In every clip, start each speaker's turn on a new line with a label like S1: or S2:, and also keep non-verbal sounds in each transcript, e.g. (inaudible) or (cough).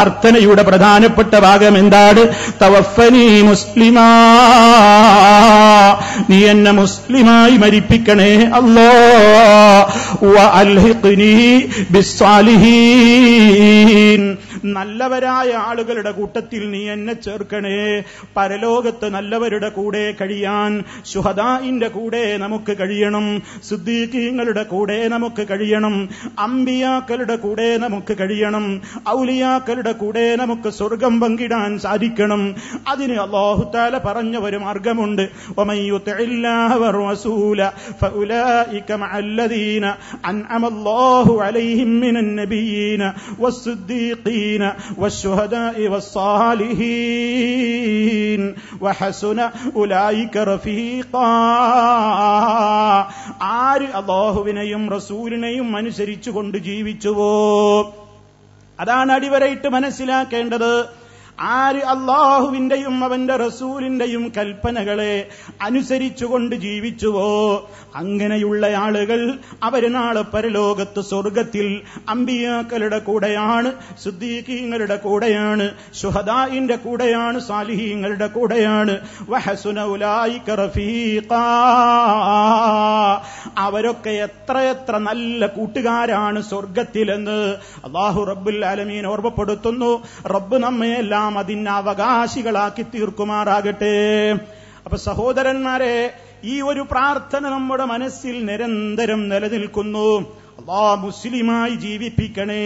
S1: പ്രാർത്ഥനയുടെ പ്രധാനപ്പെട്ട ഭാഗം എന്താണ് തവഫനി മുസ്ലിമാ നീ എന്നെ മുസ്ലിമായി മരിപ്പിക്കണേ അല്ലോ അൽഹിഖ്നി ബിസ്വാലിഹീൻ നല്ലവരായ ആളുകളുടെ കൂട്ടത്തിൽ നീ എന്നെ ചേർക്കണേ പരലോകത്ത് നല്ലവരുടെ കൂടെ കഴിയാൻ ശുഹദായിന്റെ കൂടെ നമുക്ക് കഴിയണം സിദ്ദീഖീങ്ങളുടെ കൂടെ നമുക്ക് കഴിയണം അമ്പിയാക്കളുടെ കൂടെ നമുക്ക് കഴിയണം ഔലിയാക്കളുടെ കൂടെ നമുക്ക് സ്വർഗം പങ്കിടാൻ സാധിക്കണം അതിന് അള്ളാഹുത്താല പറഞ്ഞ ഒരു മാർഗമുണ്ട് അൻഅമ അലൈഹിം മിനൻ നബിയീന വസ്സുദ്ദീഖീന والنبيين والشهداء والصالحين وحسن أولئك رفيقا ആര് അള്ളാഹുവിനെയും റസൂലിനെയും അനുസരിച്ചുകൊണ്ട് ജീവിച്ചുവോ അതാണ് അടിവരയിട്ട് മനസ്സിലാക്കേണ്ടത് ആര് അള്ളാഹുവിന്റെയും അവന്റെ റസൂലിന്റെയും കൽപ്പനകളെ അനുസരിച്ചുകൊണ്ട് ജീവിച്ചുവോ അങ്ങനെയുള്ള ആളുകൾ അവര് നാളെ പരലോകത്ത് സ്വർഗത്തിൽ അമ്പിയാക്കളുടെ കൂടെയാണ് സുദ്ദീഖീങ്ങളുടെ കൂടെയാണ് ഷുഹദായിന്റെ കൂടെയാണ് സാലിഹീങ്ങളുടെ കൂടെയാണ് അവരൊക്കെ എത്രയെത്ര നല്ല കൂട്ടുകാരാണ് സ്വർഗത്തിലെന്ന് അള്ളാഹു റബ്ബുൽ ആലമീൻ ഓർമ്മപ്പെടുത്തുന്നു റബ്ബ് നമ്മയെല്ലാം നാം അതിന്റെ അവകാശികളാക്കി തീർക്കുമാറാകട്ടെ അപ്പൊ സഹോദരന്മാരെ ഈ ഒരു പ്രാർത്ഥന നമ്മുടെ മനസ്സിൽ നിരന്തരം നിലനിൽക്കുന്നു അള്ളാ മുസ്ലിമായി ജീവിപ്പിക്കണേ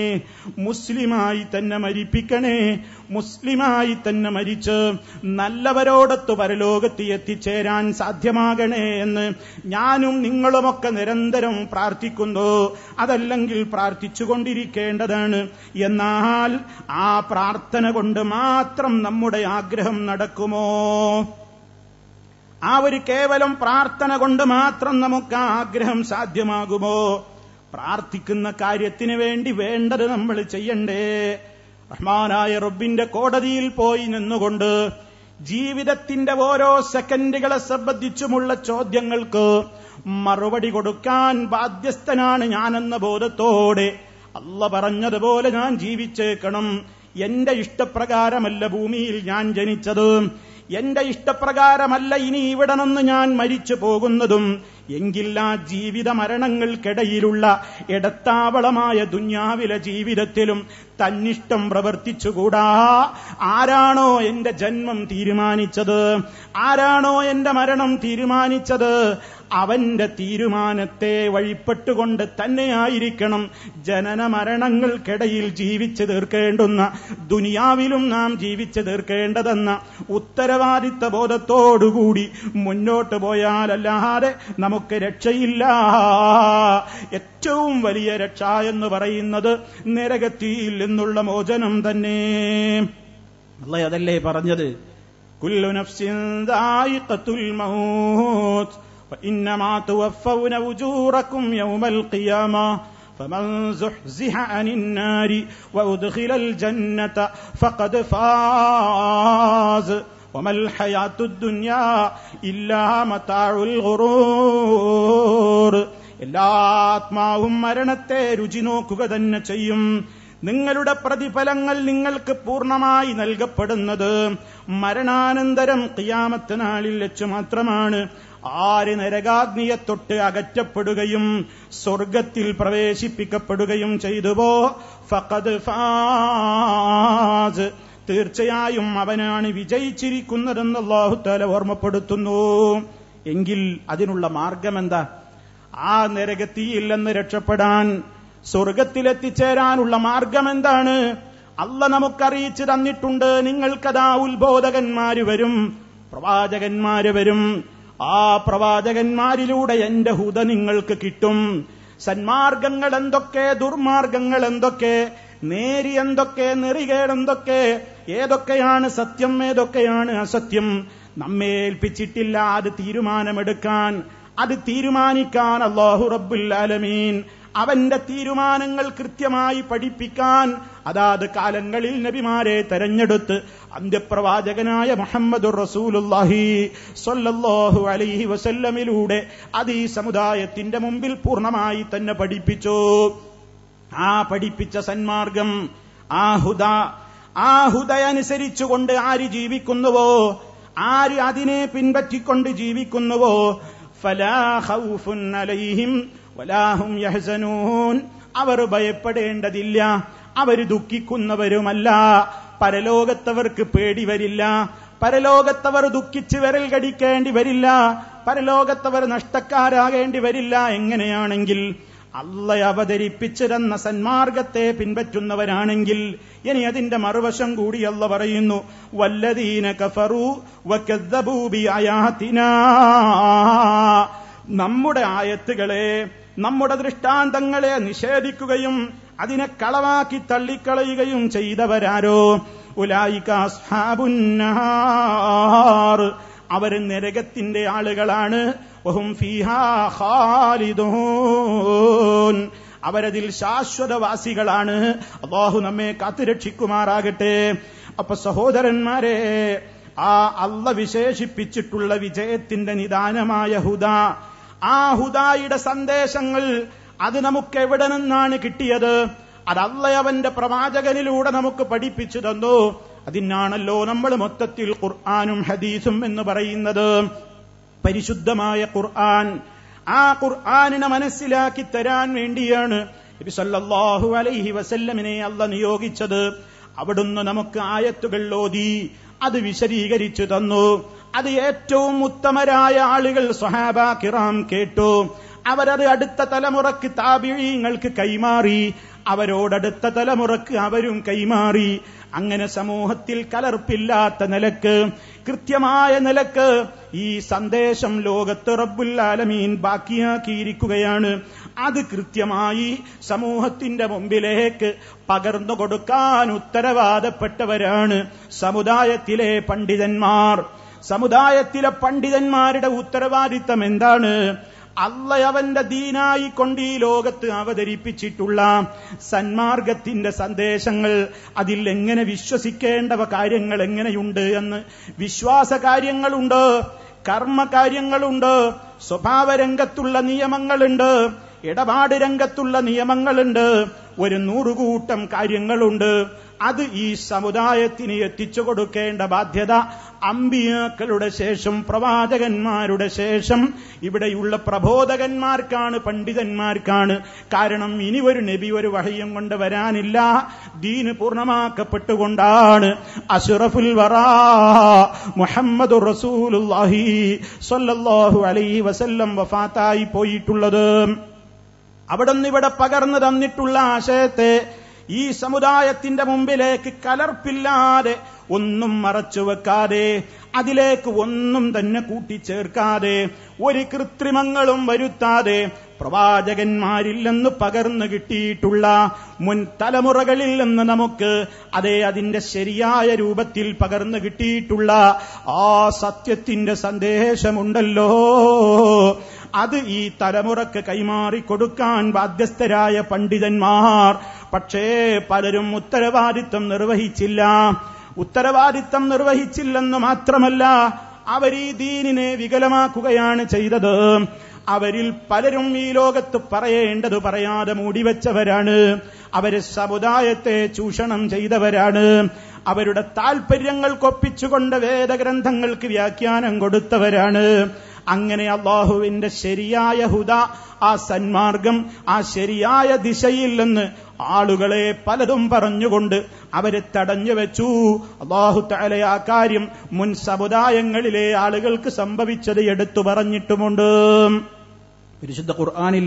S1: മുസ്ലിമായി തന്നെ മരിപ്പിക്കണേ മുസ്ലിമായി തന്നെ മരിച്ച് നല്ലവരോടൊത്ത് പരലോകത്ത് എത്തിച്ചേരാൻ സാധ്യമാകണേ എന്ന് ഞാനും നിങ്ങളുമൊക്കെ നിരന്തരം പ്രാർത്ഥിക്കുന്നു അതല്ലെങ്കിൽ പ്രാർത്ഥിച്ചുകൊണ്ടിരിക്കേണ്ടതാണ് എന്നാൽ ആ പ്രാർത്ഥന കൊണ്ട് മാത്രം നമ്മുടെ ആഗ്രഹം നടക്കുമോ ആ ഒരു കേവലം പ്രാർത്ഥന കൊണ്ട് മാത്രം നമുക്ക് ആഗ്രഹം സാധ്യമാകുമോ പ്രാർത്ഥിക്കുന്ന കാര്യത്തിന് വേണ്ടി വേണ്ടത് നമ്മൾ ചെയ്യണ്ടേ റഹ്മാനായ റബ്ബിന്റെ കോടതിയിൽ പോയി നിന്നുകൊണ്ട് ജീവിതത്തിന്റെ ഓരോ സെക്കൻഡുകളെ സംബന്ധിച്ചുമുള്ള ചോദ്യങ്ങൾക്ക് മറുപടി കൊടുക്കാൻ ബാധ്യസ്ഥനാണ് ഞാനെന്ന ബോധത്തോടെ അല്ല പറഞ്ഞതുപോലെ ഞാൻ ജീവിച്ചേക്കണം എന്റെ ഇഷ്ടപ്രകാരമല്ല ഭൂമിയിൽ ഞാൻ ജനിച്ചത് എന്റെ ഇഷ്ടപ്രകാരമല്ല ഇനി ഇവിടെ നിന്ന് ഞാൻ മരിച്ചു പോകുന്നതും എങ്കിൽ ആ ജീവിത മരണങ്ങൾക്കിടയിലുള്ള എടത്താവളമായ ദുഞ്ഞാവിലെ ജീവിതത്തിലും തന്നിഷ്ടം പ്രവർത്തിച്ചുകൂടാ ആരാണോ എന്റെ ജന്മം തീരുമാനിച്ചത് ആരാണോ എന്റെ മരണം തീരുമാനിച്ചത് അവന്റെ തീരുമാനത്തെ വഴിപ്പെട്ടുകൊണ്ട് തന്നെയായിരിക്കണം ജനന മരണങ്ങൾക്കിടയിൽ ജീവിച്ചു തീർക്കേണ്ടുന്ന ദുനിയാവിലും നാം ജീവിച്ചു തീർക്കേണ്ടതെന്ന ഉത്തരവാദിത്ത ബോധത്തോടുകൂടി മുന്നോട്ട് പോയാലല്ലാതെ നമുക്ക് നമുക്ക് രക്ഷയില്ല ഏറ്റവും വലിയ രക്ഷ എന്ന് പറയുന്നത് നിരകത്തിയിൽ നിന്നുള്ള മോചനം തന്നെ അല്ല അതല്ലേ പറഞ്ഞത് കുല്ലു നഫ്സിൻ ദായിഖത്തുൽ മൗത്ത് ഒമൽ ഹയാത്തുദ്ദുന്യാ ഇല്ലാ മതാഉൽ ഖുറൂർ എല്ലാ ആത്മാവും മരണത്തെ രുചി നോക്കുക തന്നെ ചെയ്യും നിങ്ങളുടെ പ്രതിഫലങ്ങൾ നിങ്ങൾക്ക് പൂർണ്ണമായി നൽകപ്പെടുന്നത് മരണാനന്തരം കിയാമത്ത് നാളിൽ വെച്ച് മാത്രമാണ് ആര് നരകാഗ്നിയെ തൊട്ട് അകറ്റപ്പെടുകയും സ്വർഗത്തിൽ പ്രവേശിപ്പിക്കപ്പെടുകയും ചെയ്തുവോ ഫഖദ് ഫാസ് തീർച്ചയായും അവനാണ് വിജയിച്ചിരിക്കുന്നതെന്ന് അള്ളാഹുത്താല ഓർമ്മപ്പെടുത്തുന്നു എങ്കിൽ അതിനുള്ള മാർഗമെന്താ ആ നരകത്തിയില്ലെന്ന് നിന്ന് രക്ഷപ്പെടാൻ സ്വർഗത്തിലെത്തിച്ചേരാനുള്ള മാർഗം എന്താണ് അല്ല നമുക്കറിയിച്ചു തന്നിട്ടുണ്ട് നിങ്ങൾക്കതാ ഉത്ബോധകന്മാര് വരും പ്രവാചകന്മാര് വരും ആ പ്രവാചകന്മാരിലൂടെ എന്റെ ഹുത നിങ്ങൾക്ക് കിട്ടും സന്മാർഗങ്ങൾ എന്തൊക്കെ ദുർമാർഗങ്ങൾ എന്തൊക്കെ നേരി എന്തൊക്കെ നെറികേടെന്തൊക്കെ ഏതൊക്കെയാണ് സത്യം ഏതൊക്കെയാണ് അസത്യം നമ്മെ ഏൽപ്പിച്ചിട്ടില്ല അത് തീരുമാനമെടുക്കാൻ അത് തീരുമാനിക്കാൻ അള്ളാഹു റബ്ബുൽ ആലമീൻ അവന്റെ തീരുമാനങ്ങൾ കൃത്യമായി പഠിപ്പിക്കാൻ അതാത് കാലങ്ങളിൽ നബിമാരെ തെരഞ്ഞെടുത്ത് അന്ത്യപ്രവാചകനായ മുഹമ്മദ് റസൂലുല്ലാഹി സൊല്ലാഹു അലൈഹി വസല്ലമിലൂടെ അത് ഈ സമുദായത്തിന്റെ മുമ്പിൽ പൂർണ്ണമായി തന്നെ പഠിപ്പിച്ചു ആ പഠിപ്പിച്ച സന്മാർഗം ആ ഹുദ ആ ഹുദയനുസരിച്ചുകൊണ്ട് ആര് ജീവിക്കുന്നുവോ ആര് അതിനെ പിൻപറ്റിക്കൊണ്ട് ജീവിക്കുന്നുവോ അവർ ഭയപ്പെടേണ്ടതില്ല അവർ ദുഃഖിക്കുന്നവരുമല്ല പരലോകത്തവർക്ക് പേടി വരില്ല പരലോകത്തവർ ദുഃഖിച്ച് വിരൽ കടിക്കേണ്ടി വരില്ല പരലോകത്തവർ നഷ്ടക്കാരാകേണ്ടി വരില്ല എങ്ങനെയാണെങ്കിൽ അല്ല അവതരിപ്പിച്ചിരുന്ന സന്മാർഗത്തെ പിൻപറ്റുന്നവരാണെങ്കിൽ ഇനി അതിന്റെ മറുവശം കൂടി പറയുന്നു വല്ലതീന കഫറു വക്കദ്ദബൂബി അയാത്തിന നമ്മുടെ ആയത്തുകളെ നമ്മുടെ ദൃഷ്ടാന്തങ്ങളെ നിഷേധിക്കുകയും അതിനെ കളവാക്കി തള്ളിക്കളയുകയും ചെയ്തവരാരോ ഉലായിക്കാസ്ഹാബുന്നാർ അവർ നരകത്തിന്റെ ആളുകളാണ് വഹും അവരതിൽ ശാശ്വതവാസികളാണ് അള്ളാഹു നമ്മെ കാത്തുരക്ഷിക്കുമാറാകട്ടെ അപ്പൊ സഹോദരന്മാരെ ആ അല്ല വിശേഷിപ്പിച്ചിട്ടുള്ള വിജയത്തിന്റെ നിദാനമായ ഹുദ ആ ഹുദായുടെ സന്ദേശങ്ങൾ അത് നമുക്ക് എവിടെ നിന്നാണ് കിട്ടിയത് അതല്ല അവന്റെ പ്രവാചകനിലൂടെ നമുക്ക് പഠിപ്പിച്ചു തന്നു അതിനാണല്ലോ നമ്മൾ മൊത്തത്തിൽ ഖുർആാനും ഹദീസും എന്ന് പറയുന്നത് പരിശുദ്ധമായ ഖുർആൻ ആ ഖുർആാനിനെ മനസ്സിലാക്കി തരാൻ വേണ്ടിയാണ് നബി സല്ലല്ലാഹു അലൈഹി വസല്ലമിനെ അല്ല നിയോഗിച്ചത് അവിടുന്ന് നമുക്ക് ആയത്തുകൾ ഓതി അത് വിശദീകരിച്ചു തന്നു അത് ഏറ്റവും ഉത്തമരായ ആളുകൾ സഹാബ കിറാം കേട്ടു അവരത് അടുത്ത തലമുറക്ക് താപിഴീങ്ങൾക്ക് കൈമാറി അവരോടടുത്ത തലമുറക്ക് അവരും കൈമാറി അങ്ങനെ സമൂഹത്തിൽ കലർപ്പില്ലാത്ത നിലക്ക് കൃത്യമായ നിലക്ക് ഈ സന്ദേശം ലോകത്ത് റബ്ബുല്ലാലമീൻ ബാക്കിയാക്കിയിരിക്കുകയാണ് അത് കൃത്യമായി സമൂഹത്തിന്റെ മുമ്പിലേക്ക് പകർന്നു കൊടുക്കാൻ ഉത്തരവാദപ്പെട്ടവരാണ് സമുദായത്തിലെ പണ്ഡിതന്മാർ സമുദായത്തിലെ പണ്ഡിതന്മാരുടെ ഉത്തരവാദിത്തം എന്താണ് അള്ളയവന്റെ ദീനായി കൊണ്ട് ഈ ലോകത്ത് അവതരിപ്പിച്ചിട്ടുള്ള സന്മാർഗത്തിന്റെ സന്ദേശങ്ങൾ അതിൽ എങ്ങനെ വിശ്വസിക്കേണ്ടവ കാര്യങ്ങൾ എങ്ങനെയുണ്ട് എന്ന് വിശ്വാസ കാര്യങ്ങളുണ്ട് കർമ്മ സ്വഭാവ സ്വഭാവരംഗത്തുള്ള നിയമങ്ങളുണ്ട് ഇടപാട് രംഗത്തുള്ള നിയമങ്ങളുണ്ട് ഒരു നൂറുകൂട്ടം കാര്യങ്ങളുണ്ട് അത് ഈ സമുദായത്തിന് എത്തിച്ചു കൊടുക്കേണ്ട ബാധ്യത അമ്പിയാക്കളുടെ ശേഷം പ്രവാചകന്മാരുടെ ശേഷം ഇവിടെയുള്ള പ്രബോധകന്മാർക്കാണ് പണ്ഡിതന്മാർക്കാണ് കാരണം ഇനി ഒരു നബി ഒരു വഹയും കൊണ്ട് വരാനില്ല ദീന് പൂർണ്ണമാക്കപ്പെട്ടുകൊണ്ടാണ് അഷുറഫുൽ വറാ മുഹമ്മദ് റസൂലുല്ലാഹി അലൈഹി വസല്ലം വഫാത്തായി പോയിട്ടുള്ളത് അവിടെ നിന്ന് ഇവിടെ പകർന്നു തന്നിട്ടുള്ള ആശയത്തെ ഈ സമുദായത്തിന്റെ മുമ്പിലേക്ക് കലർപ്പില്ലാതെ ഒന്നും മറച്ചു വെക്കാതെ അതിലേക്ക് ഒന്നും തന്നെ കൂട്ടിച്ചേർക്കാതെ ഒരു കൃത്രിമങ്ങളും വരുത്താതെ പ്രവാചകന്മാരിൽ നിന്ന് പകർന്നു കിട്ടിയിട്ടുള്ള മുൻ തലമുറകളിൽ നിന്ന് നമുക്ക് അതേ അതിന്റെ ശരിയായ രൂപത്തിൽ പകർന്നു കിട്ടിയിട്ടുള്ള ആ സത്യത്തിന്റെ സന്ദേശമുണ്ടല്ലോ അത് ഈ തലമുറക്ക് കൈമാറി കൊടുക്കാൻ ബാധ്യസ്ഥരായ പണ്ഡിതന്മാർ പക്ഷേ പലരും ഉത്തരവാദിത്വം നിർവഹിച്ചില്ല ഉത്തരവാദിത്തം നിർവഹിച്ചില്ലെന്ന് മാത്രമല്ല അവർ ഈ ദീനിനെ വികലമാക്കുകയാണ് ചെയ്തത് അവരിൽ പലരും ഈ ലോകത്ത് പറയേണ്ടത് പറയാതെ മൂടിവെച്ചവരാണ് അവര് സമുദായത്തെ ചൂഷണം ചെയ്തവരാണ് അവരുടെ കൊപ്പിച്ചുകൊണ്ട് വേദഗ്രന്ഥങ്ങൾക്ക് വ്യാഖ്യാനം കൊടുത്തവരാണ് അങ്ങനെ അള്ളാഹുവിന്റെ ശരിയായ ഹുദ ആ സന്മാർഗം ആ ശരിയായ ദിശയിൽ നിന്ന് ആളുകളെ പലതും പറഞ്ഞുകൊണ്ട് അവരെ തടഞ്ഞു വെച്ചു അള്ളാഹു തല ആ കാര്യം മുൻ സമുദായങ്ങളിലെ ആളുകൾക്ക് സംഭവിച്ചത് എടുത്തു പറഞ്ഞിട്ടുമുണ്ട് പരിശുദ്ധ ഖുർആാനിൽ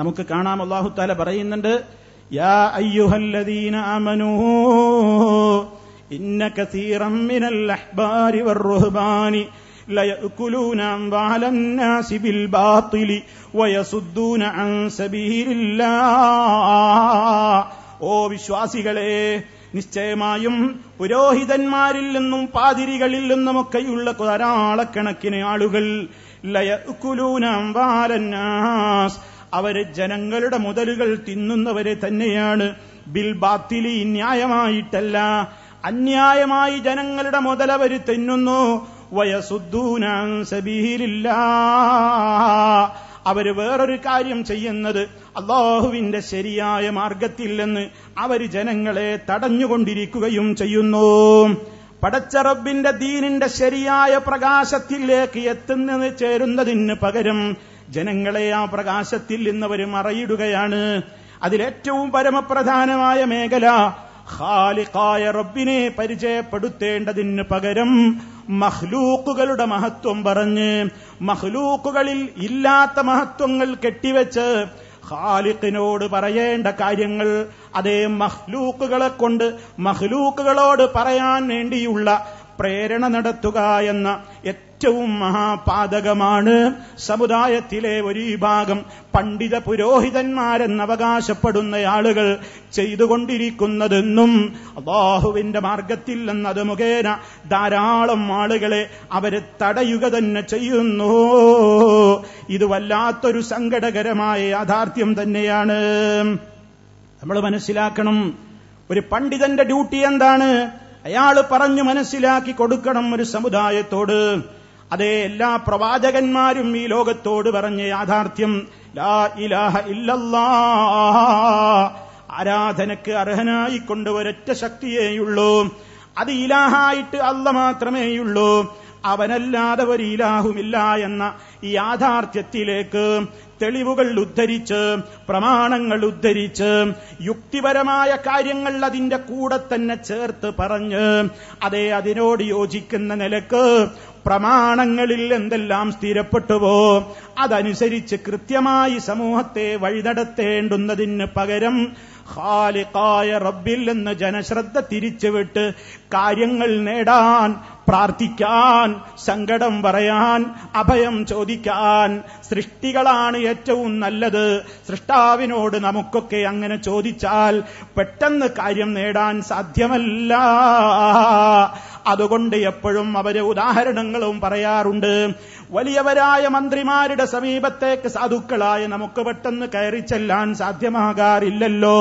S1: നമുക്ക് കാണാം അള്ളാഹു താല പറയുന്നുണ്ട് യാ അയ്യുഹല്ലദീന അമനൂ ഇന്ന കസീറം മിനൽ അഹ്ബാരി റുഹ്ബാനി ليأكلون أموال الناس بالباطل ويصدون عن سبيل الله ഓ വിശ്വാസികളെ നിശ്ചയമായും പുരോഹിതന്മാരിൽ നിന്നും പാതിരികളിൽ നിന്നുമൊക്കെയുള്ള ധാരാളക്കണക്കിന് ആളുകൾ ലയക്കുലൂന അംബാലന്നാസ് അവര് ജനങ്ങളുടെ മുതലുകൾ തിന്നുന്നവരെ തന്നെയാണ് ബിൽ ബാത്തിലി ന്യായമായിട്ടല്ല അന്യായമായി ജനങ്ങളുടെ മുതലവര് തിന്നുന്നു അവർ വേറൊരു കാര്യം ചെയ്യുന്നത് അള്ളാഹുവിന്റെ ശരിയായ മാർഗത്തിൽ നിന്ന് അവർ ജനങ്ങളെ തടഞ്ഞുകൊണ്ടിരിക്കുകയും ചെയ്യുന്നു പടച്ചറബിന്റെ ദീനിന്റെ ശരിയായ പ്രകാശത്തിലേക്ക് എത്തുന്നത് ചേരുന്നതിന് പകരം ജനങ്ങളെ ആ പ്രകാശത്തിൽ നിന്നവർ മറയിടുകയാണ് അതിലേറ്റവും പരമപ്രധാനമായ മേഖല ഖാലിഖായ റബ്ബിനെ പരിചയപ്പെടുത്തേണ്ടതിന് പകരം മഹ്ലൂക്കുകളുടെ മഹത്വം പറഞ്ഞ് മഹ്ലൂക്കുകളിൽ ഇല്ലാത്ത മഹത്വങ്ങൾ കെട്ടിവെച്ച് ഖാലിഖിനോട് പറയേണ്ട കാര്യങ്ങൾ അതേ മഹ്ലൂക്കുകളെ കൊണ്ട് മഹ്ലൂക്കുകളോട് പറയാൻ വേണ്ടിയുള്ള പ്രേരണ നടത്തുക എന്ന ഏറ്റവും മഹാപാതകമാണ് സമുദായത്തിലെ ഒരു വിഭാഗം പണ്ഡിത പുരോഹിതന്മാരെന്ന് അവകാശപ്പെടുന്ന ആളുകൾ ചെയ്തുകൊണ്ടിരിക്കുന്നതെന്നും അള്ളാഹുവിന്റെ മാർഗത്തിൽ നിന്നത് മുഖേന ധാരാളം ആളുകളെ അവരെ തടയുക തന്നെ ചെയ്യുന്നു ഇത് വല്ലാത്തൊരു സങ്കടകരമായ യാഥാർത്ഥ്യം തന്നെയാണ് നമ്മൾ മനസ്സിലാക്കണം ഒരു പണ്ഡിതന്റെ ഡ്യൂട്ടി എന്താണ് അയാൾ പറഞ്ഞു മനസ്സിലാക്കി കൊടുക്കണം ഒരു സമുദായത്തോട് അതേ എല്ലാ പ്രവാചകന്മാരും ഈ ലോകത്തോട് പറഞ്ഞ യാഥാർത്ഥ്യം ലാ ഇലാഹ ആരാധനക്ക് അർഹനായി കൊണ്ട് ഒരൊറ്റ ശക്തിയേയുള്ളൂ അത് ഇലാഹായിട്ട് അല്ല മാത്രമേയുള്ളൂ അവനല്ലാതെ ഒരു ഇലാഹുമില്ല എന്ന ഈ യാഥാർത്ഥ്യത്തിലേക്ക് തെളിവുകൾ ഉദ്ധരിച്ച് പ്രമാണങ്ങൾ ഉദ്ധരിച്ച് യുക്തിപരമായ കാര്യങ്ങൾ അതിന്റെ കൂടെ തന്നെ ചേർത്ത് പറഞ്ഞ് അതേ അതിനോട് യോജിക്കുന്ന നിലക്ക് പ്രമാണങ്ങളിൽ എന്തെല്ലാം സ്ഥിരപ്പെട്ടുവോ അതനുസരിച്ച് കൃത്യമായി സമൂഹത്തെ വഴിതടത്തേണ്ടുന്നതിന് പകരം ഖാലിഖായ റബ്ബിൽ നിന്ന് ജനശ്രദ്ധ തിരിച്ചുവിട്ട് കാര്യങ്ങൾ നേടാൻ പ്രാർത്ഥിക്കാൻ സങ്കടം പറയാൻ അഭയം ചോദിക്കാൻ സൃഷ്ടികളാണ് ഏറ്റവും നല്ലത് സൃഷ്ടാവിനോട് നമുക്കൊക്കെ അങ്ങനെ ചോദിച്ചാൽ പെട്ടെന്ന് കാര്യം നേടാൻ സാധ്യമല്ല അതുകൊണ്ട് എപ്പോഴും അവര് ഉദാഹരണങ്ങളും പറയാറുണ്ട് വലിയവരായ മന്ത്രിമാരുടെ സമീപത്തേക്ക് സാധുക്കളായ നമുക്ക് പെട്ടെന്ന് കയറി ചെല്ലാൻ സാധ്യമാകാറില്ലല്ലോ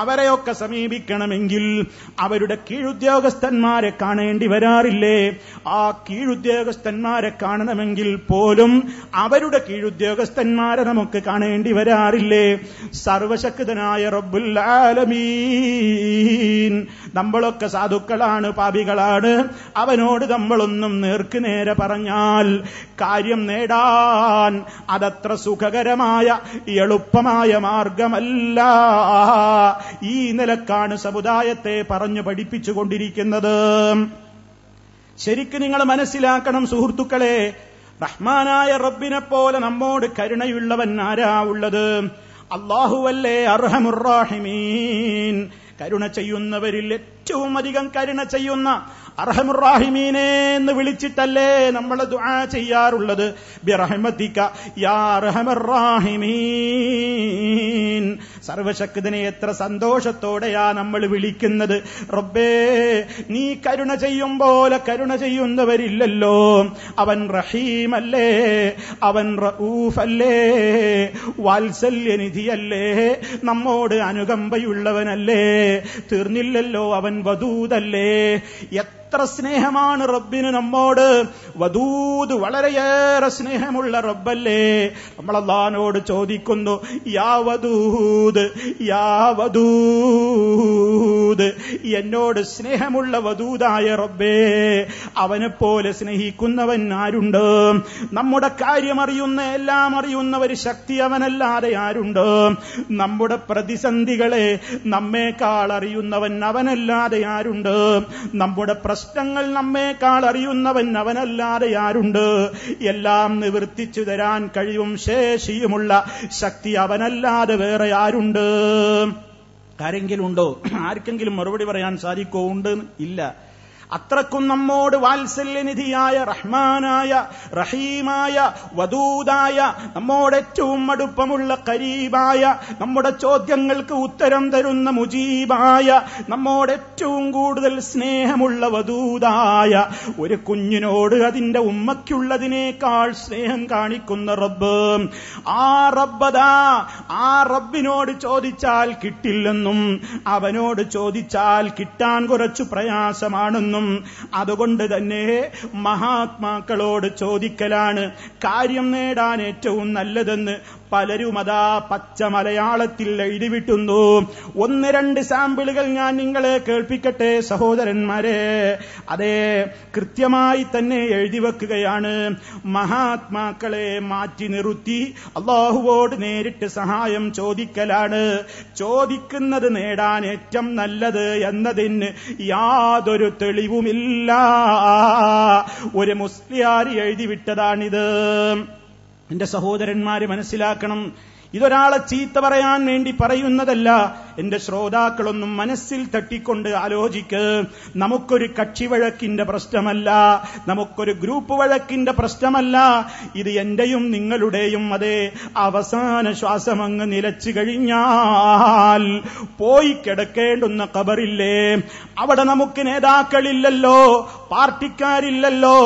S1: അവരെയൊക്കെ സമീപിക്കണമെങ്കിൽ അവരുടെ കീഴുദ്യോഗസ്ഥന്മാരെ കാണേണ്ടി വരാറില്ലേ ആ കീഴുദ്യോഗസ്ഥന്മാരെ കാണണമെങ്കിൽ പോലും അവരുടെ കീഴുദ്യോഗസ്ഥന്മാരെ നമുക്ക് കാണേണ്ടി വരാറില്ലേ സർവശക്തനായ റബ്ബുൽ ആലമീൻ നമ്മളൊക്കെ സാധുക്കളാണ് പാപികളാണ് അവനോട് നമ്മളൊന്നും നേർക്കുനേരെ നേരെ പറഞ്ഞാൽ കാര്യം നേടാൻ അതത്ര സുഖകരമായ എളുപ്പമായ മാർഗമല്ല ഈ നിലക്കാണ് സമുദായത്തെ പറഞ്ഞു പഠിപ്പിച്ചുകൊണ്ടിരിക്കുന്നത് ശരിക്കും നിങ്ങൾ മനസ്സിലാക്കണം സുഹൃത്തുക്കളെ റഹ്മാനായ റബ്ബിനെ പോലെ നമ്മോട് കരുണയുള്ളവൻ ആരാ ഉള്ളത് അള്ളാഹുവല്ലേ അർഹമുറാഹിമീൻ കരുണ ചെയ്യുന്നവരിൽ ഏറ്റവും അധികം കരുണ ചെയ്യുന്ന അർഹമുറാഹിമീനെ എന്ന് വിളിച്ചിട്ടല്ലേ നമ്മൾ ദുആ ചെയ്യാറുള്ളത് സർവശക്തിനെ യാ എത്ര സന്തോഷത്തോടെയാ നമ്മൾ വിളിക്കുന്നത് റബ്ബേ നീ കരുണ ചെയ്യും പോലെ കരുണ ചെയ്യുന്നവരില്ലല്ലോ അവൻ റഹീമല്ലേ അവൻ റൂഫല്ലേ വാത്സല്യനിധിയല്ലേ നമ്മോട് അനുകമ്പയുള്ളവനല്ലേ തീർന്നില്ലല്ലോ അവൻ വധൂതല്ലേ എത്ര സ്നേഹമാണ് റബ്ബിന് നമ്മോട് വദൂദ് വളരെയേറെ സ്നേഹമുള്ള റബ്ബല്ലേ നമ്മൾ അള്ളഹാനോട് ചോദിക്കുന്നു യാ വദൂദ് യാ വദൂദ് എന്നോട് സ്നേഹമുള്ള വദൂദായ റബ്ബേ അവനെ പോലെ സ്നേഹിക്കുന്നവൻ ആരുണ്ട് നമ്മുടെ കാര്യമറിയുന്ന എല്ലാം അറിയുന്ന ഒരു ശക്തി അവനല്ലാതെ ആരുണ്ട് നമ്മുടെ പ്രതിസന്ധികളെ നമ്മേക്കാൾ അറിയുന്നവൻ അവനല്ലാതെ ആരുണ്ട് നമ്മുടെ പ്രശ്നങ്ങൾ നമ്മേക്കാൾ അറിയുന്നവൻ അവനല്ലാതെ ആരുണ്ട് എല്ലാം നിവർത്തിച്ചു തരാൻ കഴിവും ശേഷിയുമുള്ള ശക്തി അവനല്ലാതെ വേറെ ആരുണ്ട് ആരെങ്കിലും ഉണ്ടോ ആർക്കെങ്കിലും മറുപടി പറയാൻ സാധിക്കോ ഉണ്ട് ഇല്ല അത്രക്കും നമ്മോട് വാത്സല്യനിധിയായ റഹ്മാനായ റഹീമായ വദൂദായ നമ്മോട് ഏറ്റവും അടുപ്പമുള്ള കരീബായ നമ്മുടെ ചോദ്യങ്ങൾക്ക് ഉത്തരം തരുന്ന മുജീബായ നമ്മോട് ഏറ്റവും കൂടുതൽ സ്നേഹമുള്ള വദൂദായ ഒരു കുഞ്ഞിനോട് അതിന്റെ ഉമ്മയ്ക്കുള്ളതിനേക്കാൾ സ്നേഹം കാണിക്കുന്ന റബ്ബ് ആ റബ്ബതാ ആ റബ്ബിനോട് ചോദിച്ചാൽ കിട്ടില്ലെന്നും അവനോട് ചോദിച്ചാൽ കിട്ടാൻ കുറച്ചു പ്രയാസമാണെന്നും എന്നും അതുകൊണ്ട് തന്നെ മഹാത്മാക്കളോട് ചോദിക്കലാണ് കാര്യം നേടാൻ ഏറ്റവും നല്ലതെന്ന് പലരും അതാ പച്ച മലയാളത്തിൽ എഴുതിവിട്ടുന്നു ഒന്ന് രണ്ട് സാമ്പിളുകൾ ഞാൻ നിങ്ങളെ കേൾപ്പിക്കട്ടെ സഹോദരന്മാരെ അതെ കൃത്യമായി തന്നെ എഴുതി വെക്കുകയാണ് മഹാത്മാക്കളെ മാറ്റി നിറുത്തി അള്ളാഹുവോട് നേരിട്ട് സഹായം ചോദിക്കലാണ് ചോദിക്കുന്നത് നേടാൻ ഏറ്റവും നല്ലത് എന്നതിന് യാതൊരു തെളിവുമില്ല ഒരു മുസ്ലിയാർ എഴുതിവിട്ടതാണിത് എന്റെ സഹോദരന്മാര് മനസ്സിലാക്കണം ഇതൊരാളെ ചീത്ത പറയാൻ വേണ്ടി പറയുന്നതല്ല എന്റെ ശ്രോതാക്കളൊന്നും മനസ്സിൽ തട്ടിക്കൊണ്ട് ആലോചിക്ക് നമുക്കൊരു കക്ഷി വഴക്കിന്റെ പ്രശ്നമല്ല നമുക്കൊരു ഗ്രൂപ്പ് വഴക്കിന്റെ പ്രശ്നമല്ല ഇത് എന്റെയും നിങ്ങളുടെയും അതെ അവസാന ശ്വാസം അങ്ങ് നിലച്ചു കഴിഞ്ഞാൽ പോയി കിടക്കേണ്ടുന്ന കബറില്ലേ അവിടെ നമുക്ക് നേതാക്കളില്ലല്ലോ പാർട്ടിക്കാരില്ലല്ലോ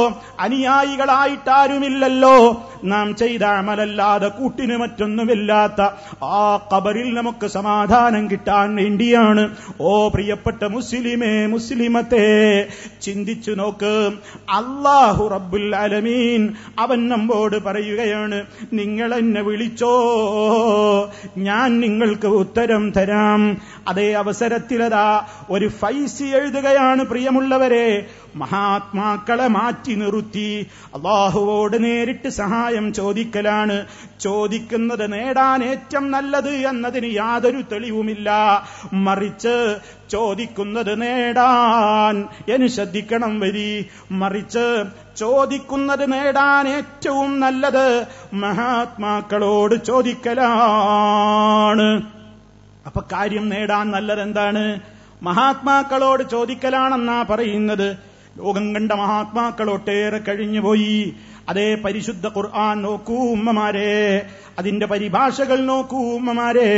S1: അനുയായികളായിട്ടാരുമില്ലല്ലോ നാം ചെയ്ത അമലല്ലാതെ കൂട്ടിന് മറ്റൊന്നുമില്ലാത്ത ആ കബറിൽ നമുക്ക് സമാധാനം കിട്ടും കിട്ടാൻ വേണ്ടിയാണ് ഓ പ്രിയപ്പെട്ട മുസ്ലിമേ മുസ്ലിമത്തെ ചിന്തിച്ചു നോക്ക് അള്ളാഹു റബ്ബുൽ അലമീൻ അവൻ നമ്മോട് പറയുകയാണ് നിങ്ങൾ എന്നെ വിളിച്ചോ ഞാൻ നിങ്ങൾക്ക് ഉത്തരം തരാം അതേ അവസരത്തിലതാ ഒരു ഫൈസി എഴുതുകയാണ് പ്രിയമുള്ളവരെ മഹാത്മാക്കളെ മാറ്റി നിർത്തി അള്ളാഹുവോട് നേരിട്ട് സഹായം ചോദിക്കലാണ് ചോദിക്കുന്നത് നേടാൻ ഏറ്റവും നല്ലത് എന്നതിന് യാതൊരു തെളിവുമില്ല മറിച്ച് ചോദിക്കുന്നത് നേടാൻ എനി ശ്രദ്ധിക്കണം വരി മറിച്ച് ചോദിക്കുന്നത് നേടാൻ ഏറ്റവും നല്ലത് മഹാത്മാക്കളോട് ചോദിക്കലാണ് അപ്പൊ കാര്യം നേടാൻ നല്ലതെന്താണ് മഹാത്മാക്കളോട് ചോദിക്കലാണെന്നാ പറയുന്നത് ലോകം കണ്ട മഹാത്മാക്കൾ ഒട്ടേറെ കഴിഞ്ഞുപോയി അതേ പരിശുദ്ധ ഖുർആൻ നോക്കൂ ഉമ്മമാരെ അതിന്റെ പരിഭാഷകൾ നോക്കൂ ഉമ്മമാരെ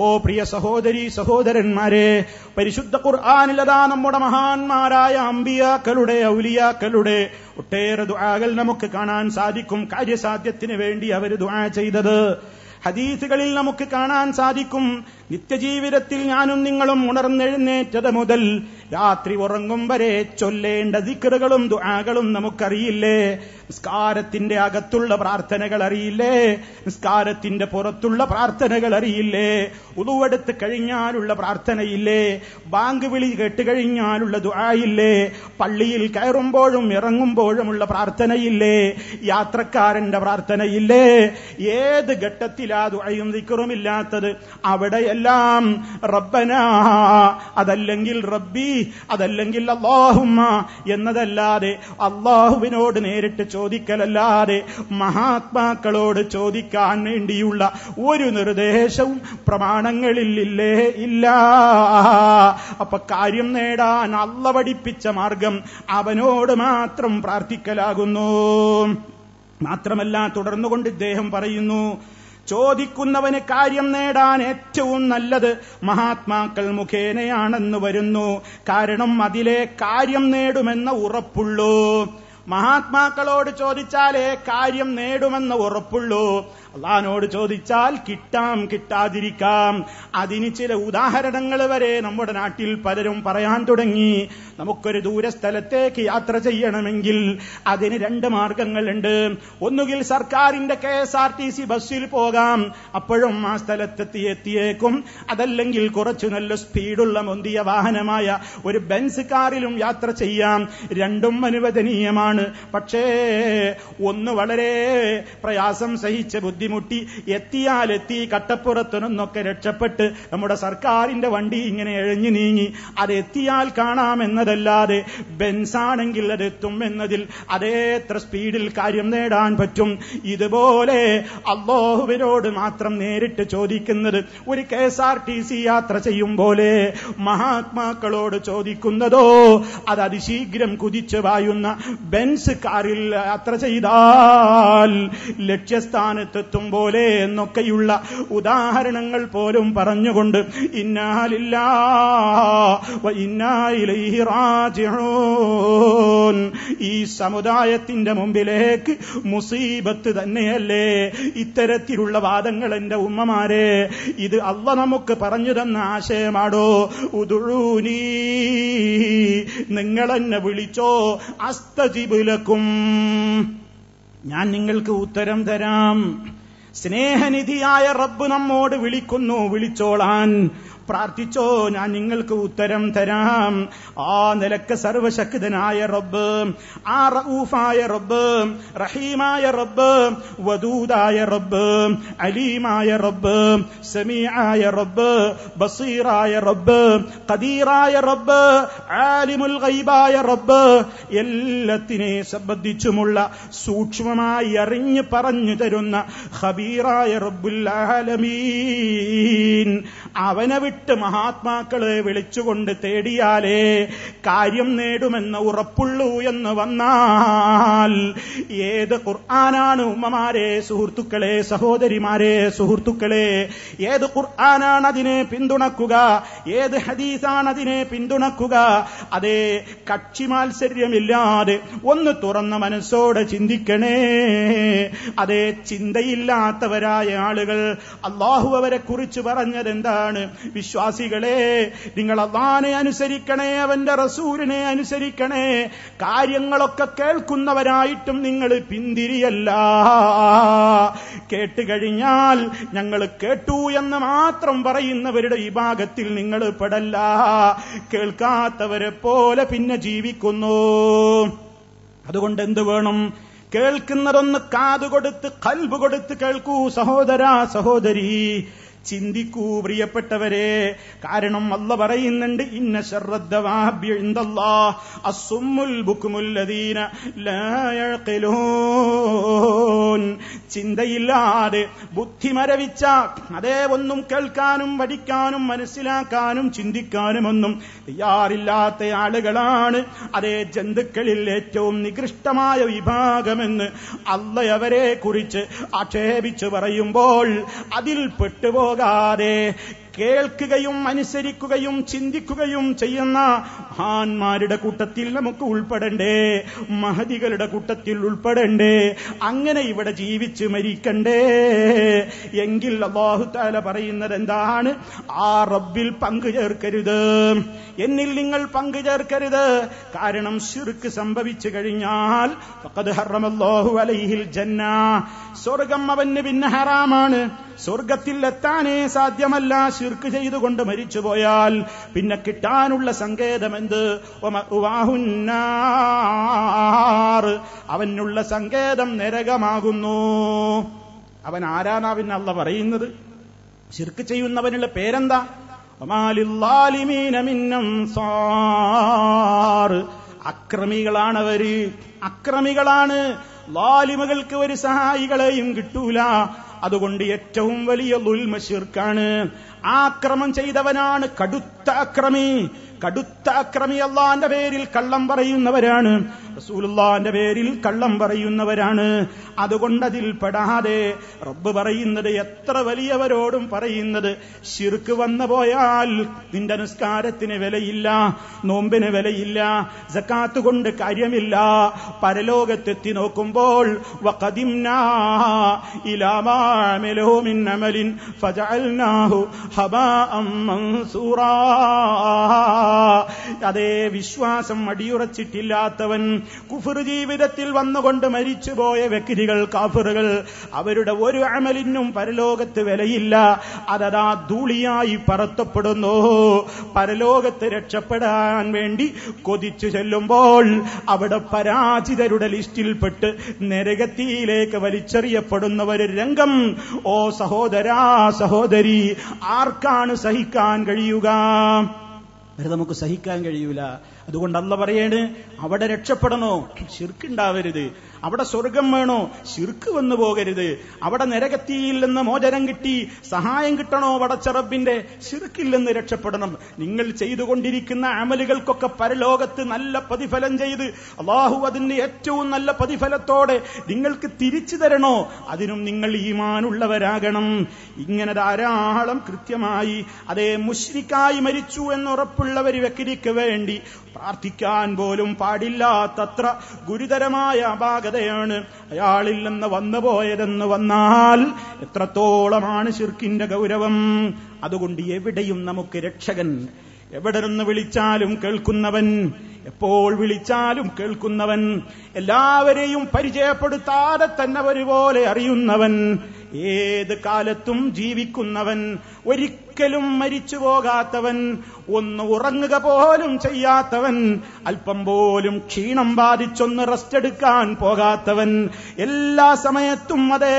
S1: ഓ പ്രിയ സഹോദരി സഹോദരന്മാരെ പരിശുദ്ധ ഖുർആാനിലതാ നമ്മുടെ മഹാന്മാരായ അമ്പിയാക്കളുടെ ഔലിയാക്കളുടെ ഒട്ടേറെ ദുആകൾ നമുക്ക് കാണാൻ സാധിക്കും കാര്യസാധ്യത്തിന് വേണ്ടി അവർ ദുആ ചെയ്തത് ഹദീസുകളിൽ നമുക്ക് കാണാൻ സാധിക്കും നിത്യജീവിതത്തിൽ ഞാനും നിങ്ങളും ഉണർന്നെഴുന്നേറ്റത് മുതൽ രാത്രി ഉറങ്ങും വരെ ചൊല്ലേണ്ട ദിക്കറുകളും ദുആകളും നമുക്കറിയില്ലേ നിസ്കാരത്തിന്റെ അകത്തുള്ള പ്രാർത്ഥനകൾ അറിയില്ലേ നിസ്കാരത്തിന്റെ പുറത്തുള്ള പ്രാർത്ഥനകൾ അറിയില്ലേ ഉതുവെടുത്ത് കഴിഞ്ഞാലുള്ള പ്രാർത്ഥനയില്ലേ ബാങ്ക് വിളി കേട്ട് കഴിഞ്ഞാലുള്ള ദുആയില്ലേ പള്ളിയിൽ കയറുമ്പോഴും ഇറങ്ങുമ്പോഴുമുള്ള പ്രാർത്ഥനയില്ലേ യാത്രക്കാരന്റെ പ്രാർത്ഥനയില്ലേ ഏത് ഘട്ടത്തിലാ ദുആയും ദിക്കറുമില്ലാത്തത് അവിടെ ഇതെല്ലാം റബ്ബനാ അതല്ലെങ്കിൽ റബ്ബി അതല്ലെങ്കിൽ അള്ളാഹുമ്മ എന്നതല്ലാതെ അള്ളാഹുവിനോട് നേരിട്ട് ചോദിക്കലല്ലാതെ മഹാത്മാക്കളോട് ചോദിക്കാൻ വേണ്ടിയുള്ള ഒരു നിർദ്ദേശവും പ്രമാണങ്ങളിൽ ഇല്ലേ ഇല്ല അപ്പൊ കാര്യം നേടാൻ അള്ള പഠിപ്പിച്ച മാർഗം അവനോട് മാത്രം പ്രാർത്ഥിക്കലാകുന്നു മാത്രമല്ല തുടർന്നുകൊണ്ട് ഇദ്ദേഹം പറയുന്നു ചോദിക്കുന്നവന് കാര്യം നേടാൻ ഏറ്റവും നല്ലത് മഹാത്മാക്കൾ മുഖേനയാണെന്ന് വരുന്നു കാരണം അതിലെ കാര്യം നേടുമെന്ന ഉറപ്പുള്ളൂ മഹാത്മാക്കളോട് ചോദിച്ചാലേ കാര്യം നേടുമെന്ന് ഉറപ്പുള്ളൂ അള്ളഹാനോട് ചോദിച്ചാൽ കിട്ടാം കിട്ടാതിരിക്കാം അതിന് ചില ഉദാഹരണങ്ങൾ വരെ നമ്മുടെ നാട്ടിൽ പലരും പറയാൻ തുടങ്ങി നമുക്കൊരു ദൂരസ്ഥലത്തേക്ക് യാത്ര ചെയ്യണമെങ്കിൽ അതിന് രണ്ട് മാർഗങ്ങളുണ്ട് ഒന്നുകിൽ സർക്കാരിന്റെ K S R T C ബസ്സിൽ പോകാം അപ്പോഴും ആ സ്ഥലത്തെത്തി എത്തിയേക്കും അതല്ലെങ്കിൽ കുറച്ചു നല്ല സ്പീഡുള്ള മുന്തിയ വാഹനമായ ഒരു ബെൻസ് കാറിലും യാത്ര ചെയ്യാം രണ്ടും അനുവദനീയമാണ് പക്ഷേ ഒന്ന് വളരെ പ്രയാസം സഹിച്ച ബുദ്ധി ബുദ്ധിമുട്ടി എത്തിയാലെത്തി കട്ടപ്പുറത്തുനിന്നൊക്കെ രക്ഷപ്പെട്ട് നമ്മുടെ സർക്കാരിന്റെ വണ്ടി ഇങ്ങനെ എഴഞ്ഞു നീങ്ങി അത് എത്തിയാൽ കാണാമെന്നതല്ലാതെ ബെൻസാണെങ്കിൽ അതെത്തും എന്നതിൽ അതേത്ര സ്പീഡിൽ കാര്യം നേടാൻ പറ്റും ഇതുപോലെ അള്ളാഹുവിനോട് മാത്രം നേരിട്ട് ചോദിക്കുന്നത് ഒരു K S R T C യാത്ര ചെയ്യും പോലെ മഹാത്മാക്കളോട് ചോദിക്കുന്നതോ അത് അതിശീഘ്രം കുതിച്ചു വായുന്ന ബെൻസ് കാറിൽ യാത്ര ചെയ്താൽ ലക്ഷ്യസ്ഥാനത്ത് നടത്തും പോലെ എന്നൊക്കെയുള്ള ഉദാഹരണങ്ങൾ പോലും പറഞ്ഞുകൊണ്ട് ഇന്നാലില്ല ഈ സമുദായത്തിന്റെ മുമ്പിലേക്ക് മുസീബത്ത് തന്നെയല്ലേ ഇത്തരത്തിലുള്ള വാദങ്ങൾ എന്റെ ഉമ്മമാരെ ഇത് അവ നമുക്ക് പറഞ്ഞു തന്ന ആശയമാടോ ഉതുഴൂനീ നിങ്ങൾ എന്നെ വിളിച്ചോ അസ്തജിബുലക്കും ഞാൻ നിങ്ങൾക്ക് ഉത്തരം തരാം സ്നേഹനിധിയായ റബ്ബ് നമ്മോട് വിളിക്കുന്നു വിളിച്ചോളാൻ പ്രാർത്ഥിച്ചോ ഞാൻ നിങ്ങൾക്ക് ഉത്തരം തരാം ആ നിലക്ക് സർവശക്തനായ റബ്ബ് ആ റഊഫായ റബ്ബ് റഹീമായ റബ്ബ് വദൂദായ റബ്ബ് അലീമായ റബ്ബ് സമീആയ റബ്ബ് ബസീറായ റബ്ബ് ഖദീറായ റബ്ബ് ആലിമുൽ ഗൈബായ റബ്ബ് എല്ലാത്തിനെ സംബന്ധിച്ചുമുള്ള സൂക്ഷ്മമായി അറിഞ്ഞു പറഞ്ഞു തരുന്ന ഖബീറായ റബ്ബുൽ ആലമീൻ അവനെ വിട്ട് നേരിട്ട് മഹാത്മാക്കളെ വിളിച്ചുകൊണ്ട് തേടിയാലേ കാര്യം നേടുമെന്ന് ഉറപ്പുള്ളൂ എന്ന് വന്നാൽ ഏത് ഖുർആനാണ് ഉമ്മമാരെ സുഹൃത്തുക്കളെ സഹോദരിമാരെ സുഹൃത്തുക്കളെ ഏത് ഖുർആനാണ് അതിനെ പിന്തുണക്കുക ഏത് ഹദീസാണ് അതിനെ പിന്തുണക്കുക അതേ കക്ഷി മാത്സര്യമില്ലാതെ ഒന്ന് തുറന്ന മനസ്സോടെ ചിന്തിക്കണേ അതേ ചിന്തയില്ലാത്തവരായ ആളുകൾ അള്ളാഹു അവരെ കുറിച്ച് പറഞ്ഞതെന്താണ് വിശ്വാസികളെ നിങ്ങൾ അള്ളഹാനെ അനുസരിക്കണേ അവന്റെ റസൂലിനെ അനുസരിക്കണേ കാര്യങ്ങളൊക്കെ കേൾക്കുന്നവരായിട്ടും നിങ്ങൾ പിന്തിരിയല്ല കേട്ട് കഴിഞ്ഞാൽ ഞങ്ങൾ കേട്ടു എന്ന് മാത്രം പറയുന്നവരുടെ ഈ ഭാഗത്തിൽ നിങ്ങൾ പെടല്ല കേൾക്കാത്തവരെ പോലെ പിന്നെ ജീവിക്കുന്നു അതുകൊണ്ട് എന്ത് വേണം കേൾക്കുന്നതൊന്ന് കാതുകൊടുത്ത് കൽബ് കൊടുത്ത് കേൾക്കൂ സഹോദരാ സഹോദരി ചിന്തിക്കൂ പ്രിയപ്പെട്ടവരെ കാരണം അല്ല പറയുന്നുണ്ട് ഇന്ന ചിന്തയില്ലാതെ ബുദ്ധിമരവിച്ച അതേ ഒന്നും കേൾക്കാനും പഠിക്കാനും മനസ്സിലാക്കാനും ഒന്നും തയ്യാറില്ലാത്ത ആളുകളാണ് അതേ ജന്തുക്കളിൽ ഏറ്റവും നികൃഷ്ടമായ വിഭാഗമെന്ന് അല്ല അവരെ കുറിച്ച് ആക്ഷേപിച്ചു പറയുമ്പോൾ അതിൽ പെട്ടുപോ God. കേൾക്കുകയും അനുസരിക്കുകയും ചിന്തിക്കുകയും ചെയ്യുന്ന മഹാന്മാരുടെ കൂട്ടത്തിൽ നമുക്ക് ഉൾപ്പെടണ്ടേ മഹതികളുടെ കൂട്ടത്തിൽ ഉൾപ്പെടണ്ടേ അങ്ങനെ ഇവിടെ ജീവിച്ച് മരിക്കണ്ടേ എങ്കിൽ അള്ളാഹുത്താല പറയുന്നത് എന്താണ് ആ റബ്ബിൽ പങ്കു ചേർക്കരുത് എന്നിൽ നിങ്ങൾ പങ്കു ചേർക്കരുത് കാരണം ശിർക്ക് സംഭവിച്ചു കഴിഞ്ഞാൽ ഹർറമല്ലാഹു അലൈഹിൽ ജന്ന സ്വർഗം അവന് പിന്നെ ഹറാമാണ് സ്വർഗത്തിൽ എത്താനേ സാധ്യമല്ല ശിർക്ക് ചെയ്തുകൊണ്ട് മരിച്ചുപോയാൽ പിന്നെ കിട്ടാനുള്ള സങ്കേതം എന്ത് അവനുള്ള സങ്കേതം നരകമാകുന്നു അവൻ ആരാനാ പിന്നെ അല്ല പറയുന്നത് ശിർക്ക് ചെയ്യുന്നവനുള്ള പേരെന്താ അക്രമികളാണവര് അക്രമികളാണ് ലാലിമകൾക്ക് ഒരു സഹായികളെയും കിട്ടൂല അതുകൊണ്ട് ഏറ്റവും വലിയ ദുൽമ ശിർക്കാണ് ആക്രമം ചെയ്തവനാണ് കടുത്ത അക്രമി കടുത്ത അക്രമി അള്ളാന്റെ പേരിൽ കള്ളം പറയുന്നവരാണ് റസൂലുള്ളാന്റെ പേരിൽ കള്ളം പറയുന്നവരാണ് അതുകൊണ്ട് അതിൽ പെടാതെ റബ്ബ് പറയുന്നത് എത്ര വലിയവരോടും പറയുന്നത് ശിർക്ക് വന്നു പോയാൽ നിന്റെ നിസ്കാരത്തിന് വിലയില്ല നോമ്പിന് വിലയില്ല ജക്കാത്ത് കൊണ്ട് കാര്യമില്ല പരലോകത്തെത്തി നോക്കുമ്പോൾ ഫജഅൽനാഹു ഹബാ മൻസൂറാ അതേ വിശ്വാസം അടിയുറച്ചിട്ടില്ലാത്തവൻ കുഫർ ജീവിതത്തിൽ വന്നുകൊണ്ട് മരിച്ചുപോയ വ്യക്തികൾ കാഫറുകൾ അവരുടെ ഒരു അമലിനും പരലോകത്ത് വിലയില്ല അതതാ ധൂളിയായി പറത്തപ്പെടുന്നു പരലോകത്ത് രക്ഷപ്പെടാൻ വേണ്ടി കൊതിച്ചു ചെല്ലുമ്പോൾ അവിടെ പരാജിതരുടെ ലിസ്റ്റിൽപ്പെട്ട് നരകത്തിയിലേക്ക് വലിച്ചെറിയപ്പെടുന്ന ഒരു രംഗം ഓ സഹോദരാ സഹോദരി ആർക്കാണ് സഹിക്കാൻ കഴിയുക വരെ നമുക്ക് സഹിക്കാൻ കഴിയൂല അതുകൊണ്ട് പറയേണ് അവിടെ രക്ഷപ്പെടണോ ശിർക്കുണ്ടാവരുത് അവിടെ സ്വർഗം വേണോ ശിർക്ക് വന്നു പോകരുത് അവിടെ നരകത്തിയിൽ മോചനം കിട്ടി സഹായം കിട്ടണോ വടച്ചറബിന്റെ ശിർക്കിൽ നിന്ന് രക്ഷപ്പെടണം നിങ്ങൾ ചെയ്തുകൊണ്ടിരിക്കുന്ന അമലുകൾക്കൊക്കെ പരലോകത്ത് നല്ല പ്രതിഫലം ചെയ്ത് അള്ളാഹു അതിന്റെ ഏറ്റവും നല്ല പ്രതിഫലത്തോടെ നിങ്ങൾക്ക് തിരിച്ചു തരണോ അതിനും നിങ്ങൾ ഈമാനുള്ളവരാകണം ഇങ്ങനെ ധാരാളം കൃത്യമായി അതേ മുഷ്രിക്കായി മരിച്ചു എന്നുറപ്പുള്ളവർ വ്യക്തിക്ക് വേണ്ടി പ്രാർത്ഥിക്കാൻ പോലും പാടില്ലാത്തത്ര ഗുരുതരമായ അപാകതയാണ് അയാളില്ലെന്ന് വന്നു പോയതെന്ന് വന്നാൽ എത്രത്തോളമാണ് ശിർക്കിന്റെ ഗൗരവം അതുകൊണ്ട് എവിടെയും നമുക്ക് രക്ഷകൻ എവിടെ നിന്ന് വിളിച്ചാലും കേൾക്കുന്നവൻ എപ്പോൾ വിളിച്ചാലും കേൾക്കുന്നവൻ എല്ലാവരെയും പരിചയപ്പെടുത്താതെ തന്നെ ഒരുപോലെ അറിയുന്നവൻ ഏത് കാലത്തും ജീവിക്കുന്നവൻ ഒരിക്കലും മരിച്ചു പോകാത്തവൻ ഒന്ന് ഉറങ്ങുക പോലും ചെയ്യാത്തവൻ അല്പം പോലും ക്ഷീണം ബാധിച്ചൊന്ന് റെസ്റ്റ് എടുക്കാൻ പോകാത്തവൻ എല്ലാ സമയത്തും അതേ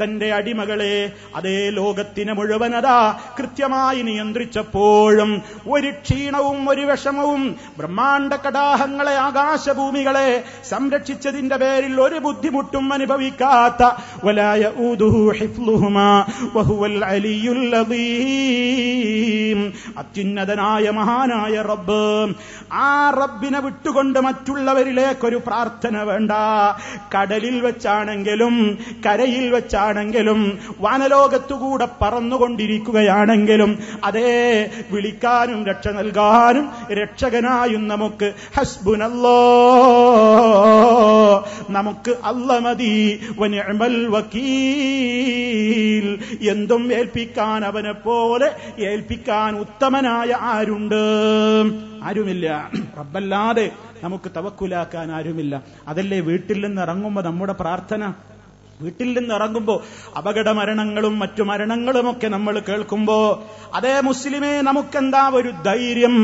S1: തന്റെ അടിമകളെ അതേ ലോകത്തിന് മുഴുവനതാ കൃത്യമായി നിയന്ത്രിച്ചപ്പോഴും ഒരു ക്ഷീണവും ഒരു വിഷമവും ബ്രഹ്മാണ്ട കടാഹങ്ങളെ ആകാശഭൂമികളെ സംരക്ഷിച്ചതിന്റെ പേരിൽ ഒരു ബുദ്ധിമുട്ടും അനുഭവിക്കാത്ത വലായ അത്യുന്നതനാണ് മഹാനായ മഹാനായ റബ്ബ് ആ റബ്ബിനെ വിട്ടുകൊണ്ട് മറ്റുള്ളവരിലേക്കൊരു പ്രാർത്ഥന വേണ്ട കടലിൽ വെച്ചാണെങ്കിലും കരയിൽ വെച്ചാണെങ്കിലും വനലോകത്തുകൂടെ പറന്നുകൊണ്ടിരിക്കുകയാണെങ്കിലും അതേ വിളിക്കാനും രക്ഷ നൽകാനും രക്ഷകനായും നമുക്ക് ഹസ്ബുനല്ലോ നമുക്ക് അല്ല മതി എന്തും ഏൽപ്പിക്കാൻ അവനെ പോലെ ഏൽപ്പിക്കാൻ ഉത്തമനായ ആ ആരുണ്ട് ആരുമില്ല റബ്ബല്ലാതെ നമുക്ക് തവക്കുലാക്കാൻ ആരുമില്ല അതല്ലേ വീട്ടിൽ നിന്ന് ഇറങ്ങുമ്പോൾ നമ്മുടെ പ്രാർത്ഥന വീട്ടിൽ നിന്ന് ഇറങ്ങുമ്പോൾ അപകട മരണങ്ങളും മറ്റു മരണങ്ങളും ഒക്കെ നമ്മൾ കേൾക്കുമ്പോൾ അതേ മുസ്ലിമേ നമുക്കെന്താ ഒരു ധൈര്യം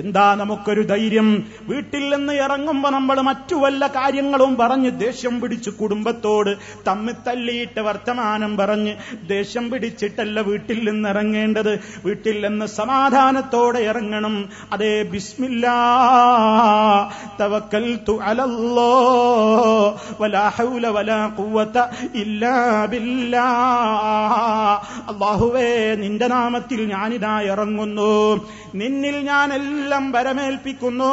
S1: എന്താ നമുക്കൊരു ധൈര്യം വീട്ടിൽ നിന്ന് ഇറങ്ങുമ്പോ നമ്മൾ മറ്റു വല്ല കാര്യങ്ങളും പറഞ്ഞ് ദേഷ്യം പിടിച്ച് കുടുംബത്തോട് തമ്മി തല്ലിയിട്ട് വർത്തമാനം പറഞ്ഞ് ദേഷ്യം പിടിച്ചിട്ടല്ല വീട്ടിൽ നിന്ന് ഇറങ്ങേണ്ടത് വീട്ടിൽ നിന്ന് സമാധാനത്തോടെ ഇറങ്ങണം അതേ ബിസ്മില്ല വലാ ഇല്ലാ ബില്ലാ അള്ളാഹുവേ നിന്റെ നാമത്തിൽ ഞാനിതാ ഇറങ്ങുന്നു നിന്നിൽ ഞാനെല്ലാം എല്ലാം വരമേൽപ്പിക്കുന്നു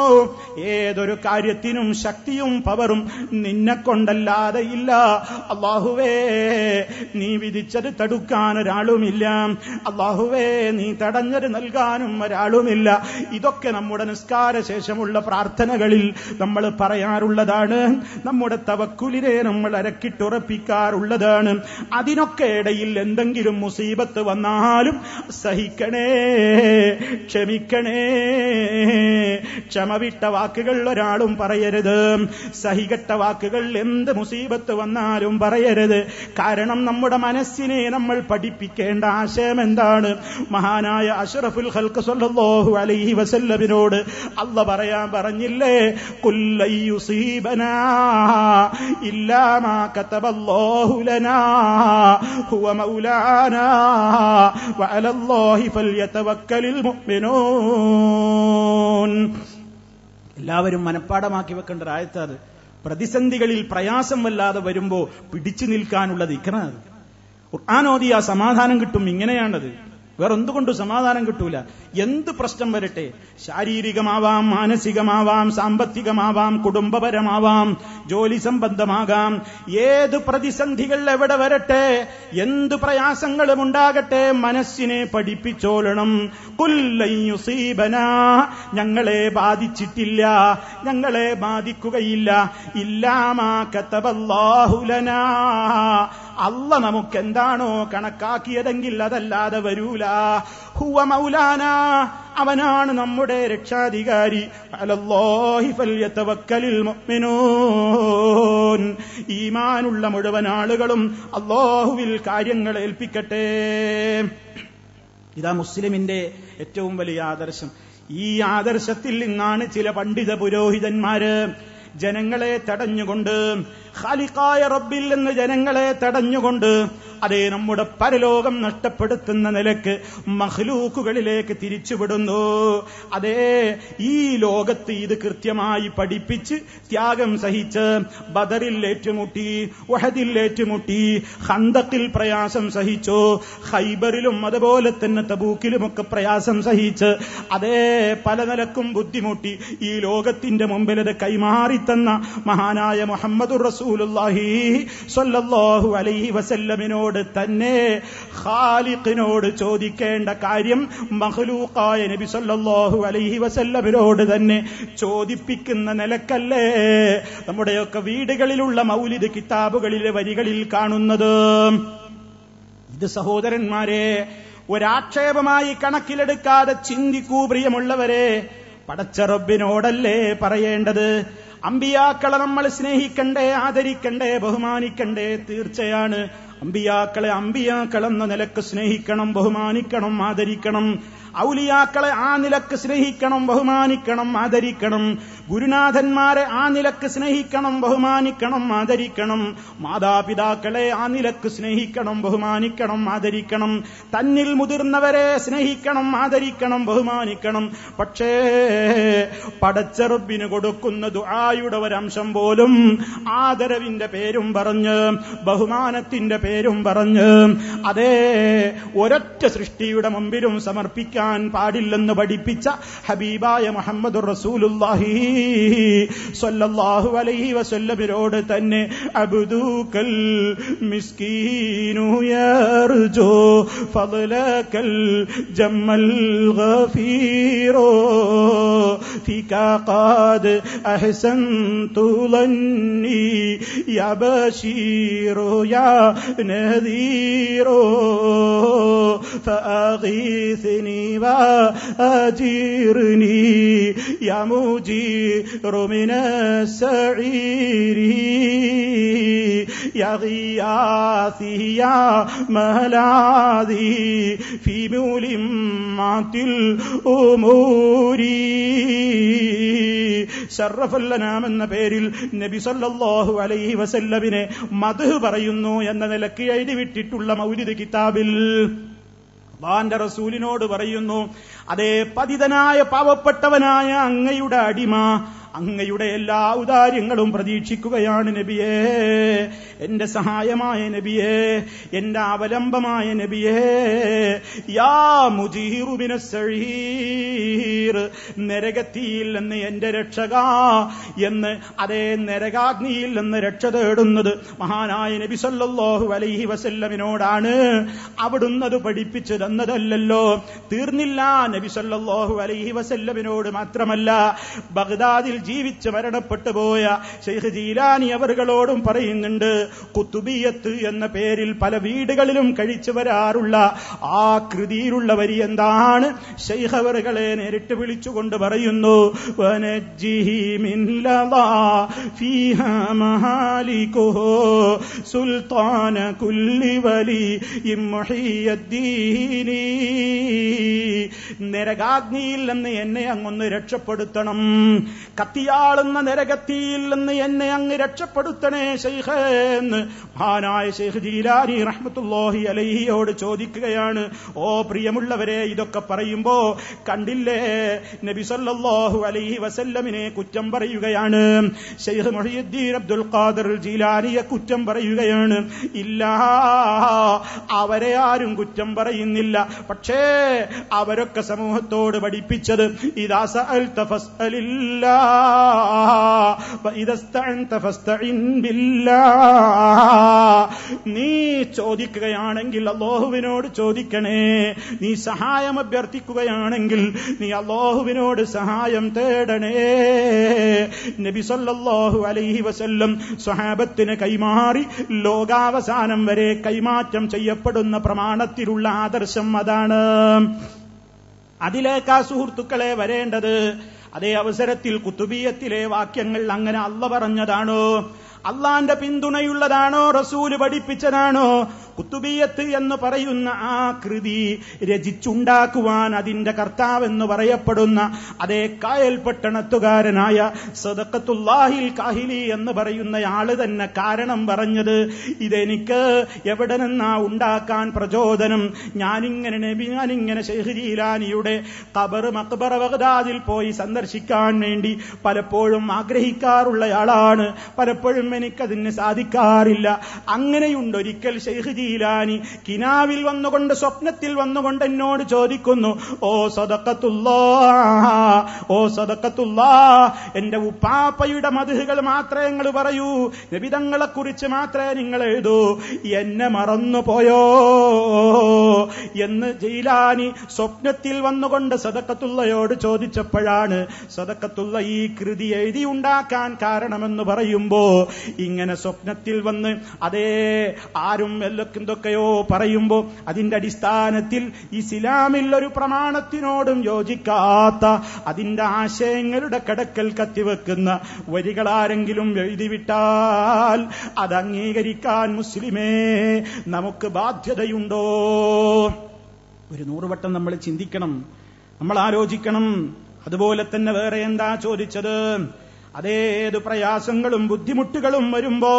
S1: ഏതൊരു കാര്യത്തിനും ശക്തിയും പവറും നിന്നെ കൊണ്ടല്ലാതെ ഇല്ല അള്ളാഹുവേ നീ വിധിച്ചത് തടുക്കാൻ ഒരാളുമില്ല അള്ളാഹുവേ നീ തടഞ്ഞത് നൽകാനും ഒരാളുമില്ല ഇതൊക്കെ നമ്മുടെ നിസ്കാര ശേഷമുള്ള പ്രാർത്ഥനകളിൽ നമ്മൾ പറയാറുള്ളതാണ് നമ്മുടെ തവക്കുലിനെ നമ്മൾ അരക്കിട്ടുറപ്പിക്കാറുള്ളതാണ് അതിനൊക്കെ ഇടയിൽ എന്തെങ്കിലും മുസീബത്ത് വന്നാലും സഹിക്കണേ ക്ഷമിക്കണേ ക്ഷമവിട്ട വാക്കുകൾ ഒരാളും പറയരുത് സഹികെട്ട വാക്കുകൾ എന്ത് മുസീബത്ത് വന്നാലും പറയരുത് കാരണം നമ്മുടെ മനസ്സിനെ നമ്മൾ പഠിപ്പിക്കേണ്ട ആശയം എന്താണ് മഹാനായ അഷറഫുൽ ഹൽക്ക് സല്ലല്ലാഹു അലൈഹി വസല്ലമിനോട് അല്ല പറയാൻ പറഞ്ഞില്ലേ മുഅ്മിനൂൻ എല്ലാവരും മനഃപ്പാടമാക്കി വെക്കേണ്ട ഒരായത്ത് പ്രതിസന്ധികളിൽ പ്രയാസം വല്ലാതെ വരുമ്പോ പിടിച്ചു നിൽക്കാനുള്ള ദിക്കണത് ആ സമാധാനം കിട്ടും ഇങ്ങനെയാണത് വേറെ എന്തുകൊണ്ട് സമാധാനം കിട്ടൂല എന്ത് പ്രശ്നം വരട്ടെ ശാരീരികമാവാം മാനസികമാവാം സാമ്പത്തികമാവാം കുടുംബപരമാവാം ജോലി സംബന്ധമാകാം ഏത് പ്രതിസന്ധികൾ എവിടെ വരട്ടെ എന്ത് പ്രയാസങ്ങളും ഉണ്ടാകട്ടെ മനസ്സിനെ പഠിപ്പിച്ചോളണം കുല്ലയുസീബന ഞങ്ങളെ ബാധിച്ചിട്ടില്ല ഞങ്ങളെ ബാധിക്കുകയില്ല ഇല്ലാമാ കത്തബല്ലാഹുലനാ അല്ല നമുക്ക് എന്താണോ കണക്കാക്കിയതെങ്കിൽ അതല്ലാതെ വരൂല ഹുവ മൗലാന അവനാണ് നമ്മുടെ രക്ഷാധികാരി ഈമാനുള്ള മുഴുവൻ ആളുകളും അള്ളാഹുവിൽ കാര്യങ്ങൾ ഏൽപ്പിക്കട്ടെ ഇതാ മുസ്ലിമിന്റെ ഏറ്റവും വലിയ ആദർശം ഈ ആദർശത്തിൽ നിന്നാണ് ചില പണ്ഡിത പുരോഹിതന്മാര് ജനങ്ങളെ തടഞ്ഞുകൊണ്ട് ഖാലിഖായ റബ്ബിൽ നിന്ന് ജനങ്ങളെ തടഞ്ഞുകൊണ്ട് അതേ നമ്മുടെ പരലോകം നഷ്ടപ്പെടുത്തുന്ന നിലക്ക് മഹ്ലൂക്കുകളിലേക്ക് തിരിച്ചുവിടുന്നു അതേ ഈ ലോകത്ത് ഇത് കൃത്യമായി പഠിപ്പിച്ച് ത്യാഗം സഹിച്ച് ബദറിൽ ഏറ്റുമുട്ടി വഹദിൽ ഏറ്റുമുട്ടി ഹന്തത്തിൽ പ്രയാസം സഹിച്ചു ഹൈബറിലും അതുപോലെ തന്നെ തബൂക്കിലുമൊക്കെ പ്രയാസം സഹിച്ച് അതേ പല നിലക്കും ബുദ്ധിമുട്ടി ഈ ലോകത്തിന്റെ മുമ്പിൽ കൈമാറി കൈമാറിത്തന്ന മഹാനായ മുഹമ്മദുർ റസൂൽ അലൈഹി വസല്ലമിനോട് തന്നെ ഖാലിഖിനോട് ചോദിക്കേണ്ട കാര്യം മഹ്ലൂഖായ നബി സല്ലല്ലാഹു അലൈഹി വസല്ലമിനോട് തന്നെ ചോദിപ്പിക്കുന്ന നിലക്കല്ലേ നമ്മുടെയൊക്കെ വീടുകളിലുള്ള മൗലിദ് കിതാബുകളിലെ വരികളിൽ കാണുന്നത് ഇത് സഹോദരന്മാരെ ഒരാക്ഷേപമായി കണക്കിലെടുക്കാതെ ചിന്തിക്കൂ പ്രിയമുള്ളവരെ റബ്ബിനോടല്ലേ പറയേണ്ടത് അമ്പിയാക്കളെ നമ്മൾ സ്നേഹിക്കണ്ടേ ആദരിക്കണ്ടേ ബഹുമാനിക്കണ്ടേ തീർച്ചയാണ് അമ്പിയാക്കളെ അമ്പിയാക്കളെന്ന നിലക്ക് സ്നേഹിക്കണം ബഹുമാനിക്കണം ആദരിക്കണം ഔലിയാക്കളെ ആ നിലക്ക് സ്നേഹിക്കണം ബഹുമാനിക്കണം ആദരിക്കണം ഗുരുനാഥന്മാരെ ആ നിലക്ക് സ്നേഹിക്കണം ബഹുമാനിക്കണം ആദരിക്കണം മാതാപിതാക്കളെ ആ നിലക്ക് സ്നേഹിക്കണം ബഹുമാനിക്കണം ആദരിക്കണം തന്നിൽ മുതിർന്നവരെ സ്നേഹിക്കണം ആദരിക്കണം ബഹുമാനിക്കണം പക്ഷേ പടച്ചെറുപ്പിന് കൊടുക്കുന്ന ദുആയുടെ ഒരംശം പോലും ആദരവിന്റെ പേരും പറഞ്ഞ് ബഹുമാനത്തിന്റെ പേരും പറഞ്ഞ് അതേ ഒരൊറ്റ സൃഷ്ടിയുടെ മുമ്പിലും സമർപ്പിക്കാൻ പറയാൻ പാടില്ലെന്ന് പഠിപ്പിച്ച ഹബീബായ മുഹമ്മദ് റസൂലുല്ലാഹി സ്വല്ലല്ലാഹു അലൈഹി വസല്ലമിനോട് തന്നെ അബ്ദൂക്കൽ മിസ്കീനു യർജു ഫളലകൽ ജമ്മൽ ഗഫീറോ ഫിക قد أحسنت ظني യാ بشير യാ نذير فأغيثني الطيب أجيرني يا مجير من السعير يا غياثي يا مهلاذي في എന്ന പേരിൽ നബി സല്ലല്ലാഹു അലൈഹി വസല്ലബിനെ മധു പറയുന്നു എന്ന നിലക്ക് എഴുതി വിട്ടിട്ടുള്ള മൗലിദ് കിതാബിൽ അള്ളാന്റെ റസൂലിനോട് പറയുന്നു അതേ പതിതനായ പാവപ്പെട്ടവനായ അങ്ങയുടെ അടിമ അങ്ങയുടെ എല്ലാ ഔദാര്യങ്ങളും പ്രതീക്ഷിക്കുകയാണ് നബിയേ എന്റെ സഹായമായ നബിയേ എന്റെ അവലംബമായ നബിയേ യാ മുജീറുബിന നരകത്തിയിൽ നിന്ന് എന്റെ രക്ഷക എന്ന് അതേ നരകാഗ്നിയിൽ നിന്ന് രക്ഷ തേടുന്നത് മഹാനായ നബി സല്ലല്ലാഹു അലൈഹി വസല്ലമിനോടാണ് അവിടുന്നത് പഠിപ്പിച്ചു തന്നതല്ലല്ലോ തീർന്നില്ല നബി സല്ലാഹു അലൈഹി വസല്ലമിനോട് മാത്രമല്ല ബഗ്ദാദിൽ ജീവിച്ച് മരണപ്പെട്ടു പോയ ഷെയ്ഖ് ജീലാനി അവറുകളോടും പറയുന്നുണ്ട് കുത്തുബിയത്ത് എന്ന പേരിൽ പല വീടുകളിലും കഴിച്ചു വരാറുള്ള ആ കൃതിയിലുള്ള വരി എന്താണ് ഷെയ്ഖ് അവറുകളെ നേരിട്ട് വിളിച്ചുകൊണ്ട് പറയുന്നു സുൽത്താന കുല്ലി വലി നരകാഗ്നിയിൽ നിന്ന് എന്നെ അങ്ങൊന്ന് രക്ഷപ്പെടുത്തണം കത്തിയാളുന്ന നരകത്തിയിൽ നിന്ന് എന്നെ അങ്ങ് രക്ഷപ്പെടുത്തണേ ശൈഖ് എന്ന് മഹാനായ ശൈഖ് ജീലാനി റഹ്മത്തുല്ലാഹി അലഹിയോട് ചോദിക്കുകയാണ് ഓ പ്രിയമുള്ളവരെ ഇതൊക്കെ പറയുമ്പോ കണ്ടില്ലേ നബി സല്ലല്ലാഹു അലൈഹി വസല്ലമിനെ കുറ്റം പറയുകയാണ് ഷെയ്ഖ് മൊഹിയുദ്ദീൻ അബ്ദുൽ ഖാദർ ജീലാനിയെ കുറ്റം പറയുകയാണ് ഇല്ല അവരെ ആരും കുറ്റം പറയുന്നില്ല പക്ഷേ അവരൊക്കെ സമൂഹത്തോട് പഠിപ്പിച്ചത് നീ ചോദിക്കുകയാണെങ്കിൽ അള്ളാഹുവിനോട് ചോദിക്കണേ നീ സഹായം അഭ്യർത്ഥിക്കുകയാണെങ്കിൽ നീ അള്ളാഹുവിനോട് സഹായം തേടണേ നബി സല്ലല്ലാഹു അലൈഹി വസല്ലം സ്വഹാബത്തിന് കൈമാറി ലോകാവസാനം വരെ കൈമാറ്റം ചെയ്യപ്പെടുന്ന പ്രമാണത്തിലുള്ള ആദർശം അതാണ് അതിലേക്കാ സുഹൃത്തുക്കളെ വരേണ്ടത് അതേ അവസരത്തിൽ കുത്തുബീയത്തിലെ വാക്യങ്ങൾ അങ്ങനെ അല്ല പറഞ്ഞതാണോ അള്ളാന്റെ പിന്തുണയുള്ളതാണോ റസൂല് പഠിപ്പിച്ചതാണോ കുത്തുബിയത്ത് എന്ന് പറയുന്ന ആ കൃതി രചിച്ചുണ്ടാക്കുവാൻ അതിന്റെ കർത്താവെന്ന് പറയപ്പെടുന്ന അതേ കായൽ പട്ടണത്തുകാരനായ സദക്കത്തുല്ലാഹിൽ കാഹിലി എന്ന് പറയുന്ന ആള് തന്നെ കാരണം പറഞ്ഞത് ഇതെനിക്ക് എവിടെ നിന്നാ ഉണ്ടാക്കാൻ പ്രചോദനം ഞാനിങ്ങനെ നബി ഞാനിങ്ങനെ ഷെഹരിയിലാനിയുടെ കബർ മക്ബർ ബഗ്ദാദിൽ പോയി സന്ദർശിക്കാൻ വേണ്ടി പലപ്പോഴും ആഗ്രഹിക്കാറുള്ളയാളാണ് പലപ്പോഴും എനിക്കതിന് സാധിക്കാറില്ല അങ്ങനെയുണ്ടൊരിക്കൽ ഒരിക്കൽ ജിബിരിയിലാനി കിനാവിൽ വന്നുകൊണ്ട് സ്വപ്നത്തിൽ വന്നുകൊണ്ട് എന്നോട് ചോദിക്കുന്നു ഓ സദക്കത്തുല്ലാ ഓ സദക്കത്തുല്ലാ എന്റെ ഉപ്പാപ്പയുടെ മധുകൾ മാത്രമേ നിങ്ങൾ പറയൂ നിബിതങ്ങളെ കുറിച്ച് മാത്രമേ നിങ്ങൾ എഴുതൂ എന്നെ മറന്നു പോയോ എന്ന് ജയിലാനി സ്വപ്നത്തിൽ വന്നുകൊണ്ട് സദക്കത്തുള്ളയോട് ചോദിച്ചപ്പോഴാണ് സദക്കത്തുള്ള ഈ കൃതി എഴുതി ഉണ്ടാക്കാൻ കാരണമെന്ന് പറയുമ്പോ ഇങ്ങനെ സ്വപ്നത്തിൽ വന്ന് അതേ ആരും എല്ലൊക്കെ എന്തൊക്കെയോ പറയുമ്പോൾ അതിന്റെ അടിസ്ഥാനത്തിൽ ഇസ്ലാമിൽ ഒരു പ്രമാണത്തിനോടും യോജിക്കാത്ത അതിന്റെ ആശയങ്ങളുടെ കടക്കൽ കത്തിവെക്കുന്ന വരികളാരെങ്കിലും എഴുതിവിട്ടാൽ അത് അംഗീകരിക്കാൻ മുസ്ലിമേ നമുക്ക് ബാധ്യതയുണ്ടോ ഒരു നൂറുവട്ടം നമ്മൾ ചിന്തിക്കണം നമ്മൾ ആലോചിക്കണം അതുപോലെ തന്നെ വേറെ എന്താ ചോദിച്ചത് അതേത് പ്രയാസങ്ങളും ബുദ്ധിമുട്ടുകളും വരുമ്പോ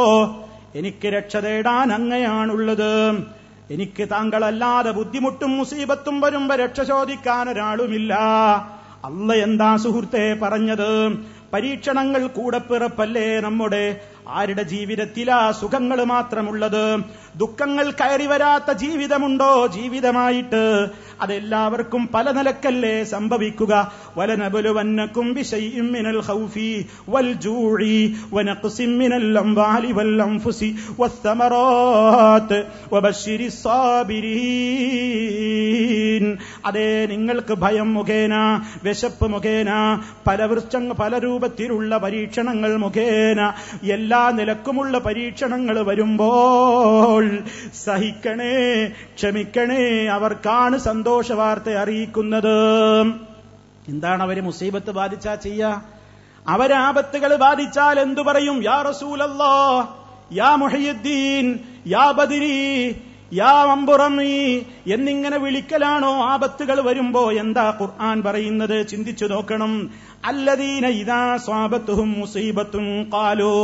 S1: എനിക്ക് രക്ഷ തേടാൻ അങ്ങയാണുള്ളത് എനിക്ക് താങ്കളല്ലാതെ ബുദ്ധിമുട്ടും മുസീബത്തും വരുമ്പോ രക്ഷ ചോദിക്കാൻ ഒരാളുമില്ല അല്ല എന്താ സുഹൃത്തെ പറഞ്ഞത് പരീക്ഷണങ്ങൾ പിറപ്പല്ലേ നമ്മുടെ ആരുടെ ജീവിതത്തിലാ സുഖങ്ങൾ മാത്രമുള്ളത് ദുഃഖങ്ങൾ കയറി വരാത്ത ജീവിതമുണ്ടോ ജീവിതമായിട്ട് അതെല്ലാവർക്കും പല നിലക്കല്ലേ സംഭവിക്കുക അതെ മിനൽ വൽ മിനൽ വൽ അൻഫുസി നിങ്ങൾക്ക് ഭയം മുഖേന വിശപ്പ് മുഖേന പല വൃക്ഷങ്ങൾ പല രൂപത്തിലുള്ള പരീക്ഷണങ്ങൾ മുഖേന എല്ലാ നിലക്കുമുള്ള പരീക്ഷണങ്ങൾ വരുമ്പോൾ സഹിക്കണേ ക്ഷമിക്കണേ അവർക്കാണ് സന്തോഷ വാർത്ത അറിയിക്കുന്നത് എന്താണ് അവര് മുസീബത്ത് ബാധിച്ചാ ചെയ്യ അവരാപത്തുകൾ ബാധിച്ചാൽ എന്തു പറയും യാ റസൂലല്ലോ യാ മുഹയ്യുദ്ദീൻ യാ ബദിരി യാ അമ്പുറമീ എന്നിങ്ങനെ വിളിക്കലാണോ ആപത്തുകൾ വരുമ്പോ എന്താ ഖുർആൻ പറയുന്നത് ചിന്തിച്ചു നോക്കണം അല്ലദീന ഇദാ സ്വാബത്തുഹും മുസീബത്തും കാലോ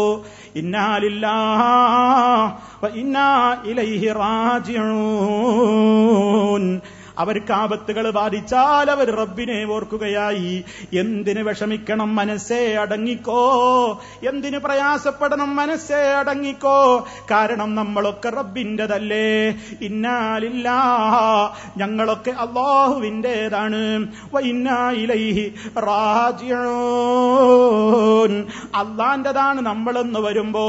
S1: ഇന്നാ ലില്ലാഹി വ ഇന്നാ ഇലൈഹി റാജിഊൻ അവർക്ക് ആപത്തുകൾ ബാധിച്ചാൽ അവർ റബ്ബിനെ ഓർക്കുകയായി എന്തിന് വിഷമിക്കണം മനസ്സേ അടങ്ങിക്കോ എന്തിന് പ്രയാസപ്പെടണം മനസ്സേ അടങ്ങിക്കോ കാരണം നമ്മളൊക്കെ റബ്ബിൻ്റെതല്ലേ ഇന്നാലില്ല ഞങ്ങളൊക്കെ അള്ളാഹുവിൻ്റെതാണ് ഇലൈഹി അള്ളാന്റെതാണ് നമ്മളെന്ന് വരുമ്പോ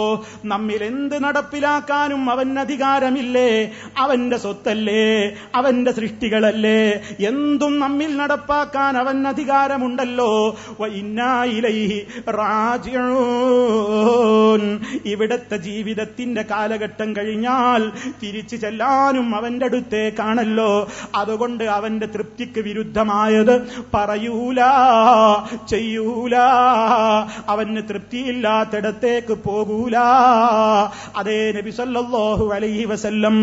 S1: നമ്മിൽ എന്ത് നടപ്പിലാക്കാനും അവൻ അധികാരമില്ലേ അവന്റെ സ്വത്തല്ലേ അവന്റെ സൃഷ്ടികൾ കൽപ്പനകളല്ലേ എന്തും നമ്മിൽ നടപ്പാക്കാൻ അവൻ അധികാരമുണ്ടല്ലോ ഇവിടത്തെ ജീവിതത്തിന്റെ കാലഘട്ടം കഴിഞ്ഞാൽ തിരിച്ചു ചെല്ലാനും അവന്റെ അടുത്തേക്കാണല്ലോ അതുകൊണ്ട് അവന്റെ തൃപ്തിക്ക് വിരുദ്ധമായത് പറയൂല ചെയ്യൂല അവന് തൃപ്തിയില്ലാത്തിടത്തേക്ക് പോകൂല അതേ നബിസല്ലാഹു അലൈഹി വസല്ലം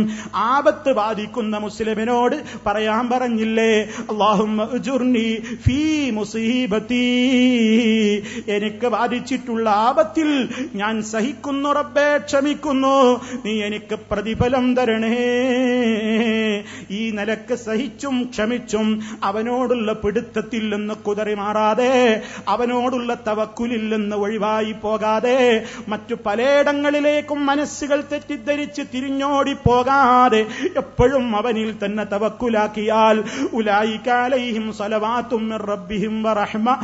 S1: ആപത്ത് ബാധിക്കുന്ന മുസ്ലിമിനോട് പറയാം പറയാൻ പറഞ്ഞില്ലേ ഫീ മുസീബത്തി എനിക്ക് ബാധിച്ചിട്ടുള്ള ആപത്തിൽ ഞാൻ സഹിക്കുന്നു റബ്ബേ ക്ഷമിക്കുന്നു നീ എനിക്ക് പ്രതിഫലം തരണേ ഈ നിലക്ക് സഹിച്ചും ക്ഷമിച്ചും അവനോടുള്ള പിടുത്തത്തിൽ നിന്ന് കുതറി മാറാതെ അവനോടുള്ള തവക്കുലിൽ നിന്ന് ഒഴിവായി പോകാതെ മറ്റു പലയിടങ്ങളിലേക്കും മനസ്സുകൾ തെറ്റിദ്ധരിച്ച് തിരിഞ്ഞോടി പോകാതെ എപ്പോഴും അവനിൽ തന്നെ തവക്കുലാക്കി മനസ്സിലാക്കിയാൽ ഉലായിക്കാലയും റബ്ബിഹിം വറഹ്മ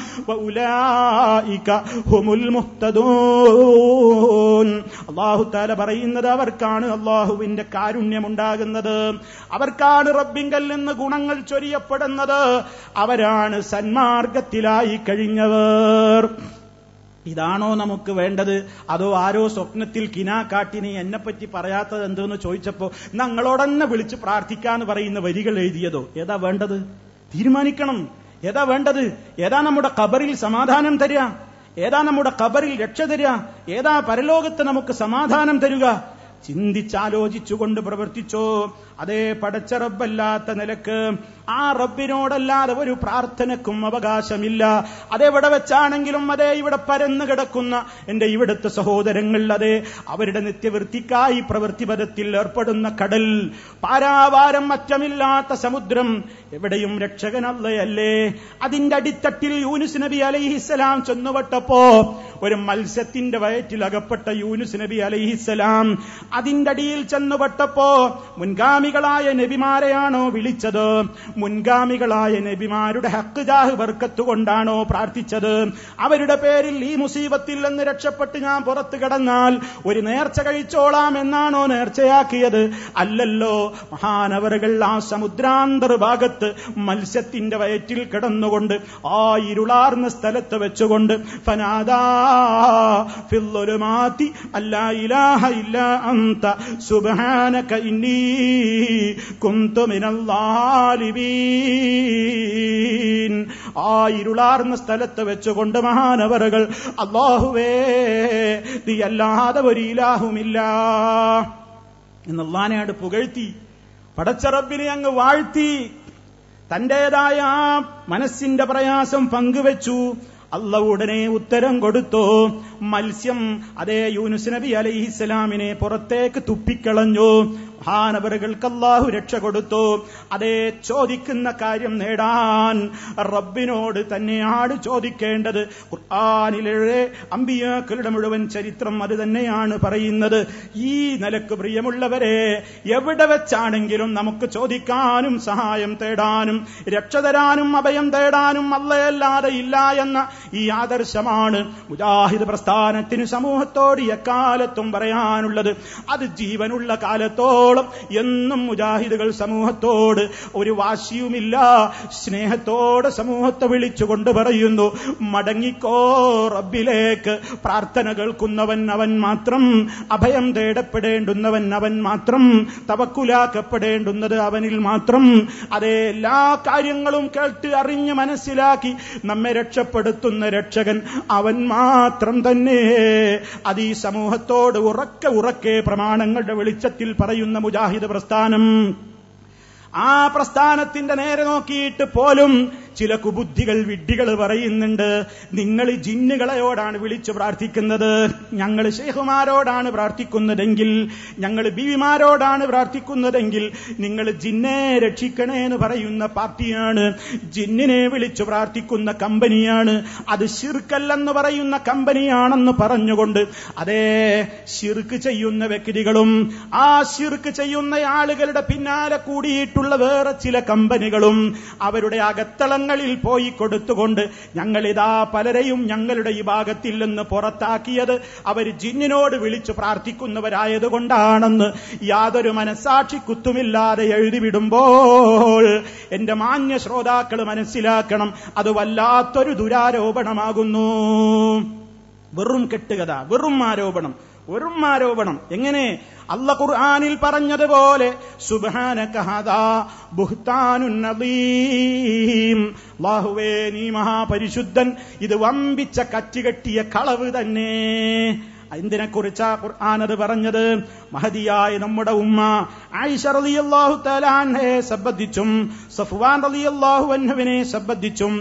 S1: ഹുമുൽ മുഹ്തദൂൻ അള്ളാഹു താല പറയുന്നത് അവർക്കാണ് അള്ളാഹുവിന്റെ കാരുണ്യമുണ്ടാകുന്നത് അവർക്കാണ് റബ്ബിങ്കൽ നിന്ന് ഗുണങ്ങൾ ചൊരിയപ്പെടുന്നത് അവരാണ് സന്മാർഗത്തിലായി കഴിഞ്ഞവർ ഇതാണോ നമുക്ക് വേണ്ടത് അതോ ആരോ സ്വപ്നത്തിൽ കിനാ കാട്ടിനി എന്നെപ്പറ്റി പറയാത്തത് എന്തെന്ന് ചോദിച്ചപ്പോ ഞങ്ങളോടന്നെ വിളിച്ച് പ്രാർത്ഥിക്കാന്ന് പറയുന്ന വരികൾ എഴുതിയതോ ഏതാ വേണ്ടത് തീരുമാനിക്കണം ഏതാ വേണ്ടത് ഏതാ നമ്മുടെ കബറിൽ സമാധാനം തരിക ഏതാ നമ്മുടെ കബറിൽ രക്ഷ തരിക ഏതാ പരലോകത്ത് നമുക്ക് സമാധാനം തരുക ചിന്തിച്ചാലോചിച്ചുകൊണ്ട് പ്രവർത്തിച്ചോ അതേ പടച്ച റബ്ബല്ലാത്ത നിലക്ക് ആ റബ്ബിനോടല്ലാതെ ഒരു പ്രാർത്ഥനക്കും അവകാശമില്ല അതെവിടെ വെച്ചാണെങ്കിലും അതേ ഇവിടെ പരന്നു കിടക്കുന്ന എന്റെ ഇവിടുത്തെ സഹോദരങ്ങൾ അതേ അവരുടെ നിത്യവൃത്തിക്കായി പ്രവൃത്തിപഥത്തിൽ ഏർപ്പെടുന്ന കടൽ പാരാവാരം അറ്റമില്ലാത്ത സമുദ്രം എവിടെയും രക്ഷകനല്ലയല്ലേ അതിന്റെ അടിത്തട്ടിൽ യൂനുസ് നബി അലൈഹിസ്സലാം ചെന്നുപെട്ടപ്പോ ഒരു മത്സ്യത്തിന്റെ വയറ്റിൽ അകപ്പെട്ട യൂനുസ് നബി അലൈഹിസ്സലാം അതിന്റെ അടിയിൽ ചെന്നുപെട്ടപ്പോ മുൻഗാമി മുൻഗാമികളായ നബിമാരെയാണോ വിളിച്ചത് മുൻഗാമികളായ നബിമാരുടെ ഹക്ക് ജാഹ് ബർക്കത്ത് കൊണ്ടാണോ പ്രാർത്ഥിച്ചത് അവരുടെ പേരിൽ ഈ മുസീബത്തിൽ നിന്ന് രക്ഷപ്പെട്ട് ഞാൻ പുറത്തു കിടന്നാൽ ഒരു നേർച്ച കഴിച്ചോളാം എന്നാണോ നേർച്ചയാക്കിയത് അല്ലല്ലോ മഹാനവറുകൾ ആ സമുദ്രാന്തർ ഭാഗത്ത് മത്സ്യത്തിന്റെ വയറ്റിൽ കിടന്നുകൊണ്ട് ആ ഇരുളാർന്ന സ്ഥലത്ത് വെച്ചുകൊണ്ട് ഫനാദാ ഇലാഹ ഇല്ല അന്ത സുബാനക ഇന്നീ കുന്തുമിനല്ലാലിബീൻ ആ ഇരുളാർന്ന സ്ഥലത്ത് വെച്ചുകൊണ്ട് മഹാനവറുകൾ അള്ളാഹുവേ നീ അല്ലാതെ ഒരു ഇലാഹുമില്ല എന്നുള്ളാനെയാണ് പുകഴ്ത്തി പടച്ചറബിനെ അങ്ങ് വാഴ്ത്തി തന്റേതായ മനസ്സിന്റെ പ്രയാസം പങ്കുവെച്ചു അല്ല ഉടനെ ഉത്തരം കൊടുത്തു മത്സ്യം അതേ യൂനുസ് നബി അലൈഹിസ്സലാമിനെ പുറത്തേക്ക് തുപ്പിക്കളഞ്ഞു മഹാനവറുകൾക്ക് അള്ളാഹു രക്ഷ കൊടുത്തു അതേ ചോദിക്കുന്ന കാര്യം നേടാൻ റബ്ബിനോട് തന്നെയാണ് ചോദിക്കേണ്ടത് ഖുർആാനിലെ അമ്പിയാക്കളുടെ മുഴുവൻ ചരിത്രം അത് തന്നെയാണ് പറയുന്നത് ഈ നിലക്ക് പ്രിയമുള്ളവരെ എവിടെ വെച്ചാണെങ്കിലും നമുക്ക് ചോദിക്കാനും സഹായം തേടാനും രക്ഷ തരാനും അഭയം തേടാനും അല്ലയല്ലാതെ ഇല്ല എന്ന ഈ ആദർശമാണ് മുജാഹിദ് പ്രസ്ഥാനത്തിന് സമൂഹത്തോട് എക്കാലത്തും പറയാനുള്ളത് അത് ജീവനുള്ള കാലത്തോ കാലത്തോളം എന്നും മുജാഹിദുകൾ സമൂഹത്തോട് ഒരു വാശിയുമില്ല സ്നേഹത്തോടെ സമൂഹത്തെ വിളിച്ചുകൊണ്ട് പറയുന്നു മടങ്ങിക്കോ റബ്ബിലേക്ക് പ്രാർത്ഥന കേൾക്കുന്നവൻ അവൻ മാത്രം അഭയം തേടപ്പെടേണ്ടുന്നവൻ അവൻ മാത്രം തവക്കുലാക്കപ്പെടേണ്ടുന്നത് അവനിൽ മാത്രം അതേ എല്ലാ കാര്യങ്ങളും കേട്ട് അറിഞ്ഞ് മനസ്സിലാക്കി നമ്മെ രക്ഷപ്പെടുത്തുന്ന രക്ഷകൻ അവൻ മാത്രം തന്നെ അത് ഈ സമൂഹത്തോട് ഉറക്കെ ഉറക്കെ പ്രമാണങ്ങളുടെ വെളിച്ചത്തിൽ പറയുന്ന മുജാഹിദ് പ്രസ്ഥാനം ആ പ്രസ്ഥാനത്തിന്റെ നേരെ നോക്കിയിട്ട് പോലും ചില കുബുദ്ധികൾ വിഡ്ഢികൾ പറയുന്നുണ്ട് നിങ്ങൾ ജിന്നുകളെയോടാണ് വിളിച്ചു പ്രാർത്ഥിക്കുന്നത് ഞങ്ങൾ ഷേഖുമാരോടാണ് പ്രാർത്ഥിക്കുന്നതെങ്കിൽ ഞങ്ങൾ ബീവിമാരോടാണ് പ്രാർത്ഥിക്കുന്നതെങ്കിൽ നിങ്ങൾ ജിന്നെ രക്ഷിക്കണേ എന്ന് പറയുന്ന പാർട്ടിയാണ് ജിന്നിനെ വിളിച്ചു പ്രാർത്ഥിക്കുന്ന കമ്പനിയാണ് അത് ശിർക്കല്ലെന്ന് പറയുന്ന കമ്പനിയാണെന്ന് പറഞ്ഞുകൊണ്ട് അതേ ശിർക്ക് ചെയ്യുന്ന വ്യക്തികളും ആ ശിർക്ക് ചെയ്യുന്ന ആളുകളുടെ പിന്നാലെ കൂടിയിട്ടുള്ള വേറെ ചില കമ്പനികളും അവരുടെ അകത്തളങ്ങൾ ഞങ്ങളിൽ പോയി കൊടുത്തുകൊണ്ട് ഞങ്ങളിതാ പലരെയും ഞങ്ങളുടെ ഈ ഭാഗത്തിൽ നിന്ന് പുറത്താക്കിയത് അവർ ജിന്നിനോട് വിളിച്ചു കൊണ്ടാണെന്ന് യാതൊരു മനസാക്ഷി കുത്തുമില്ലാതെ എഴുതിവിടുമ്പോൾ എന്റെ മാന്യ ശ്രോതാക്കൾ മനസ്സിലാക്കണം അത് വല്ലാത്തൊരു ദുരാരോപണമാകുന്നു വെറും കെട്ടുകഥ വെറും ആരോപണം വെറും ആരോപണം എങ്ങനെ അള്ള ഖുർആാനിൽ പറഞ്ഞതുപോലെ സുബാനേ നീ മഹാപരിശുദ്ധൻ ഇത് വമ്പിച്ച കറ്റുകെട്ടിയ കളവ് തന്നെ അതിനെ കുറിച്ചാ ഖുർആാനത് പറഞ്ഞത് മഹതിയായ നമ്മുടെ ഉമ്മ ആയിഷ റളിയല്ലാഹു തലാൻഹയെ സംബന്ധിച്ചും സഫ്വാൻ റളിയല്ലാഹു അൻഹുവിനെ സംബന്ധിച്ചും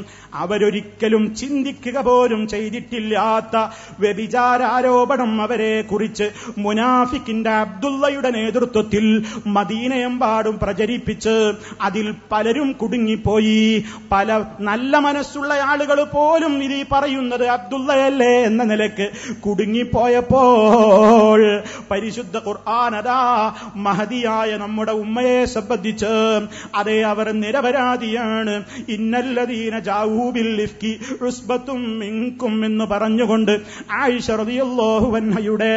S1: അവരൊരിക്കലും ചിന്തിക്കുക പോലും ചെയ്തിട്ടില്ലാത്ത വ്യഭിചാരോപണം അവരെ കുറിച്ച് മുനാഫിക്കിന്റെ അബ്ദുള്ളയുടെ നേതൃത്വത്തിൽ മദീനയെമ്പാടും പ്രചരിപ്പിച്ച് അതിൽ പലരും കുടുങ്ങിപ്പോയി പല നല്ല മനസ്സുള്ള ആളുകൾ പോലും ഇത് പറയുന്നത് അബ്ദുള്ളയല്ലേ എന്ന നിലക്ക് കുടുങ്ങിപ്പോയ പോയപ്പോൾ പരിശുദ്ധ ഖുർആാനതാ മഹതിയായ നമ്മുടെ ഉമ്മയെ സംബന്ധിച്ച് അതെ അവർ നിരപരാധിയാണ് ഇന്നല്ലതീന ജാവൂബിൽ ലിഫ്കി മിങ്കും എന്ന് പറഞ്ഞുകൊണ്ട് ആയിഷ റതിയല്ലോഹുവന്നയുടെ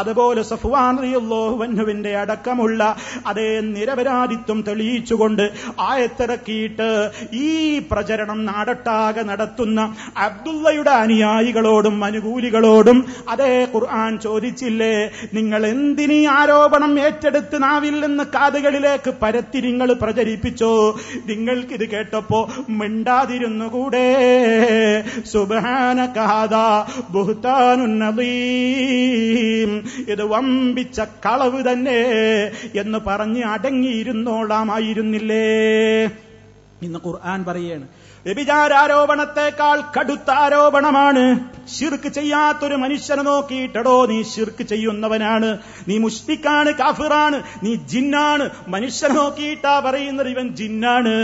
S1: അതുപോലെ സഫുവാൻ റതിയല്ലോഹുവന്നുവിന്റെ അടക്കമുള്ള അതേ നിരപരാധിത്വം തെളിയിച്ചുകൊണ്ട് ആയത്തിറക്കിയിട്ട് ഈ പ്രചരണം നാടട്ടാകെ നടത്തുന്ന അബ്ദുള്ളയുടെ അനുയായികളോടും അനുകൂലികളോടും അതേ ഖുർആൻ ചോദിച്ചില്ലേ നിങ്ങൾ എന്തിനി ആരോപണം ഏറ്റെടുത്ത് നാവിൽ നിന്ന് കാതുകളിലേക്ക് പരത്തി നിങ്ങൾ പ്രചരിപ്പിച്ചോ നിങ്ങൾക്കിത് കേട്ടപ്പോ മിണ്ടാതിരുന്നുകൂടെ സുബാന കാത ബുഹ്താനുന്നതീം ഇത് വമ്പിച്ച കളവ് തന്നെ എന്ന് പറഞ്ഞ് അടങ്ങിയിരുന്നോളാമായിരുന്നില്ലേ ഇന്ന് ഖുർആൻ പറയാണ് വ്യഭിചാരോപണത്തെക്കാൾ കടുത്ത ആരോപണമാണ് ശിർക്ക് ചെയ്യാത്തൊരു മനുഷ്യനെ നോക്കിയിട്ടടോ നീ ശിർക്ക് ചെയ്യുന്നവനാണ് നീ മുഷ്ടിക്കാണ് കാഫിറാണ് നീ ജിന്നാണ് മനുഷ്യനെ നോക്കിയിട്ടാ പറയുന്നത് ഇവൻ ജിന്നാണ്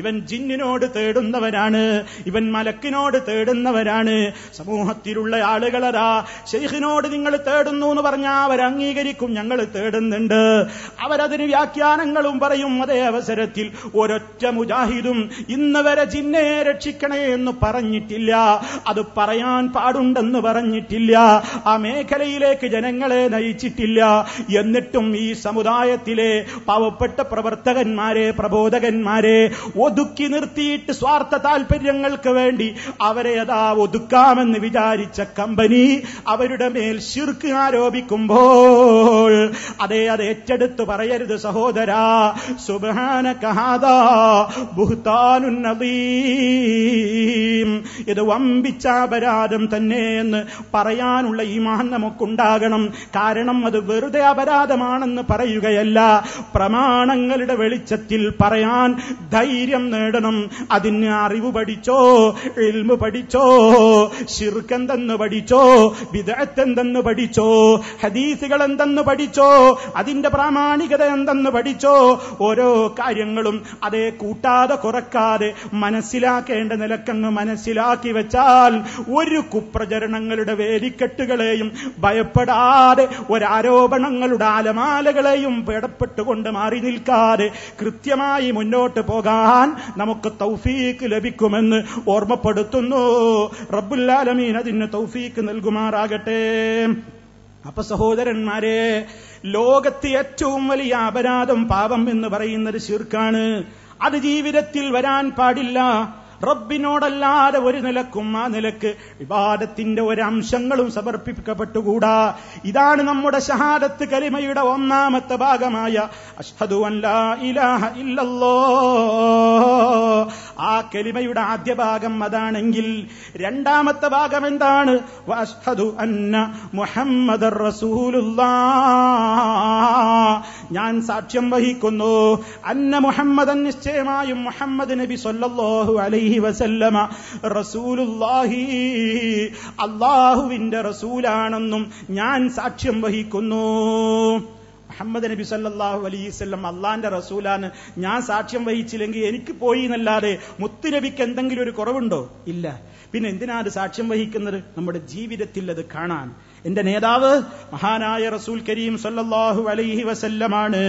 S1: ഇവൻ ജിന്നിനോട് തേടുന്നവരാണ് ഇവൻ മലക്കിനോട് തേടുന്നവരാണ് സമൂഹത്തിലുള്ള ആളുകളതാ ശൈഹിനോട് നിങ്ങൾ തേടുന്നു എന്ന് പറഞ്ഞാൽ അവർ അംഗീകരിക്കും ഞങ്ങൾ തേടുന്നുണ്ട് അവരതിന് വ്യാഖ്യാനങ്ങളും പറയും അതേ അവസരത്തിൽ ഒരൊറ്റ മുജാഹിദും ഇന്ന് വരെ ജിന്നെ എന്നെ രക്ഷിക്കണേ എന്ന് പറഞ്ഞിട്ടില്ല അത് പറയാൻ പാടുണ്ടെന്ന് പറഞ്ഞിട്ടില്ല ആ മേഖലയിലേക്ക് ജനങ്ങളെ നയിച്ചിട്ടില്ല എന്നിട്ടും ഈ സമുദായത്തിലെ പാവപ്പെട്ട പ്രവർത്തകന്മാരെ പ്രബോധകന്മാരെ ഒതുക്കി നിർത്തിയിട്ട് സ്വാർത്ഥ താല്പര്യങ്ങൾക്ക് വേണ്ടി അവരെ അതാ ഒതുക്കാമെന്ന് വിചാരിച്ച കമ്പനി അവരുടെ മേൽ ശിർക്ക് ആരോപിക്കുമ്പോൾ അതെ അത് ഏറ്റെടുത്ത് പറയരുത് സഹോദരാ സുബാന കഹാദാ ബുഹ്താനുന്നബീ അലീം ഇത് വമ്പിച്ച അപരാധം തന്നെ എന്ന് പറയാനുള്ള ഈമാൻ നമുക്കുണ്ടാകണം കാരണം അത് വെറുതെ അപരാധമാണെന്ന് പറയുകയല്ല പ്രമാണങ്ങളുടെ വെളിച്ചത്തിൽ പറയാൻ ധൈര്യം നേടണം അതിന് അറിവ് പഠിച്ചോ ഇൽമു പഠിച്ചോ ശിർക്കെന്തെന്ന് പഠിച്ചോ വിദഗ്ധെന്തെന്ന് പഠിച്ചോ ഹദീസുകൾ എന്തെന്ന് പഠിച്ചോ അതിന്റെ പ്രാമാണികത എന്തെന്ന് പഠിച്ചോ ഓരോ കാര്യങ്ങളും അതേ കൂട്ടാതെ കുറക്കാതെ മനസ്സിൽ മനസ്സിലാക്കേണ്ട നിലക്കങ്ങ് മനസ്സിലാക്കി വെച്ചാൽ ഒരു കുപ്രചരണങ്ങളുടെ വേലിക്കെട്ടുകളെയും ഭയപ്പെടാതെ ഒരാരോപണങ്ങളുടെ ആലമാലകളെയും പേടപ്പെട്ടുകൊണ്ട് മാറി നിൽക്കാതെ കൃത്യമായി മുന്നോട്ട് പോകാൻ നമുക്ക് തൗഫീക്ക് ലഭിക്കുമെന്ന് ഓർമ്മപ്പെടുത്തുന്നു റബ്ബുല്ലാലമീൻ അതിന് തൗഫീക്ക് നൽകുമാറാകട്ടെ അപ്പൊ സഹോദരന്മാരെ ലോകത്ത് ഏറ്റവും വലിയ അപരാധം പാപം എന്ന് പറയുന്നത് ശിർക്കാണ് അത് ജീവിതത്തിൽ വരാൻ പാടില്ല റബ്ബിനോടല്ലാതെ ഒരു നിലക്കും ആ നിലക്ക് വിവാദത്തിന്റെ ഒരംശങ്ങളും സമർപ്പിക്കപ്പെട്ടുകൂടാ ഇതാണ് നമ്മുടെ ഷഹാദത്ത് കലിമയുടെ ഒന്നാമത്തെ ഭാഗമായ അഷ്ഹദു ഇലാഹ ഇല്ലല്ലോ ആ കലിമയുടെ ആദ്യ ഭാഗം അതാണെങ്കിൽ രണ്ടാമത്തെ ഭാഗം എന്താണ് അഷ്ഹദു അന്ന മുഹമ്മദ് ഞാൻ സാക്ഷ്യം വഹിക്കുന്നു അന്ന മുഹമ്മദൻ നിശ്ചയമായും മുഹമ്മദ് നബി സൊല്ലാഹു അലൈഹി അലൈഹി വസല്ലമ റസൂലുല്ലാഹി അള്ളാഹുവിന്റെ റസൂലാണെന്നും ഞാൻ സാക്ഷ്യം വഹിക്കുന്നു മുഹമ്മദ് നബി സല്ലാഹു വസല്ലം അള്ളാന്റെ റസൂലാണ് ഞാൻ സാക്ഷ്യം വഹിച്ചില്ലെങ്കിൽ എനിക്ക് പോയി എന്നല്ലാതെ മുത്തുനബിക്ക് എന്തെങ്കിലും ഒരു കുറവുണ്ടോ ഇല്ല പിന്നെ എന്തിനാണ് സാക്ഷ്യം വഹിക്കുന്നത് നമ്മുടെ ജീവിതത്തിൽ അത് കാണാൻ എന്റെ നേതാവ് മഹാനായ റസൂൽ കരീം സല്ലാഹു അലൈഹി വസല്ലമാണ്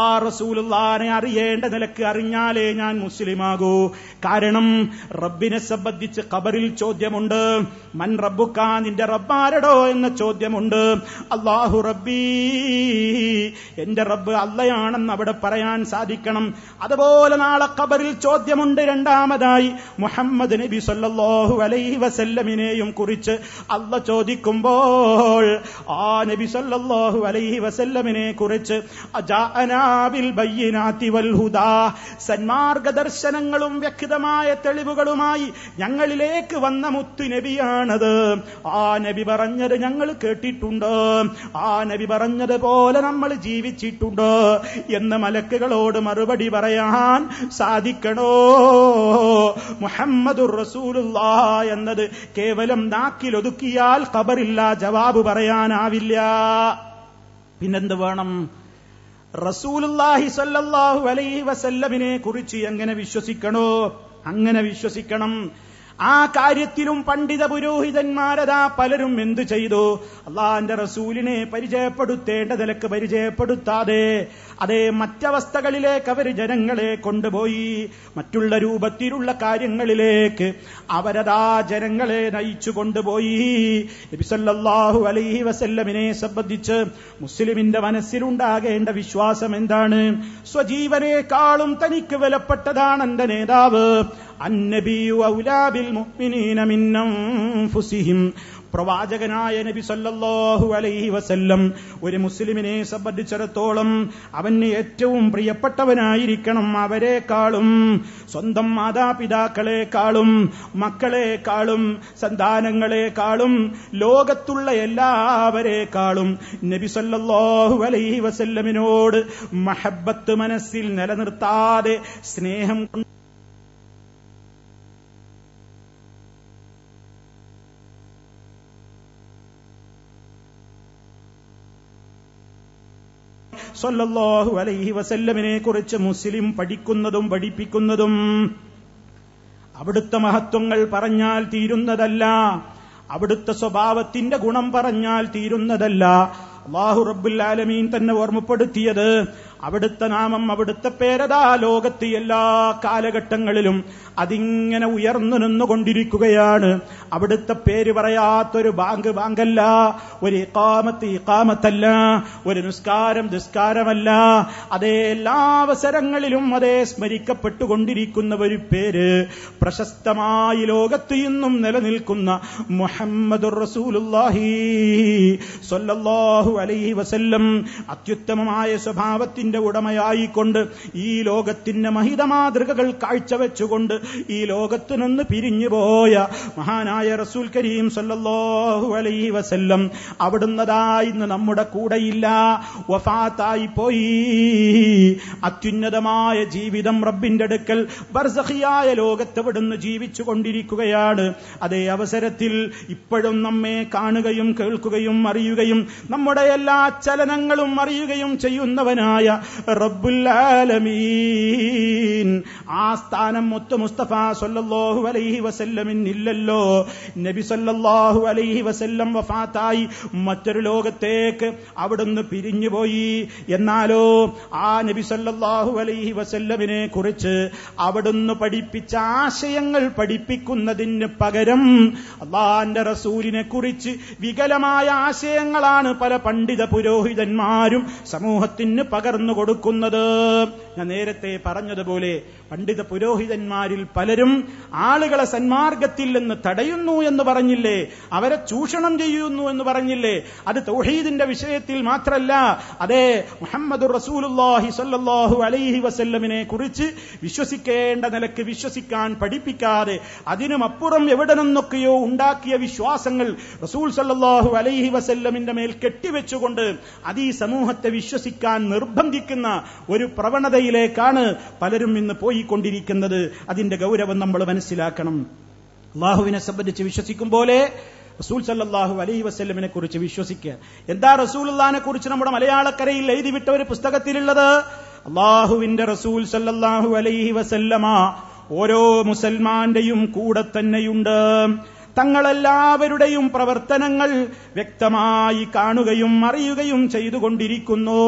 S1: ആ റസൂലുള്ളാനെ അറിയേണ്ട നിലക്ക് അറിഞ്ഞാലേ ഞാൻ മുസ്ലിമാകൂ കാരണം റബ്ബിനെ സംബന്ധിച്ച് ഖബറിൽ ചോദ്യമുണ്ട് മൻ റബ്ബുക്കാ നിന്റെ റബ്ബാരടോ എന്ന ചോദ്യമുണ്ട് അള്ളാഹു റബ്ബി എന്റെ റബ്ബ് അല്ലയാണെന്ന് അവിടെ പറയാൻ സാധിക്കണം അതുപോലെ നാളെ ഖബറിൽ ചോദ്യമുണ്ട് രണ്ടാമതായി മുഹമ്മദ് നബി സല്ലാഹു അലൈഹി വസല്ലമിനെയും കുറിച്ച് അല്ല ചോദിക്കുമ്പോൾ ആ നബി സല്ലാഹു അലൈഹി വസല്ലമിനെ കുറിച്ച് അജാ സന്മാർഗദർശനങ്ങളും വ്യക്തമായ തെളിവുകളുമായി ഞങ്ങളിലേക്ക് വന്ന മുത്തു നബിയാണത് ആ നബി പറഞ്ഞത് ഞങ്ങൾ കേട്ടിട്ടുണ്ട് ആ നബി പറഞ്ഞത് പോലെ നമ്മൾ ജീവിച്ചിട്ടുണ്ട് എന്ന് മലക്കുകളോട് മറുപടി പറയാൻ സാധിക്കണോ മുഹമ്മദുർ റസൂലുള്ള എന്നത് കേവലം നാക്കിലൊതുക്കിയാൽ ഖബറില്ല ജവാബ് പറയാനാവില്ല പിന്നെന്ത് വേണം റസൂലുല്ലാഹി സല്ലല്ലാഹു അലൈഹി വസല്ലമിനെ കുറിച്ച് എങ്ങനെ വിശ്വസിക്കണോ അങ്ങനെ വിശ്വസിക്കണം ആ കാര്യത്തിലും പണ്ഡിത പുരോഹിതന്മാരതാ പലരും എന്തു ചെയ്തു അള്ളാന്റെ റസൂലിനെ പരിചയപ്പെടുത്തേണ്ട നിലക്ക് പരിചയപ്പെടുത്താതെ അതേ മറ്റവസ്ഥകളിലേക്ക് അവർ ജനങ്ങളെ കൊണ്ടുപോയി മറ്റുള്ള രൂപത്തിലുള്ള കാര്യങ്ങളിലേക്ക് അവരതാ ജനങ്ങളെ നയിച്ചു കൊണ്ടുപോയി നബിസല്ലാഹു അലൈഹി വസല്ലമിനെ സംബന്ധിച്ച് മുസ്ലിമിന്റെ മനസ്സിലുണ്ടാകേണ്ട വിശ്വാസം എന്താണ് സ്വജീവനേക്കാളും തനിക്ക് വിലപ്പെട്ടതാണ് എന്റെ നേതാവ് പ്രവാചകനായ നബി സല്ലല്ലാഹു അലൈഹി വസല്ലം ഒരു മുസ്ലിമിനെ സംബന്ധിച്ചിടത്തോളം അവന് ഏറ്റവും പ്രിയപ്പെട്ടവനായിരിക്കണം അവരെക്കാളും സ്വന്തം മാതാപിതാക്കളെക്കാളും മക്കളെക്കാളും സന്താനങ്ങളെക്കാളും ലോകത്തുള്ള എല്ലാവരെക്കാളും നബി സല്ലല്ലാഹു അലൈഹി വസല്ലമിനോട് മഹബത്ത് മനസ്സിൽ നിലനിർത്താതെ സ്നേഹം കൊണ്ട് സൊല്ലാഹു അലൈഹി വസല്ലമിനെ കുറിച്ച് മുസ്ലിം പഠിക്കുന്നതും പഠിപ്പിക്കുന്നതും അവിടുത്തെ മഹത്വങ്ങൾ പറഞ്ഞാൽ തീരുന്നതല്ല അവിടുത്തെ സ്വഭാവത്തിന്റെ ഗുണം പറഞ്ഞാൽ തീരുന്നതല്ല അള്ളാഹു റബ്ബുല്ലാലമീൻ ആലമീൻ തന്നെ ഓർമ്മപ്പെടുത്തിയത് അവിടുത്തെ നാമം അവിടുത്തെ പേരതാ ലോകത്ത് എല്ലാ കാലഘട്ടങ്ങളിലും അതിങ്ങനെ ഉയർന്നു നിന്നുകൊണ്ടിരിക്കുകയാണ് അവിടുത്തെ പേര് പറയാത്തൊരു ബാങ്ക് ബാങ്കല്ല ഒരു ഇക്കാമത്ത് ഇക്കാമത്തല്ല ഒരു നിസ്കാരം നിസ്കാരമല്ല അതേ എല്ലാ അവസരങ്ങളിലും അതേ സ്മരിക്കപ്പെട്ടുകൊണ്ടിരിക്കുന്ന ഒരു പേര് പ്രശസ്തമായി ലോകത്ത് ഇന്നും നിലനിൽക്കുന്ന മുഹമ്മദ് റസൂലുല്ലാഹി സൊല്ലാഹു അലൈഹി വസല്ലം അത്യുത്തമമായ സ്വഭാവത്തിന്റെ ലോകത്തിന്റെ ഉടമയായിക്കൊണ്ട് ഈ ലോകത്തിന്റെ മാതൃകകൾ കാഴ്ചവെച്ചുകൊണ്ട് ഈ ലോകത്തു നിന്ന് പിരിഞ്ഞുപോയ മഹാനായ റസൂൽ കരീം സല്ലാഹു അലൈഹി വസല്ലം അവിടുന്നതാ ഇന്ന് നമ്മുടെ കൂടെയില്ല വഫാത്തായി പോയി അത്യുന്നതമായ ജീവിതം റബ്ബിന്റെ അടുക്കൽ ബർസഹിയായ ലോകത്ത് അവിടുന്ന് ജീവിച്ചു കൊണ്ടിരിക്കുകയാണ് അതേ അവസരത്തിൽ ഇപ്പോഴും നമ്മെ കാണുകയും കേൾക്കുകയും അറിയുകയും നമ്മുടെ എല്ലാ ചലനങ്ങളും അറിയുകയും ചെയ്യുന്നവനായ റബ്ബുൽ ആ സ്ഥാനം മുത്ത മുസ്തഫ സൊല്ലാഹു അലൈഹി വസല്ലമിന്നില്ലല്ലോ നബി സൊല്ലാഹു അലൈഹി വസല്ലം വഫാത്തായി മറ്റൊരു ലോകത്തേക്ക് അവിടുന്ന് പിരിഞ്ഞുപോയി എന്നാലോ ആ നബി സല്ലാഹു അലൈഹി വസല്ലമിനെ കുറിച്ച് അവിടുന്ന് പഠിപ്പിച്ച ആശയങ്ങൾ പഠിപ്പിക്കുന്നതിന് പകരം അള്ളാന്റെ റസൂലിനെ കുറിച്ച് വികലമായ ആശയങ്ങളാണ് പല പണ്ഡിത പുരോഹിതന്മാരും സമൂഹത്തിന് പകർന്നു കൊടുക്കുന്നത് ഞാൻ നേരത്തെ പറഞ്ഞതുപോലെ പണ്ഡിത പുരോഹിതന്മാരിൽ പലരും ആളുകളെ സന്മാർഗത്തിൽ നിന്ന് തടയുന്നു എന്ന് പറഞ്ഞില്ലേ അവരെ ചൂഷണം ചെയ്യുന്നു എന്ന് പറഞ്ഞില്ലേ അത് തൗഹീദിന്റെ വിഷയത്തിൽ മാത്രമല്ല അതേ മുഹമ്മദ് റസൂലുല്ലാഹി സല്ലാഹു അലൈഹി വസല്ലമിനെ കുറിച്ച് വിശ്വസിക്കേണ്ട നിലക്ക് വിശ്വസിക്കാൻ പഠിപ്പിക്കാതെ അപ്പുറം എവിടെ നിന്നൊക്കെയോ ഉണ്ടാക്കിയ വിശ്വാസങ്ങൾ റസൂൽ സല്ലാഹു അലൈഹി വസല്ലമിന്റെ മേൽ കെട്ടിവെച്ചുകൊണ്ട് അത് ഈ സമൂഹത്തെ വിശ്വസിക്കാൻ നിർബന്ധിക്കുന്ന ഒരു പ്രവണതയിലേക്കാണ് പലരും ഇന്ന് പോയി കൂടിക്കൊണ്ടിരിക്കുന്നത് അതിന്റെ ഗൗരവം നമ്മൾ മനസ്സിലാക്കണം അള്ളാഹുവിനെ സംബന്ധിച്ച് വിശ്വസിക്കും പോലെ റസൂൽ സല്ലാഹു അലൈഹി വസ്ലമിനെ കുറിച്ച് വിശ്വസിക്കുക എന്താ റസൂലുള്ളാനെ കുറിച്ച് നമ്മുടെ മലയാളക്കരയിൽ എഴുതിവിട്ട ഒരു പുസ്തകത്തിലുള്ളത് അള്ളാഹുവിന്റെ റസൂൽ സല്ലാഹു അലൈഹി വസല്ലമ ഓരോ മുസൽമാന്റെയും കൂടെ തന്നെയുണ്ട് തങ്ങളെല്ലാവരുടെയും പ്രവർത്തനങ്ങൾ വ്യക്തമായി കാണുകയും അറിയുകയും ചെയ്തുകൊണ്ടിരിക്കുന്നു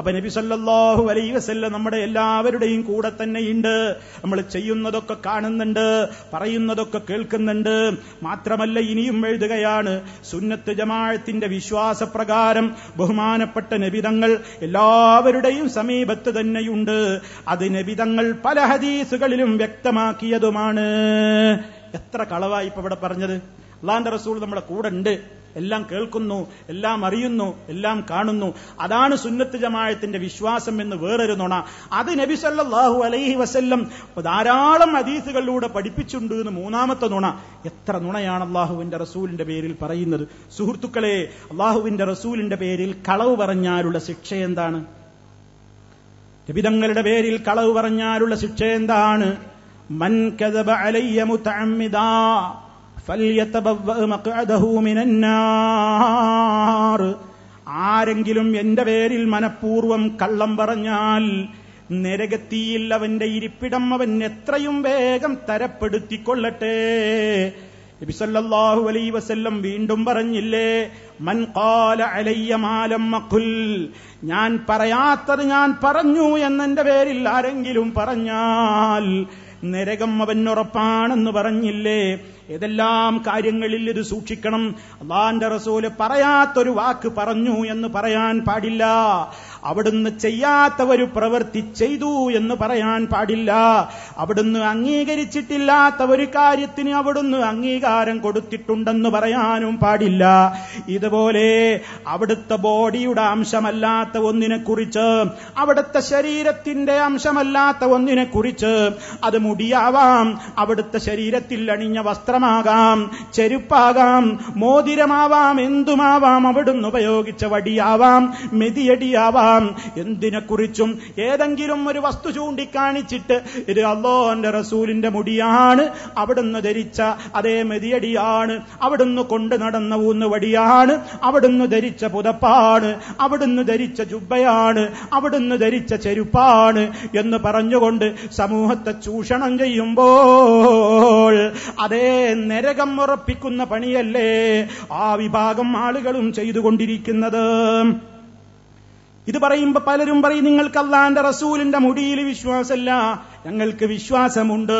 S1: അപ്പൊ നബി സല്ലാഹു അലൈ വസല്ല നമ്മുടെ എല്ലാവരുടെയും കൂടെ തന്നെയുണ്ട് നമ്മൾ ചെയ്യുന്നതൊക്കെ കാണുന്നുണ്ട് പറയുന്നതൊക്കെ കേൾക്കുന്നുണ്ട് മാത്രമല്ല ഇനിയും എഴുതുകയാണ് സുന്നത്ത് ജമാഴത്തിന്റെ വിശ്വാസപ്രകാരം ബഹുമാനപ്പെട്ട നബിതങ്ങൾ എല്ലാവരുടെയും സമീപത്ത് തന്നെയുണ്ട് അത് നബിതങ്ങൾ പല ഹദീസുകളിലും വ്യക്തമാക്കിയതുമാണ് എത്ര കളവായി ഇപ്പൊ ഇവിടെ പറഞ്ഞത് അള്ളാന്റെ റസൂൾ നമ്മുടെ കൂടെ ഉണ്ട് എല്ലാം കേൾക്കുന്നു എല്ലാം അറിയുന്നു എല്ലാം കാണുന്നു അതാണ് സുന്നത്ത് ജമായത്തിന്റെ വിശ്വാസം എന്ന് വേറൊരു നുണ അത് നബി സല്ലാഹു അലൈഹി വസല്ലം ധാരാളം അതീസുകളിലൂടെ പഠിപ്പിച്ചുണ്ട് എന്ന് മൂന്നാമത്തെ നുണ എത്ര നുണയാണ് അള്ളാഹുവിന്റെ റസൂലിന്റെ പേരിൽ പറയുന്നത് സുഹൃത്തുക്കളെ അള്ളാഹുവിന്റെ റസൂലിന്റെ പേരിൽ കളവ് പറഞ്ഞാലുള്ള ശിക്ഷ എന്താണ് രബിതങ്ങളുടെ പേരിൽ കളവ് പറഞ്ഞാലുള്ള ശിക്ഷ എന്താണ് ആരെങ്കിലും എന്റെ പേരിൽ മനഃപൂർവം കള്ളം പറഞ്ഞാൽ നിരകത്തിയിൽ അവന്റെ ഇരിപ്പിടം അവൻ എത്രയും വേഗം തരപ്പെടുത്തിക്കൊള്ളട്ടെ അലൈ വസല്ലം വീണ്ടും പറഞ്ഞില്ലേ മൻ കാല അലയ്യ മാലം മഖുൽ ഞാൻ പറയാത്തത് ഞാൻ പറഞ്ഞു എന്നെന്റെ പേരിൽ ആരെങ്കിലും പറഞ്ഞാൽ നരകം അവനുറപ്പാണെന്ന് പറഞ്ഞില്ലേ ഏതെല്ലാം കാര്യങ്ങളിൽ ഇത് സൂക്ഷിക്കണം അള്ളാന്റെ റസൂല് പറയാത്തൊരു വാക്ക് പറഞ്ഞു എന്ന് പറയാൻ പാടില്ല അവിടുന്ന് ചെയ്യാത്ത ഒരു പ്രവൃത്തി ചെയ്തു എന്ന് പറയാൻ പാടില്ല അവിടുന്ന് അംഗീകരിച്ചിട്ടില്ലാത്ത ഒരു കാര്യത്തിന് അവിടുന്ന് അംഗീകാരം കൊടുത്തിട്ടുണ്ടെന്ന് പറയാനും പാടില്ല ഇതുപോലെ അവിടുത്തെ ബോഡിയുടെ അംശമല്ലാത്ത കുറിച്ച് അവിടുത്തെ ശരീരത്തിന്റെ അംശമല്ലാത്ത കുറിച്ച് അത് മുടിയാവാം അവിടുത്തെ ശരീരത്തിൽ അണിഞ്ഞ വസ്ത്രമാകാം ചെരുപ്പാകാം മോതിരമാവാം എന്തുമാവാം അവിടുന്ന് ഉപയോഗിച്ച വടിയാവാം മെതിയടിയാവാം പറയാം എന്തിനെക്കുറിച്ചും ഏതെങ്കിലും ഒരു വസ്തു ചൂണ്ടിക്കാണിച്ചിട്ട് ഇത് അള്ളോന്റെ റസൂലിന്റെ മുടിയാണ് അവിടുന്ന് ധരിച്ച അതേ മെതിയടിയാണ് അവിടുന്ന് കൊണ്ടു നടന്ന ഊന്നുവടിയാണ് അവിടുന്ന് ധരിച്ച പുതപ്പാണ് അവിടുന്ന് ധരിച്ച ജുബ്ബയാണ് അവിടുന്ന് ധരിച്ച ചെരുപ്പാണ് എന്ന് പറഞ്ഞുകൊണ്ട് സമൂഹത്തെ ചൂഷണം ചെയ്യുമ്പോൾ അതേ നരകം ഉറപ്പിക്കുന്ന പണിയല്ലേ ആ വിഭാഗം ആളുകളും ചെയ്തുകൊണ്ടിരിക്കുന്നത് ഇത് പറയുമ്പോ പലരും പറയും നിങ്ങൾക്ക് അള്ളാന്റെ റസൂലിന്റെ മുടിയിൽ വിശ്വാസമല്ല ഞങ്ങൾക്ക് വിശ്വാസമുണ്ട്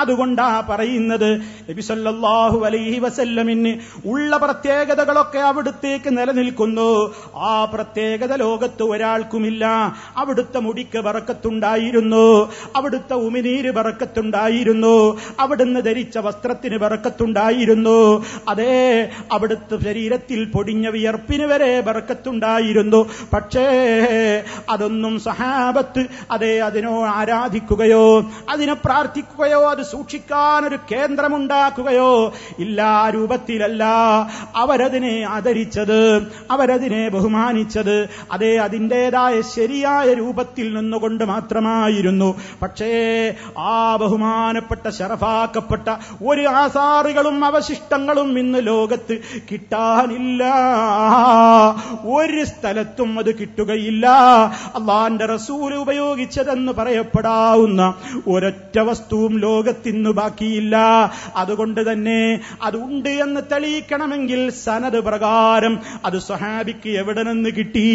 S1: അതുകൊണ്ടാ പറയുന്നത് നബിസല്ലാഹു അലൈഹി വസല്ലമിന് ഉള്ള പ്രത്യേകതകളൊക്കെ അവിടുത്തേക്ക് നിലനിൽക്കുന്നു ആ പ്രത്യേകത ലോകത്ത് ഒരാൾക്കുമില്ല അവിടുത്തെ മുടിക്ക് വറക്കത്തുണ്ടായിരുന്നു അവിടുത്തെ ഉമിനീര് വറക്കത്തുണ്ടായിരുന്നു അവിടുന്ന് ധരിച്ച വസ്ത്രത്തിന് വറക്കത്തുണ്ടായിരുന്നു അതേ അവിടുത്തെ ശരീരത്തിൽ പൊടിഞ്ഞ വിയർപ്പിന് വരെ വറക്കത്തുണ്ടായിരുന്നു പക്ഷേ അതൊന്നും സഹാബത്ത് അതെ അതിനോ ആരാധിക്കുകയോ അതിനെ പ്രാർത്ഥിക്കുകയോ അത് അത് സൂക്ഷിക്കാൻ ഒരു കേന്ദ്രമുണ്ടാക്കുകയോ ഇല്ലാ രൂപത്തിലല്ല അവരതിനെ ആദരിച്ചത് അവരതിനെ ബഹുമാനിച്ചത് അതേ അതിൻ്റെതായ ശരിയായ രൂപത്തിൽ നിന്നുകൊണ്ട് മാത്രമായിരുന്നു പക്ഷേ ആ ബഹുമാനപ്പെട്ട ശറഫാക്കപ്പെട്ട ഒരു ആസാറുകളും അവശിഷ്ടങ്ങളും ഇന്ന് ലോകത്ത് കിട്ടാനില്ല ഒരു സ്ഥലത്തും അത് കിട്ടുകയില്ല അള്ളാന്റെ റസൂൽ ഉപയോഗിച്ചതെന്ന് പറയപ്പെടാവുന്ന ഒരൊറ്റ വസ്തുവും ലോക തിന്നു ബാക്കിയില്ല അതുകൊണ്ട് തന്നെ അത് ഉണ്ട് എന്ന് തെളിയിക്കണമെങ്കിൽ സനത് പ്രകാരം അത് സഹാബിക്ക് എവിടെ നിന്ന് കിട്ടി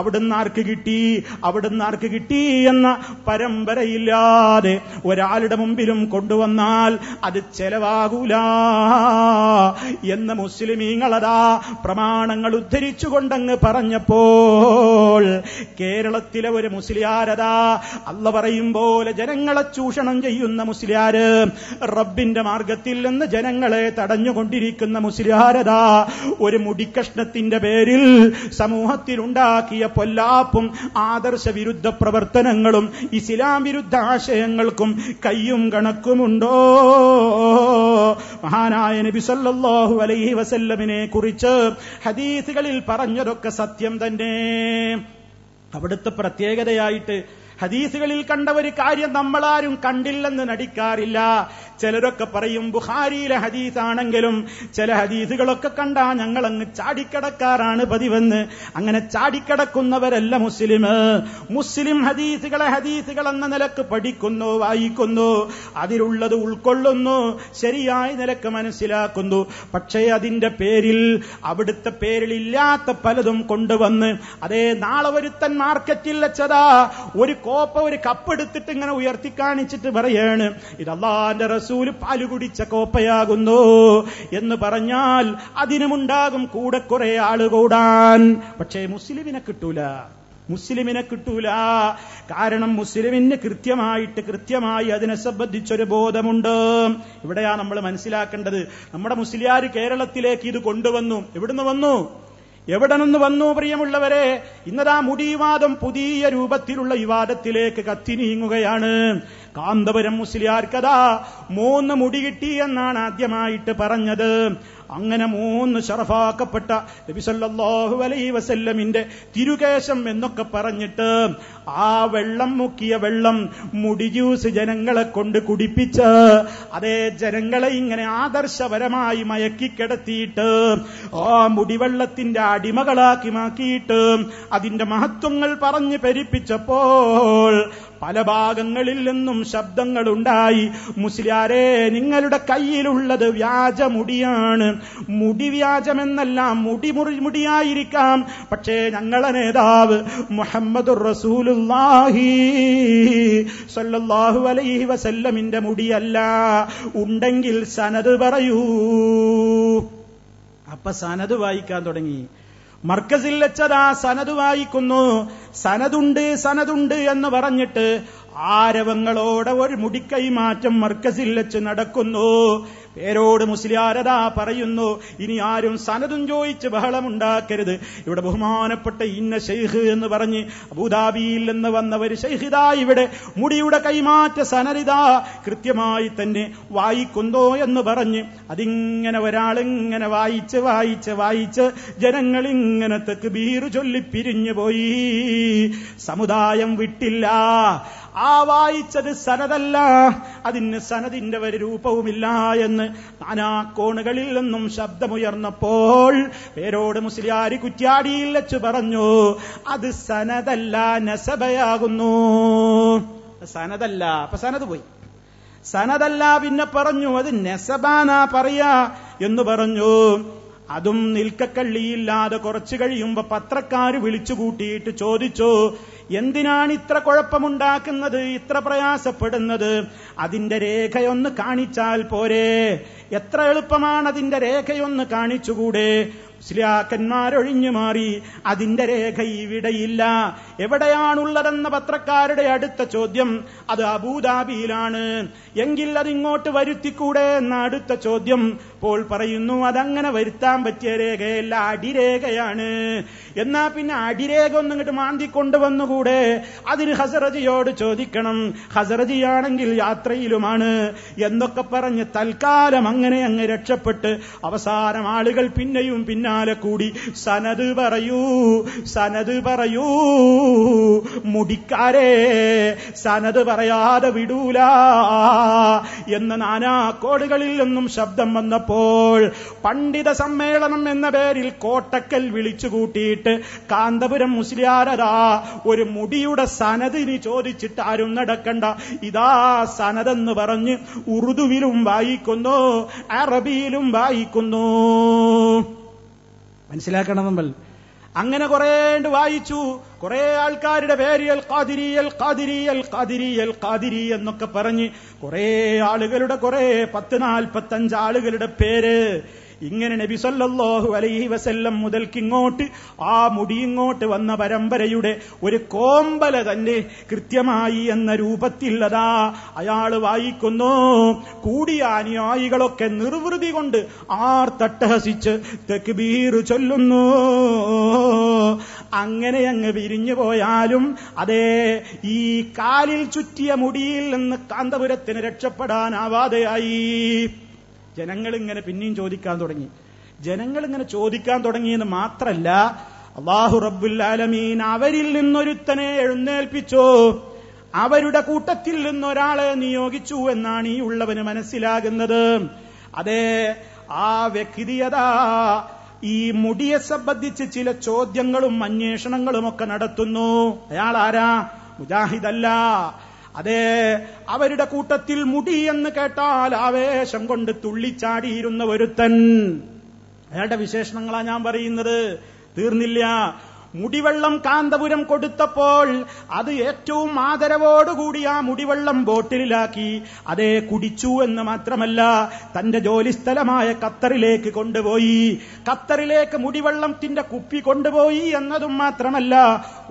S1: അവിടുന്ന് ആർക്ക് കിട്ടി അവിടുന്ന് ആർക്ക് കിട്ടി എന്ന പരമ്പരയില്ലാതെ ഒരാളുടെ മുമ്പിലും കൊണ്ടുവന്നാൽ അത് ചെലവാകൂല എന്ന് മുസ്ലിമീങ്ങളതാ പ്രമാണങ്ങൾ ഉദ്ധരിച്ചുകൊണ്ടങ്ങ് പറഞ്ഞപ്പോൾ കേരളത്തിലെ ഒരു മുസ്ലിയാരതാ അല്ല പറയും പോലെ ജനങ്ങളെ ചൂഷണം ചെയ്യുന്ന മുസ്ലിയാര് റബ്ബിന്റെ മാർഗത്തിൽ നിന്ന് ജനങ്ങളെ തടഞ്ഞുകൊണ്ടിരിക്കുന്ന മുസ്ലിഹാരത ഒരു മുടിക്കഷ്ണത്തിന്റെ പേരിൽ സമൂഹത്തിലുണ്ടാക്കിയ പൊല്ലാപ്പും ആദർശ വിരുദ്ധ പ്രവർത്തനങ്ങളും ഇസ്ലാം വിരുദ്ധ ആശയങ്ങൾക്കും കയ്യും കണക്കുമുണ്ടോ മഹാനായ നബി സല്ലല്ലാഹു അലൈഹി വസല്ലമിനെ കുറിച്ച് ഹദീസുകളിൽ പറഞ്ഞതൊക്കെ സത്യം തന്നെ അവിടുത്തെ പ്രത്യേകതയായിട്ട് ഹദീസുകളിൽ കണ്ട ഒരു കാര്യം നമ്മളാരും കണ്ടില്ലെന്ന് നടിക്കാറില്ല ചിലരൊക്കെ പറയും ബുഹാരിയിലെ ഹദീസാണെങ്കിലും ചില ഹദീസുകളൊക്കെ കണ്ടാ ഞങ്ങളങ്ങ് ചാടിക്കടക്കാറാണ് പതിവെന്ന് അങ്ങനെ ചാടിക്കടക്കുന്നവരല്ല മുസ്ലിം മുസ്ലിം ഹദീസുകളെ ഹദീസുകൾ എന്ന നിലക്ക് പഠിക്കുന്നു വായിക്കുന്നു അതിലുള്ളത് ഉൾക്കൊള്ളുന്നു ശരിയായ നിലക്ക് മനസ്സിലാക്കുന്നു പക്ഷേ അതിന്റെ പേരിൽ അവിടുത്തെ ഇല്ലാത്ത പലതും കൊണ്ടുവന്ന് അതേ നാളെ ഒരുത്തൻ മാർക്കറ്റിൽ വെച്ചതാ ഒരു കോപ്പ ഒരു കപ്പ് എടുത്തിട്ട് ഇങ്ങനെ ഉയർത്തി കാണിച്ചിട്ട് പറയാണ് ഇത് അള്ളാന്റെ റസൂല് പാല് കുടിച്ച കോപ്പയാകുന്നു എന്ന് പറഞ്ഞാൽ അതിനുമുണ്ടാകും കൂടെ കുറെ ആള് കൂടാൻ പക്ഷേ മുസ്ലിമിനെ കിട്ടൂല മുസ്ലിമിനെ കിട്ടൂല കാരണം മുസ്ലിമിന് കൃത്യമായിട്ട് കൃത്യമായി അതിനെ സംബന്ധിച്ചൊരു ബോധമുണ്ട് ഇവിടെയാ നമ്മൾ മനസ്സിലാക്കേണ്ടത് നമ്മുടെ മുസ്ലിയാർ കേരളത്തിലേക്ക് ഇത് കൊണ്ടുവന്നു എവിടുന്ന് വന്നു എവിടെ നിന്ന് വന്നു പ്രിയമുള്ളവരെ ഇന്നതാ മുടിവാദം പുതിയ രൂപത്തിലുള്ള വിവാദത്തിലേക്ക് നീങ്ങുകയാണ് കാന്തപുരം മുസ്ലിയാർ കഥ മൂന്ന് മുടി കിട്ടി എന്നാണ് ആദ്യമായിട്ട് പറഞ്ഞത് അങ്ങനെ മൂന്ന് ഷറഫാക്കപ്പെട്ട നബിസല്ലാഹു അലൈ വസല്ലമിന്റെ തിരുകേശം എന്നൊക്കെ പറഞ്ഞിട്ട് ആ വെള്ളം മുക്കിയ വെള്ളം മുടി ജ്യൂസ് ജനങ്ങളെ കൊണ്ട് കുടിപ്പിച്ച് അതേ ജനങ്ങളെ ഇങ്ങനെ ആദർശപരമായി മയക്കിക്കിടത്തിയിട്ട് ആ മുടിവെള്ളത്തിന്റെ അടിമകളാക്കി മാക്കിയിട്ട് അതിന്റെ മഹത്വങ്ങൾ പറഞ്ഞ് പെരിപ്പിച്ചപ്പോൾ പല ഭാഗങ്ങളിൽ നിന്നും ശബ്ദങ്ങളുണ്ടായി മുസ്ലിയാരെ നിങ്ങളുടെ കയ്യിലുള്ളത് വ്യാജമുടിയാണ് മുടി വ്യാജമെന്നല്ല മുടി മുറി മുടിയായിരിക്കാം പക്ഷേ ഞങ്ങളെ നേതാവ് മുഹമ്മദ് റസൂലുല്ലാഹി അലൈഹി വസല്ലമിന്റെ മുടിയല്ല ഉണ്ടെങ്കിൽ സനത് പറയൂ അപ്പൊ സനത് വായിക്കാൻ തുടങ്ങി മർക്കസിൽ വെച്ചതാ സനത് വായിക്കുന്നു സനതുണ്ട് സനതുണ്ട് എന്ന് പറഞ്ഞിട്ട് ആരവങ്ങളോടെ ഒരു മാറ്റം മർക്കസിൽ വെച്ച് നടക്കുന്നു പേരോട് മുസ്ലിയാരത പറയുന്നു ഇനി ആരും സനതും ചോദിച്ച് ബഹളമുണ്ടാക്കരുത് ഇവിടെ ബഹുമാനപ്പെട്ട ഇന്ന ഷെയ്ഖ് എന്ന് പറഞ്ഞ് അബുദാബിയിൽ നിന്ന് ഒരു ഷെയ്ഖിതാ ഇവിടെ മുടിയുടെ കൈമാറ്റ സനരിതാ കൃത്യമായി തന്നെ വായിക്കുന്നോ എന്ന് പറഞ്ഞ് അതിങ്ങനെ ഒരാളിങ്ങനെ വായിച്ച് വായിച്ച് വായിച്ച് ജനങ്ങൾ ഇങ്ങനെ തെക്ക് ചൊല്ലി പിരിഞ്ഞു പോയി സമുദായം വിട്ടില്ല ആ വായിച്ചത് സനതല്ല അതിന് സനതിന്റെ ഒരു രൂപവുമില്ല എന്ന് കോണുകളിൽ നിന്നും ശബ്ദമുയർന്നപ്പോൾ പേരോട് മുസ്ലിയാരി കുറ്റ്യാടിയിൽ വെച്ച് പറഞ്ഞു അത് സനതല്ല നസബയാകുന്നു സനതല്ല അപ്പൊ സനത് പോയി സനതല്ല പിന്നെ പറഞ്ഞു അത് നെസബാനാ പറയാ എന്ന് പറഞ്ഞു അതും നിൽക്കക്കള്ളിയില്ലാതെ കുറച്ചു കഴിയുമ്പോ പത്രക്കാർ വിളിച്ചു കൂട്ടിയിട്ട് ചോദിച്ചു എന്തിനാണ് ഇത്ര കുഴപ്പമുണ്ടാക്കുന്നത് ഇത്ര പ്രയാസപ്പെടുന്നത് അതിന്റെ രേഖയൊന്ന് കാണിച്ചാൽ പോരെ എത്ര എളുപ്പമാണ് അതിന്റെ രേഖയൊന്ന് കാണിച്ചുകൂടെ മുസ്ലിയാക്കന്മാരൊഴിഞ്ഞു മാറി അതിന്റെ രേഖ ഇവിടെയില്ല എവിടെയാണുള്ളതെന്ന പത്രക്കാരുടെ അടുത്ത ചോദ്യം അത് അബൂദാബിയിലാണ് എങ്കിൽ അതിങ്ങോട്ട് വരുത്തിക്കൂടെ എന്ന അടുത്ത ചോദ്യം അപ്പോൾ പറയുന്നു അതങ്ങനെ വരുത്താൻ പറ്റിയ രേഖയല്ല അടിരേഖയാണ് എന്നാ പിന്നെ അടിരേഖ ഒന്നും ഇങ്ങോട്ട് മാന്തിക്കൊണ്ടുവന്നുകൂടെ അതിന് ഹസറജിയോട് ചോദിക്കണം ഹസറജിയാണെങ്കിൽ യാത്രയിലുമാണ് എന്നൊക്കെ പറഞ്ഞ് തൽക്കാലം അങ്ങനെ അങ്ങ് രക്ഷപ്പെട്ട് അവസാനം ആളുകൾ പിന്നെയും പിന്നാലെ കൂടി സനത് പറയൂ സനത് പറയൂ മുടിക്കാരെ സനത് പറയാതെ വിടൂല എന്ന നാനാ കോടുകളിൽ നിന്നും ശബ്ദം വന്നപ്പോൾ വന്നപ്പോൾ പണ്ഡിത സമ്മേളനം എന്ന പേരിൽ കോട്ടക്കൽ വിളിച്ചു കൂട്ടിയിട്ട് കാന്തപുരം മുസ്ലിയാരരാ ഒരു മുടിയുടെ സനദിന് ചോദിച്ചിട്ട് ആരും നടക്കണ്ട ഇതാ സനതെന്ന് പറഞ്ഞ് ഉറുദുവിലും വായിക്കുന്നു അറബിയിലും വായിക്കുന്നു മനസ്സിലാക്കണം നമ്മൾ അങ്ങനെ കുറേണ്ട് വായിച്ചു കുറെ ആൾക്കാരുടെ പേര് എൽ കാതിരി എൽ ഖാദിരി എൽ കാതിരി എൽ കാതിരി എന്നൊക്കെ പറഞ്ഞ് കുറെ ആളുകളുടെ കുറെ പത്ത് നാൽപ്പത്തഞ്ച് ആളുകളുടെ പേര് ഇങ്ങനെ നബി സല്ലല്ലാഹു അലൈഹി വസല്ലം മുതൽക്കിങ്ങോട്ട് ആ മുടിയിങ്ങോട്ട് വന്ന പരമ്പരയുടെ ഒരു കോമ്പല തന്നെ കൃത്യമായി എന്ന അതാ അയാൾ വായിക്കുന്നു കൂടിയ അനുയായികളൊക്കെ നിർവൃതി കൊണ്ട് ആർ തെക്ക് ബീർ ചൊല്ലുന്നു അങ്ങനെ അങ്ങ് വിരിഞ്ഞു പോയാലും അതേ ഈ കാലിൽ ചുറ്റിയ മുടിയിൽ നിന്ന് കാന്തപുരത്തിന് രക്ഷപ്പെടാനാവാതെയായി ജനങ്ങൾ ഇങ്ങനെ പിന്നെയും ചോദിക്കാൻ തുടങ്ങി ജനങ്ങൾ ഇങ്ങനെ ചോദിക്കാൻ തുടങ്ങിയെന്ന് മാത്രല്ല അള്ളാഹു റബ്ബുല്ലാലമീൻ അവരിൽ നിന്നൊരുത്തനെ എഴുന്നേൽപ്പിച്ചോ അവരുടെ കൂട്ടത്തിൽ നിന്നൊരാളെ നിയോഗിച്ചു എന്നാണ് ഈ ഉള്ളവന് മനസ്സിലാകുന്നത് അതെ ആ വ്യക്തിയതാ ഈ മുടിയെ സംബന്ധിച്ച് ചില ചോദ്യങ്ങളും അന്വേഷണങ്ങളും ഒക്കെ നടത്തുന്നു അയാൾ ആരാ മുജാഹിദല്ല അതെ അവരുടെ കൂട്ടത്തിൽ മുടി എന്ന് കേട്ടാൽ ആവേശം കൊണ്ട് തുള്ളിച്ചാടിയിരുന്ന ഒരുത്തൻ അയാളുടെ വിശേഷണങ്ങളാ ഞാൻ പറയുന്നത് തീർന്നില്ല മുടിവെള്ളം കാന്തപുരം കൊടുത്തപ്പോൾ അത് ഏറ്റവും ആദരവോടുകൂടി ആ മുടിവെള്ളം ബോട്ടിലാക്കി അതേ കുടിച്ചു എന്ന് മാത്രമല്ല തന്റെ ജോലിസ്ഥലമായ ഖത്തറിലേക്ക് കൊണ്ടുപോയി ഖത്തറിലേക്ക് മുടിവെള്ളത്തിന്റെ കുപ്പി കൊണ്ടുപോയി എന്നതും മാത്രമല്ല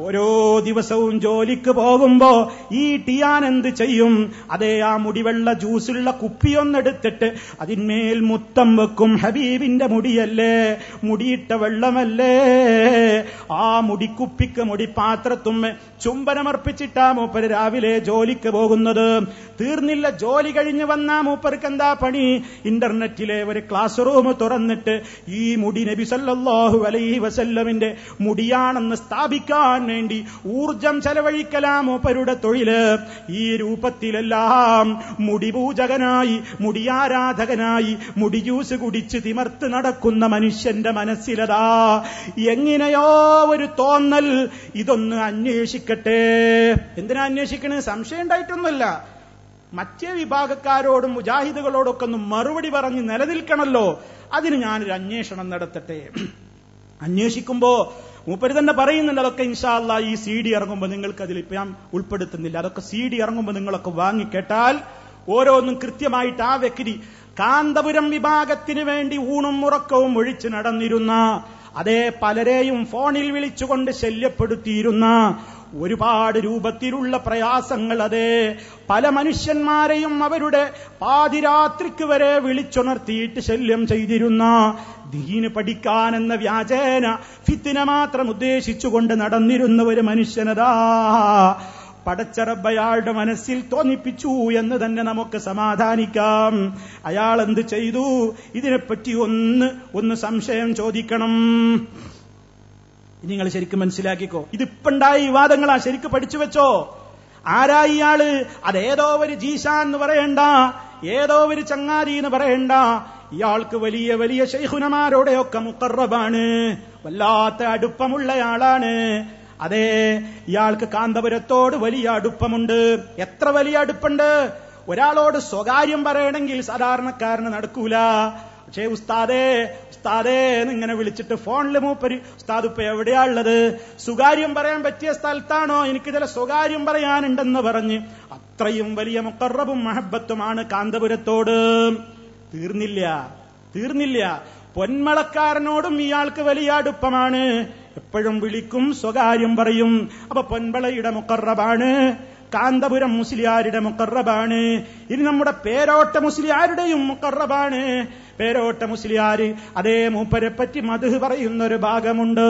S1: ഓരോ ദിവസവും ജോലിക്ക് പോകുമ്പോ ഈ ടിയാൻ എന്ത് ചെയ്യും അതേ ആ മുടിവെള്ള ജ്യൂസുള്ള കുപ്പിയൊന്നെടുത്തിട്ട് അതിന്മേൽ മുത്തം വെക്കും ഹബീബിന്റെ മുടിയല്ലേ മുടിയിട്ട വെള്ളമല്ലേ ആ മുടിക്കുപ്പിക്ക് മുടിപ്പാത്രത്തുമ്മ ചുംബനമർപ്പിച്ചിട്ടാ മൂപ്പർ രാവിലെ ജോലിക്ക് പോകുന്നത് തീർന്നില്ല ജോലി കഴിഞ്ഞു വന്നാ മൂപ്പർക്ക് എന്താ പണി ഇന്റർനെറ്റിലെ ഒരു ക്ലാസ് റൂം തുറന്നിട്ട് ഈ മുടി നബി സല്ലാഹു അലൈഹി വസല്ലമിന്റെ മുടിയാണെന്ന് സ്ഥാപിക്കാൻ വേണ്ടി ഊർജം ചെലവഴിക്കലാ മൂപ്പരുടെ തൊഴില് ഈ രൂപത്തിലെല്ലാം മുടിപൂജകനായി മുടിയാരാധകനായി മുടി ജ്യൂസ് കുടിച്ച് തിമർത്ത് നടക്കുന്ന മനുഷ്യന്റെ മനസ്സിലതാ എങ്ങനെയോ ഒരു തോന്നൽ ഇതൊന്ന് അന്വേഷിക്കട്ടെ എന്തിനാ അന്വേഷിക്കണേ സംശയം ഉണ്ടായിട്ടൊന്നുമല്ല മറ്റേ വിഭാഗക്കാരോടും മുജാഹിദുകളോടൊക്കെ ഒന്ന് മറുപടി പറഞ്ഞ് നിലനിൽക്കണല്ലോ അതിന് ഞാനൊരു അന്വേഷണം നടത്തട്ടെ അന്വേഷിക്കുമ്പോ മൂപ്പര് തന്നെ പറയുന്നുണ്ട് അതൊക്കെ ഇൻഷാല്ല ഈ സി ഡി ഇറങ്ങുമ്പോൾ നിങ്ങൾക്ക് അതിൽ ഇപ്പം ഞാൻ ഉൾപ്പെടുത്തുന്നില്ല അതൊക്കെ സി ഡി ഇറങ്ങുമ്പോൾ നിങ്ങളൊക്കെ വാങ്ങിക്കേട്ടാൽ ഓരോന്നും കൃത്യമായിട്ട് ആ വ്യക്തി കാന്തപുരം വിഭാഗത്തിന് വേണ്ടി ഊണും ഉറക്കവും ഒഴിച്ചു നടന്നിരുന്ന അതേ പലരെയും ഫോണിൽ വിളിച്ചുകൊണ്ട് ശല്യപ്പെടുത്തിയിരുന്ന ഒരുപാട് രൂപത്തിലുള്ള പ്രയാസങ്ങൾ അതേ പല മനുഷ്യന്മാരെയും അവരുടെ പാതിരാത്രിക്ക് വരെ വിളിച്ചുണർത്തിയിട്ട് ശല്യം ചെയ്തിരുന്ന ദീന് പഠിക്കാനെന്ന വ്യാജേന ഫിത്തിനെ മാത്രം ഉദ്ദേശിച്ചുകൊണ്ട് നടന്നിരുന്ന ഒരു മനുഷ്യനതാ പടച്ചറബയാളുടെ മനസ്സിൽ തോന്നിപ്പിച്ചു എന്ന് തന്നെ നമുക്ക് സമാധാനിക്കാം അയാൾ എന്ത് ചെയ്തു ഇതിനെപ്പറ്റി ഒന്ന് ഒന്ന് സംശയം ചോദിക്കണം നിങ്ങൾ ശരിക്കും മനസ്സിലാക്കിക്കോ ഇതിപ്പുണ്ടായ വിവാദങ്ങളാ ശരിക്ക് പഠിച്ചു വെച്ചോ ആരാ ഇയാള് അതേതോ ഒരു ജീഷാൻ എന്ന് പറയണ്ട ഏതോ ഒരു ചങ്ങാതി എന്ന് പറയണ്ട ഇയാൾക്ക് വലിയ വലിയ ശൈഹുനമാരോടെയൊക്കെ മുക്കറബാണ് വല്ലാത്ത അടുപ്പമുള്ളയാളാണ് അതേ ഇയാൾക്ക് കാന്തപുരത്തോട് വലിയ അടുപ്പമുണ്ട് എത്ര വലിയ അടുപ്പുണ്ട് ഒരാളോട് സ്വകാര്യം പറയണമെങ്കിൽ സാധാരണക്കാരന് നടക്കൂല പക്ഷേ ഉസ്താദേ ഉസ്താദേ എന്നിങ്ങനെ വിളിച്ചിട്ട് ഫോണിൽ മൂപ്പര് ഉസ്താദ് ഇപ്പൊ എവിടെയാ ഉള്ളത് സ്വകാര്യം പറയാൻ പറ്റിയ സ്ഥലത്താണോ എനിക്ക് ചില സ്വകാര്യം പറയാനുണ്ടെന്ന് പറഞ്ഞ് അത്രയും വലിയ മുക്കറബും മഹബത്തുമാണ് കാന്തപുരത്തോട് തീർന്നില്ല തീർന്നില്ല പൊന്മളക്കാരനോടും ഇയാൾക്ക് വലിയ അടുപ്പമാണ് എപ്പോഴും വിളിക്കും സ്വകാര്യം പറയും അപ്പൊ പൊൻപളയുടെ മുക്കറബാണ് കാന്തപുരം മുസ്ലിയാരുടെ മുക്കറബാണ് ഇനി നമ്മുടെ പേരോട്ട മുസ്ലിയാരുടെയും മുക്കറബാണ് പേരോട്ട മുസ്ലിയാർ അതേ മൂപ്പരെ പറ്റി മധു പറയുന്നൊരു ഭാഗമുണ്ട്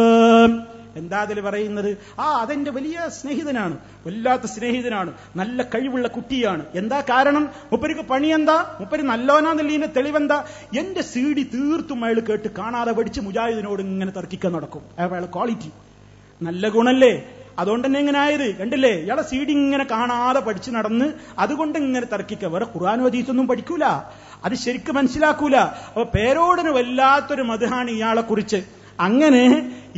S1: എന്താ അതിൽ പറയുന്നത് ആ അതെന്റെ വലിയ സ്നേഹിതനാണ് വല്ലാത്ത സ്നേഹിതനാണ് നല്ല കഴിവുള്ള കുട്ടിയാണ് എന്താ കാരണം മുപ്പരിക്ക് പണി എന്താ നല്ലവനാ നല്ലോനാന്നുള്ളതിന്റെ തെളിവെന്താ എന്റെ സീഡി തീർത്തും അയാൾ കേട്ട് കാണാതെ പഠിച്ച് മുജാഹിദിനോട് ഇങ്ങനെ തർക്കിക്കാൻ നടക്കും അയാൾ ക്വാളിറ്റി നല്ല ഗുണല്ലേ അതുകൊണ്ട് തന്നെ ഇങ്ങനെ ആയത് കണ്ടില്ലേ ഇയാളെ സീഡി ഇങ്ങനെ കാണാതെ പഠിച്ചു നടന്ന് അതുകൊണ്ട് ഇങ്ങനെ തർക്കിക്ക വേറെ ഖുറാൻ അതീത്തൊന്നും പഠിക്കൂല അത് ശരിക്കും മനസ്സിലാക്കൂല അപ്പൊ പേരോടിന് വല്ലാത്തൊരു മതമാണ് ഇയാളെ കുറിച്ച് അങ്ങനെ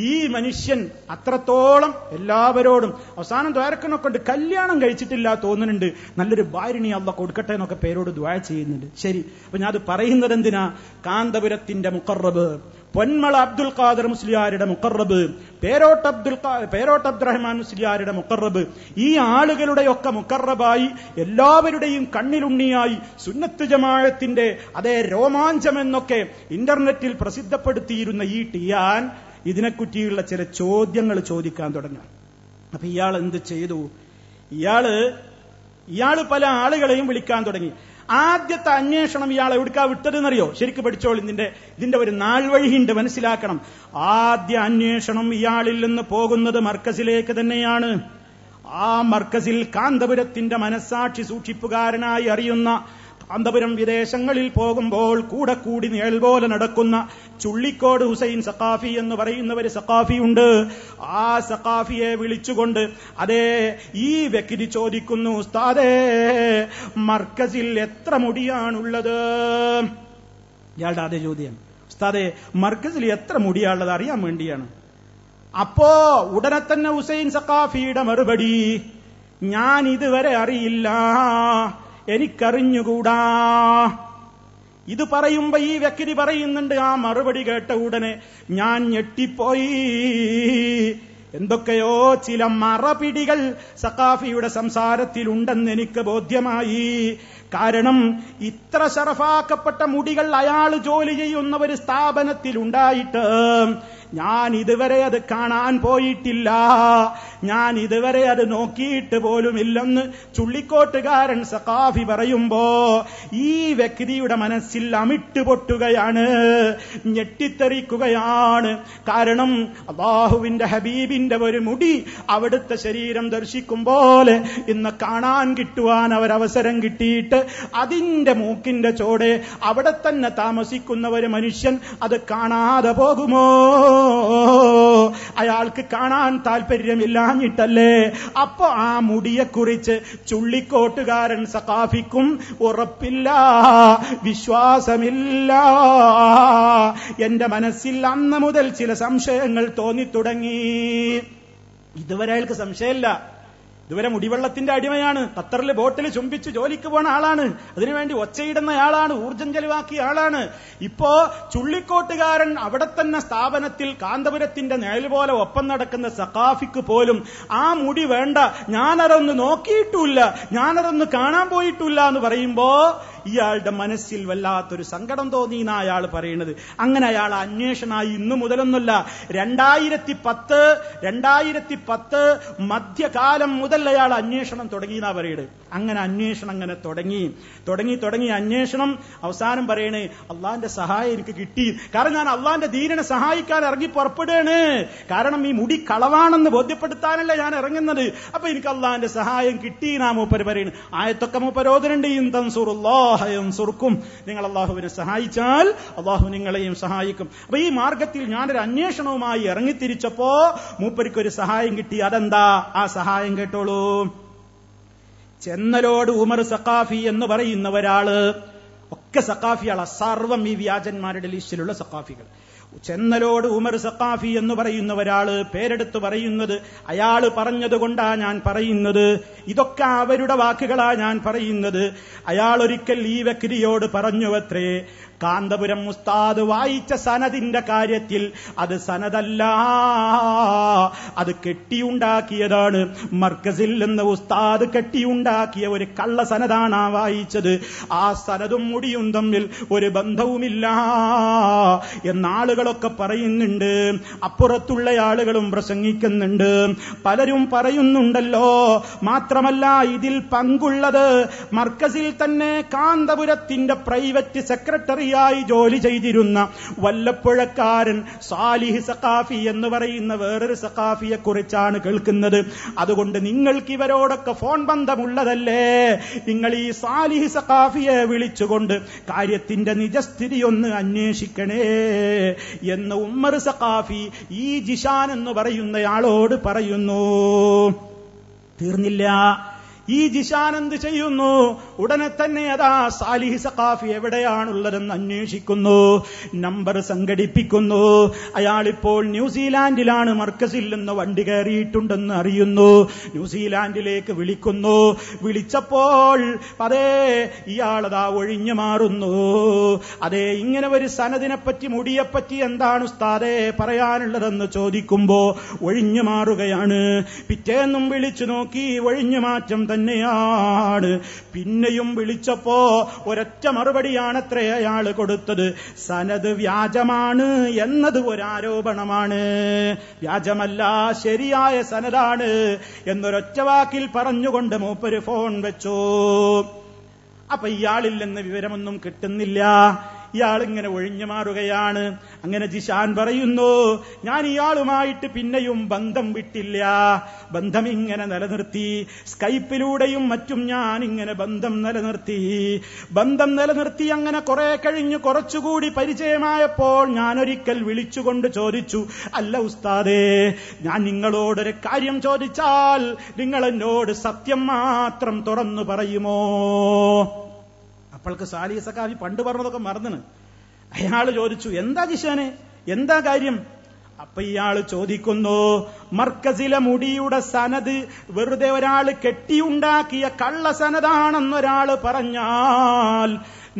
S1: ഈ മനുഷ്യൻ അത്രത്തോളം എല്ലാവരോടും അവസാനം ദ്വാരക്കനെ കൊണ്ട് കല്യാണം കഴിച്ചിട്ടില്ല തോന്നുന്നുണ്ട് നല്ലൊരു ഭാര്യണി അള്ള കൊടുക്കട്ടെ എന്നൊക്കെ പേരോട് ദ്വാര ചെയ്യുന്നുണ്ട് ശരി അപ്പൊ ഞാൻ അത് പറയുന്നത് എന്തിനാ കാന്തപുരത്തിന്റെ മുക്കറബ് പൊന്മള അബ്ദുൽ ഖാദർ മുസ്ലിയാരുടെ മുക്കറബ് പേരോട്ട് അബ്ദുൽ പേരോട്ട് അബ്ദുറഹ്മാൻ മുസ്ലിയാരുടെ മുക്കറബ് ഈ ആളുകളുടെയൊക്കെ മുക്കറബായി എല്ലാവരുടെയും കണ്ണിലുണ്ണിയായി സുന്നത്ത് ജമാഴത്തിന്റെ അതേ രോമാഞ്ചം എന്നൊക്കെ ഇന്റർനെറ്റിൽ പ്രസിദ്ധപ്പെടുത്തിയിരുന്ന ഈ ടിയാൻ ഇതിനെക്കുറ്റിയുള്ള ചില ചോദ്യങ്ങൾ ചോദിക്കാൻ തുടങ്ങി അപ്പൊ ഇയാൾ എന്ത് ചെയ്തു ഇയാള് ഇയാൾ പല ആളുകളെയും വിളിക്കാൻ തുടങ്ങി ആദ്യത്തെ അന്വേഷണം ഇയാൾ എവിടുക്കാ വിട്ടതെന്നറിയോ ശരിക്കും പഠിച്ചോൾ ഇതിന്റെ ഇതിന്റെ ഒരു വഴിയുണ്ട് മനസ്സിലാക്കണം ആദ്യ അന്വേഷണം ഇയാളിൽ നിന്ന് പോകുന്നത് മർക്കസിലേക്ക് തന്നെയാണ് ആ മർക്കസിൽ കാന്തപുരത്തിന്റെ മനസാക്ഷി സൂക്ഷിപ്പുകാരനായി അറിയുന്ന അന്തപുരം വിദേശങ്ങളിൽ പോകുമ്പോൾ കൂടെ കൂടി നിഴൽ പോലെ നടക്കുന്ന ചുള്ളിക്കോട് ഹുസൈൻ സഖാഫി എന്ന് പറയുന്നവർ സക്കാഫി ഉണ്ട് ആ സഖാഫിയെ വിളിച്ചുകൊണ്ട് അതേ ഈ വ്യക്തി ചോദിക്കുന്നു ഉസ്താദേ മർക്കസിൽ എത്ര മുടിയാണുള്ളത് ഇയാളുടെ ആദ്യ ചോദ്യം ഉസ്താദെ മർക്കസിൽ എത്ര മുടിയാണുള്ളത് അറിയാൻ വേണ്ടിയാണ് അപ്പോ ഉടനെ തന്നെ ഹുസൈൻ സഖാഫിയുടെ മറുപടി ഞാൻ ഇതുവരെ അറിയില്ല എനിക്കറിഞ്ഞുകൂടാ ഇത് പറയുമ്പോ ഈ വ്യക്തി പറയുന്നുണ്ട് ആ മറുപടി കേട്ട ഉടനെ ഞാൻ ഞെട്ടിപ്പോയി എന്തൊക്കെയോ ചില മറപിടികൾ സഖാഫിയുടെ സംസാരത്തിൽ ഉണ്ടെന്ന് എനിക്ക് ബോധ്യമായി കാരണം ഇത്ര ശറഫാക്കപ്പെട്ട മുടികൾ അയാൾ ജോലി ചെയ്യുന്ന ഒരു സ്ഥാപനത്തിൽ ഉണ്ടായിട്ട് ഞാൻ ഇതുവരെ അത് കാണാൻ പോയിട്ടില്ല ഞാൻ ഇതുവരെ അത് നോക്കിയിട്ട് പോലുമില്ലെന്ന് ചുള്ളിക്കോട്ടുകാരൻ സഖാഫി പറയുമ്പോ ഈ വ്യക്തിയുടെ മനസ്സിൽ അമിട്ട് പൊട്ടുകയാണ് ഞെട്ടിത്തെറിക്കുകയാണ് കാരണം അബാഹുവിന്റെ ഹബീബിന്റെ ഒരു മുടി അവിടുത്തെ ശരീരം ദർശിക്കും പോലെ ഇന്ന് കാണാൻ കിട്ടുവാൻ അവരവസരം കിട്ടിയിട്ട് അതിന്റെ മൂക്കിന്റെ ചോടെ അവിടെ തന്നെ താമസിക്കുന്ന ഒരു മനുഷ്യൻ അത് കാണാതെ പോകുമോ അയാൾക്ക് കാണാൻ താല്പര്യമില്ലാഞ്ഞിട്ടല്ലേ അപ്പൊ ആ മുടിയെക്കുറിച്ച് ചുള്ളിക്കോട്ടുകാരൻ സഖാഫിക്കും ഉറപ്പില്ല വിശ്വാസമില്ല എന്റെ മനസ്സിൽ അന്ന് മുതൽ ചില സംശയങ്ങൾ തോന്നിത്തുടങ്ങി ഇതുവരെ അയാൾക്ക് സംശയമില്ല ഇതുവരെ മുടിവെള്ളത്തിന്റെ അടിമയാണ് ഖത്തറിൽ ബോട്ടിൽ ചുംബിച്ച് ജോലിക്ക് പോണ ആളാണ് അതിനുവേണ്ടി ഒച്ചയിടുന്ന ആളാണ് ഊർജം ചെലവാക്കിയ ആളാണ് ഇപ്പോ ചുള്ളിക്കോട്ടുകാരൻ അവിടെ തന്നെ സ്ഥാപനത്തിൽ കാന്തപുരത്തിന്റെ നിഴൽ പോലെ ഒപ്പം നടക്കുന്ന സഖാഫിക്ക് പോലും ആ മുടി വേണ്ട ഞാനതൊന്ന് നോക്കിയിട്ടില്ല ഞാനതൊന്ന് കാണാൻ പോയിട്ടില്ല എന്ന് പറയുമ്പോ ഇയാളുടെ മനസ്സിൽ വല്ലാത്തൊരു സങ്കടം തോന്നി എന്നാ അയാൾ പറയുന്നത് അങ്ങനെ അയാൾ അന്വേഷണമായി ഇന്നു മുതലൊന്നുമല്ല രണ്ടായിരത്തി പത്ത് രണ്ടായിരത്തി പത്ത് മധ്യകാലം മുതൽ അയാൾ അന്വേഷണം തുടങ്ങി എന്നാ പറയുന്നത് അങ്ങനെ അന്വേഷണം അങ്ങനെ തുടങ്ങി തുടങ്ങി തുടങ്ങി അന്വേഷണം അവസാനം പറയണേ അള്ളാന്റെ സഹായം എനിക്ക് കിട്ടി കാരണം ഞാൻ അള്ളാന്റെ ധീരനെ സഹായിക്കാൻ ഇറങ്ങി പുറപ്പെടുകയാണ് കാരണം ഈ മുടി കളവാണെന്ന് ബോധ്യപ്പെടുത്താനല്ല ഞാൻ ഇറങ്ങുന്നത് അപ്പൊ എനിക്ക് അള്ളാന്റെ സഹായം കിട്ടി നാ മൂപ്പര് പറയുന്നത് ആയത്തൊക്കെ മൂപ്പരോദനുണ്ട് ഇന്തൻസുറുല്ലോ സുർക്കും നിങ്ങൾ അള്ളാഹുവിനെ സഹായിച്ചാൽ അള്ളാഹു നിങ്ങളെയും സഹായിക്കും അപ്പൊ ഈ മാർഗത്തിൽ ഞാനൊരു അന്വേഷണവുമായി ഇറങ്ങിത്തിരിച്ചപ്പോ മൂപ്പരിക്ക് ഒരു സഹായം കിട്ടി അതെന്താ ആ സഹായം കേട്ടോളൂ ചെന്നലോട് ഉമർ സഖാഫി എന്ന് പറയുന്ന ഒരാള് ഒക്കെ സഖാഫികളാണ് സർവം ഈ വ്യാജന്മാരുടെ ലിസ്റ്റിലുള്ള സഖാഫികൾ ചെന്നലോട് ഉമർ സക്കാഫി എന്ന് പറയുന്ന ഒരാള് പേരെടുത്ത് പറയുന്നത് അയാൾ പറഞ്ഞതുകൊണ്ടാ ഞാൻ പറയുന്നത് ഇതൊക്കെ അവരുടെ വാക്കുകളാ ഞാൻ പറയുന്നത് അയാൾ ഒരിക്കൽ ഈ വക്രിയോട് പറഞ്ഞു കാന്തപുരം മുസ്താദ് വായിച്ച സനദിന്റെ കാര്യത്തിൽ അത് സനദല്ല അത് കെട്ടിയുണ്ടാക്കിയതാണ് മർക്കസിൽ നിന്ന് ഉസ്താദ് കെട്ടിയുണ്ടാക്കിയ ഒരു കള്ള സനദാണ് ആ വായിച്ചത് ആ സനദും മുടിയും തമ്മിൽ ഒരു ബന്ധവുമില്ല എന്നാളുകളൊക്കെ പറയുന്നുണ്ട് അപ്പുറത്തുള്ള ആളുകളും പ്രസംഗിക്കുന്നുണ്ട് പലരും പറയുന്നുണ്ടല്ലോ മാത്രമല്ല ഇതിൽ പങ്കുള്ളത് മർക്കസിൽ തന്നെ കാന്തപുരത്തിന്റെ പ്രൈവറ്റ് സെക്രട്ടറി കൂലിയായി ജോലി ചെയ്തിരുന്ന വല്ലപ്പുഴക്കാരൻ സാലിഹ് സഖാഫി എന്ന് പറയുന്ന വേറൊരു സഖാഫിയെ കുറിച്ചാണ് കേൾക്കുന്നത് അതുകൊണ്ട് നിങ്ങൾക്ക് ഇവരോടൊക്കെ ഫോൺ ബന്ധമുള്ളതല്ലേ നിങ്ങൾ ഈ സാലിഹ് സഖാഫിയെ വിളിച്ചുകൊണ്ട് കാര്യത്തിന്റെ നിജസ്ഥിതി ഒന്ന് അന്വേഷിക്കണേ എന്ന് ഉമ്മർ സഖാഫി ഈ ജിഷാൻ എന്ന് പറയുന്നയാളോട് പറയുന്നു തീർന്നില്ല ഈ ജിഷാൻ ചെയ്യുന്നു ഉടനെ തന്നെ അതാ സാലിഹി സഖാഫി എവിടെയാണുള്ളതെന്ന് അന്വേഷിക്കുന്നു നമ്പർ സംഘടിപ്പിക്കുന്നു അയാളിപ്പോൾ ന്യൂസിലാൻഡിലാണ് മർക്കസിൽ നിന്ന് വണ്ടി കയറിയിട്ടുണ്ടെന്ന് അറിയുന്നു ന്യൂസിലാൻഡിലേക്ക് വിളിക്കുന്നു വിളിച്ചപ്പോൾ അതേ ഇയാളതാ ഒഴിഞ്ഞു മാറുന്നു അതേ ഇങ്ങനെ ഒരു സനദിനെപ്പറ്റി മുടിയെപ്പറ്റി എന്താണ് ഉസ്താദേ പറയാനുള്ളതെന്ന് ചോദിക്കുമ്പോ ഒഴിഞ്ഞു മാറുകയാണ് പിറ്റേന്നും വിളിച്ചു നോക്കി ഒഴിഞ്ഞു മാറ്റം തന്നെ തന്നെയാണ് പിന്നെയും വിളിച്ചപ്പോ ഒരൊറ്റ മറുപടിയാണത്രേ അയാൾ കൊടുത്തത് സനത് വ്യാജമാണ് എന്നത് ഒരാരോപണമാണ് വ്യാജമല്ല ശരിയായ സനതാണ് എന്നൊരൊറ്റ വാക്കിൽ പറഞ്ഞുകൊണ്ട് മൂപ്പര് ഫോൺ വെച്ചു അപ്പൊ ഇയാളിൽ വിവരമൊന്നും കിട്ടുന്നില്ല ഇയാളിങ്ങനെ ഒഴിഞ്ഞു മാറുകയാണ് അങ്ങനെ ജിഷാൻ പറയുന്നു ഞാൻ ഇയാളുമായിട്ട് പിന്നെയും ബന്ധം വിട്ടില്ല ബന്ധം ഇങ്ങനെ നിലനിർത്തി സ്കൈപ്പിലൂടെയും മറ്റും ഞാൻ ഇങ്ങനെ ബന്ധം നിലനിർത്തി ബന്ധം നിലനിർത്തി അങ്ങനെ കുറെ കഴിഞ്ഞു കുറച്ചുകൂടി പരിചയമായപ്പോൾ ഞാനൊരിക്കൽ വിളിച്ചുകൊണ്ട് ചോദിച്ചു അല്ല ഉസ്താദേ ഞാൻ നിങ്ങളോടൊരു കാര്യം ചോദിച്ചാൽ നിങ്ങൾ എന്നോട് സത്യം മാത്രം തുറന്നു പറയുമോ അപ്പോൾക്ക് സാലി സഖാഫി പണ്ട് പറഞ്ഞതൊക്കെ മറന്നു അയാൾ ചോദിച്ചു എന്താ ജിഷാനെ എന്താ കാര്യം അപ്പൊ ഇയാൾ ചോദിക്കുന്നു മർക്കസിലെ മുടിയുടെ സനത് വെറുതെ ഒരാൾ കെട്ടിയുണ്ടാക്കിയ കള്ള സനതാണെന്നൊരാൾ പറഞ്ഞാൽ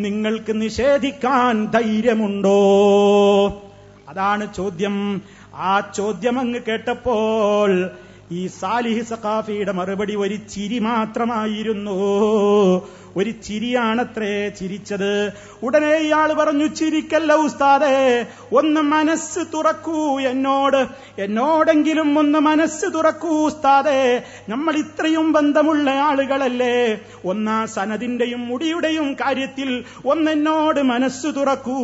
S1: നിങ്ങൾക്ക് നിഷേധിക്കാൻ ധൈര്യമുണ്ടോ അതാണ് ചോദ്യം ആ ചോദ്യം അങ്ങ് കേട്ടപ്പോൾ ഈ സാലിഹ് സഖാഫിയുടെ മറുപടി ഒരു ചിരി മാത്രമായിരുന്നു ഒരു ചിരിയാണത്രേ ചിരിച്ചത് ഉടനെ ഇയാൾ പറഞ്ഞു ചിരിക്കല്ല ഉസ്താദേ ഒന്ന് മനസ്സ് തുറക്കൂ എന്നോട് എന്നോടെങ്കിലും ഒന്ന് മനസ്സ് തുറക്കൂ ഉസ്താദേ നമ്മൾ ഇത്രയും ബന്ധമുള്ള ആളുകളല്ലേ ഒന്നാ സനതിന്റെയും മുടിയുടെയും കാര്യത്തിൽ ഒന്നെന്നോട് മനസ്സ് തുറക്കൂ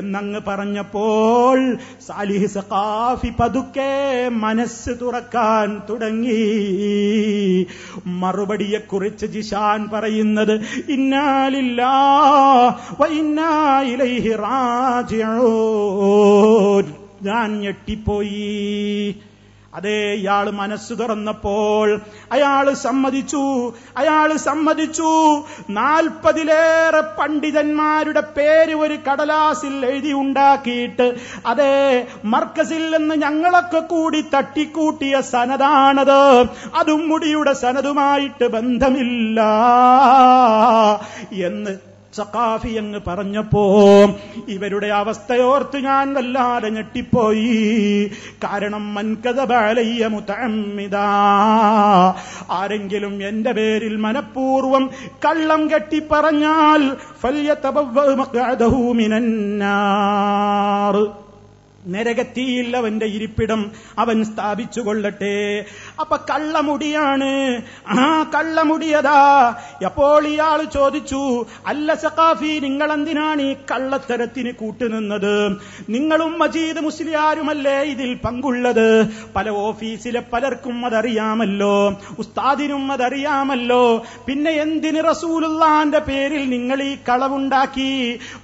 S1: എന്നങ്ങ് പറഞ്ഞപ്പോൾ സാലിഹ് സഖാഫി പതുക്കെ മനസ്സ് തുറക്കാൻ തുടങ്ങി മറുപടിയെക്കുറിച്ച് ജിഷാൻ പറയുന്നത് ഇന്നാലില്ലാ ഞാൻ ഞെട്ടിപ്പോയി അതേ ഇയാൾ മനസ്സ് തുറന്നപ്പോൾ അയാൾ സമ്മതിച്ചു അയാൾ സമ്മതിച്ചു നാൽപ്പതിലേറെ പണ്ഡിതന്മാരുടെ പേര് ഒരു കടലാസിൽ എഴുതി ഉണ്ടാക്കിയിട്ട് അതേ മർക്കസിൽ നിന്ന് ഞങ്ങളൊക്കെ കൂടി തട്ടിക്കൂട്ടിയ സനതാണത് അതും മുടിയുടെ സനതുമായിട്ട് ബന്ധമില്ല എന്ന് സഖാഫി എന്ന് പറഞ്ഞപ്പോ ഇവരുടെ അവസ്ഥയോർത്ത് ഞാൻ വല്ലാതെ ഞെട്ടിപ്പോയി കാരണം ബാലയ്യ മുത്തമ്മിത ആരെങ്കിലും എന്റെ പേരിൽ മനഃപൂർവം കള്ളം കെട്ടിപ്പറഞ്ഞാൽ നരകത്തിയിൽ അവന്റെ ഇരിപ്പിടം അവൻ സ്ഥാപിച്ചു കൊള്ളട്ടെ അപ്പൊ കള്ളമുടിയാണ് ആ കള്ളമുടിയതാ എപ്പോൾ ഇയാൾ ചോദിച്ചു അല്ല സഖാഫി നിങ്ങൾ എന്തിനാണ് ഈ കള്ളത്തരത്തിന് കൂട്ടുനിന്നത് നിങ്ങളും മജീദ് മുസ്ലിയാരുമല്ലേ ഇതിൽ പങ്കുള്ളത് പല ഓഫീസിലെ പലർക്കും അതറിയാമല്ലോ ഉസ്താദിനും അതറിയാമല്ലോ പിന്നെ എന്തിന് റസൂലുള്ളാന്റെ പേരിൽ നിങ്ങൾ ഈ കളവുണ്ടാക്കി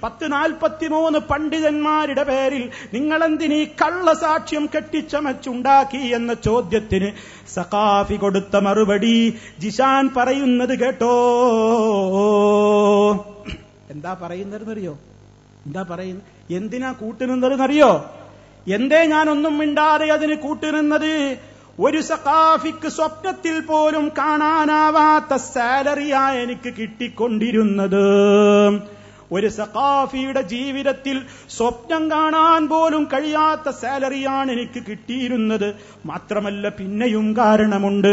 S1: പത്ത് നാൽപ്പത്തിമൂന്ന് പണ്ഡിതന്മാരുടെ പേരിൽ നിങ്ങളെന്തിന് ഈ കള്ളസാക്ഷ്യം കെട്ടിച്ചമച്ചുണ്ടാക്കി എന്ന ചോദ്യത്തിന് സഖാഫി കൊടുത്ത മറുപടി ജിഷാൻ പറയുന്നത് കേട്ടോ എന്താ പറയുന്നതെന്നറിയോ എന്താ പറയുന്നത് എന്തിനാ കൂട്ടുനിന്നതെന്നറിയോ എന്തേ ഞാനൊന്നും മിണ്ടാതെ അതിന് കൂട്ടുനിന്നത് ഒരു സഖാഫിക്ക് സ്വപ്നത്തിൽ പോലും കാണാനാവാത്ത സാലറിയാ എനിക്ക് കിട്ടിക്കൊണ്ടിരുന്നത് ഒരു സഖാഫിയുടെ ജീവിതത്തിൽ സ്വപ്നം കാണാൻ പോലും കഴിയാത്ത സാലറിയാണ് എനിക്ക് കിട്ടിയിരുന്നത് മാത്രമല്ല പിന്നെയും കാരണമുണ്ട്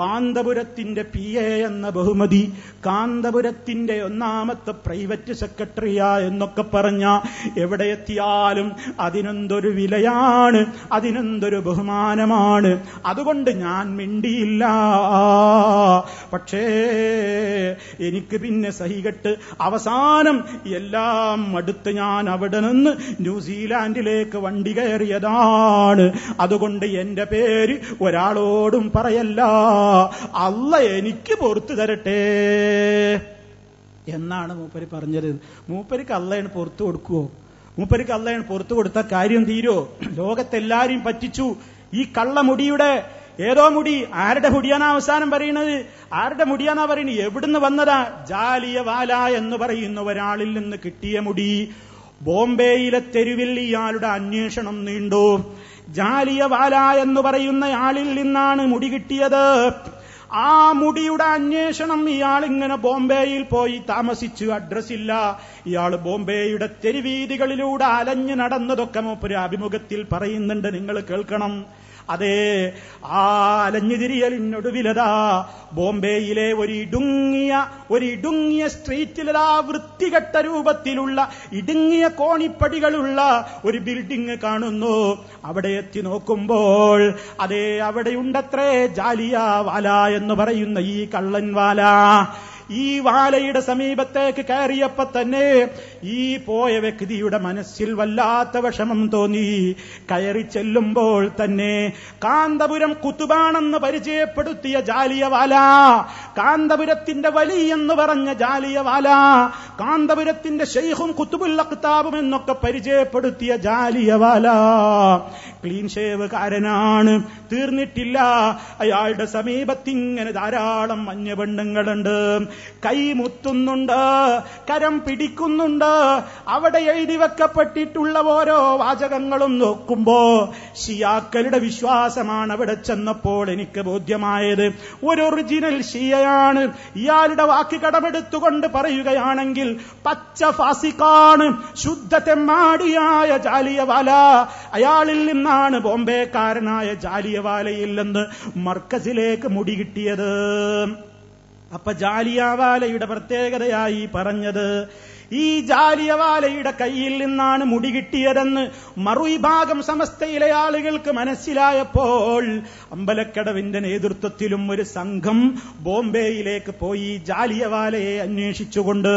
S1: കാന്തപുരത്തിന്റെ പി എ എന്ന ബഹുമതി കാന്തപുരത്തിന്റെ ഒന്നാമത്തെ പ്രൈവറ്റ് സെക്രട്ടറിയ എന്നൊക്കെ പറഞ്ഞ എവിടെ എത്തിയാലും അതിനെന്തൊരു വിലയാണ് അതിനെന്തൊരു ബഹുമാനമാണ് അതുകൊണ്ട് ഞാൻ മിണ്ടിയില്ല പക്ഷേ എനിക്ക് പിന്നെ സഹികെട്ട് അവസാനം എല്ലാം അടുത്ത് ഞാൻ അവിടെ നിന്ന് ന്യൂസിലാൻഡിലേക്ക് വണ്ടി കയറിയതാണ് അതുകൊണ്ട് എന്റെ പേര് ഒരാളോടും പറയല്ല അല്ല എനിക്ക് പൊറത്തു തരട്ടെ എന്നാണ് മൂപ്പര് പറഞ്ഞത് മൂപ്പരിക്ക് അള്ളയാണ് പൊറത്തു കൊടുക്കുവോ മൂപ്പരിക്ക് അള്ളയാണ് പൊറത്തു കൊടുത്ത കാര്യം തീരോ ലോകത്തെല്ലാരെയും പറ്റിച്ചു ഈ കള്ളമുടിയുടെ ഏതോ മുടി ആരുടെ മുടിയാണാ അവസാനം പറയുന്നത് ആരുടെ മുടിയാണാ പറയുന്നത് എവിടുന്ന് വന്നതാ ജാലിയ വാല എന്ന് പറയുന്ന ഒരാളിൽ നിന്ന് കിട്ടിയ മുടി ബോംബെയിലെ തെരുവിൽ ഇയാളുടെ അന്വേഷണം നീണ്ടു ജാലിയവാല എന്ന് പറയുന്നയാളിൽ നിന്നാണ് മുടി കിട്ടിയത് ആ മുടിയുടെ അന്വേഷണം ഇയാൾ ഇങ്ങനെ ബോംബെയിൽ പോയി താമസിച്ചു അഡ്രസ്സില്ല ഇയാൾ ബോംബെയുടെ തെരുവീതികളിലൂടെ അലഞ്ഞു നടന്നതൊക്കെ മൂപ്പര് അഭിമുഖത്തിൽ പറയുന്നുണ്ട് നിങ്ങൾ കേൾക്കണം അതേ ആ അലഞ്ഞുതിരിയലിനൊടുവിലതാ ബോംബെയിലെ ഒരിടുങ്ങിയ ഒരിടുങ്ങിയ സ്ട്രീറ്റിലതാ വൃത്തികെട്ട രൂപത്തിലുള്ള ഇടുങ്ങിയ കോണിപ്പടികളുള്ള ഒരു ബിൽഡിംഗ് കാണുന്നു അവിടെ എത്തി നോക്കുമ്പോൾ അതേ അവിടെയുണ്ടത്രേ ജാലിയ വാല എന്ന് പറയുന്ന ഈ വാല ഈ വാലയുടെ സമീപത്തേക്ക് കയറിയപ്പോ തന്നെ ഈ പോയ വ്യക്തിയുടെ മനസ്സിൽ വല്ലാത്ത വിഷമം തോന്നി കയറി ചെല്ലുമ്പോൾ തന്നെ കാന്തപുരം കുത്തുബാണെന്ന് പരിചയപ്പെടുത്തിയ ജാലിയവാല കാന്തപുരത്തിന്റെ വലി എന്ന് പറഞ്ഞ ജാലിയവാല കാന്തപുരത്തിന്റെ ഷെയ്ഖും കുത്തുബുൽ എന്നൊക്കെ പരിചയപ്പെടുത്തിയ ജാലിയവാല ക്ലീൻ ഷേവ് കാരനാണ് തീർന്നിട്ടില്ല അയാളുടെ സമീപത്തിങ്ങനെ ധാരാളം മഞ്ഞ പെണ്ണുങ്ങളുണ്ട് കൈ കരം പിടിക്കുന്നുണ്ട് അവിടെ എഴുതി വെക്കപ്പെട്ടിട്ടുള്ള ഓരോ വാചകങ്ങളും നോക്കുമ്പോ ഷിയാക്കളുടെ വിശ്വാസമാണ് അവിടെ ചെന്നപ്പോൾ എനിക്ക് ബോധ്യമായത് ഒരു ഒറിജിനൽ ഷിയയാണ് ഇയാളുടെ വാക്ക് കടമെടുത്തുകൊണ്ട് പറയുകയാണെങ്കിൽ പച്ച ഫാസിക്കാണ് ശുദ്ധ തെമ്മാടിയായ ജാലിയവാല അയാളിൽ നിന്നാണ് ബോംബെക്കാരനായ ജാലിയവാലയില്ലെന്ന് മർക്കസിലേക്ക് മുടി കിട്ടിയത് അപ്പൊ ജാലിയാവാലയുടെ പ്രത്യേകതയായി പറഞ്ഞത് ഈ ജാലിയവാലയുടെ കയ്യിൽ നിന്നാണ് മുടി കിട്ടിയതെന്ന് മറുവിഭാഗം സമസ്തയിലെ ആളുകൾക്ക് മനസ്സിലായപ്പോൾ അമ്പലക്കടവിന്റെ നേതൃത്വത്തിലും ഒരു സംഘം ബോംബെയിലേക്ക് പോയി ജാലിയവാലയെ അന്വേഷിച്ചുകൊണ്ട്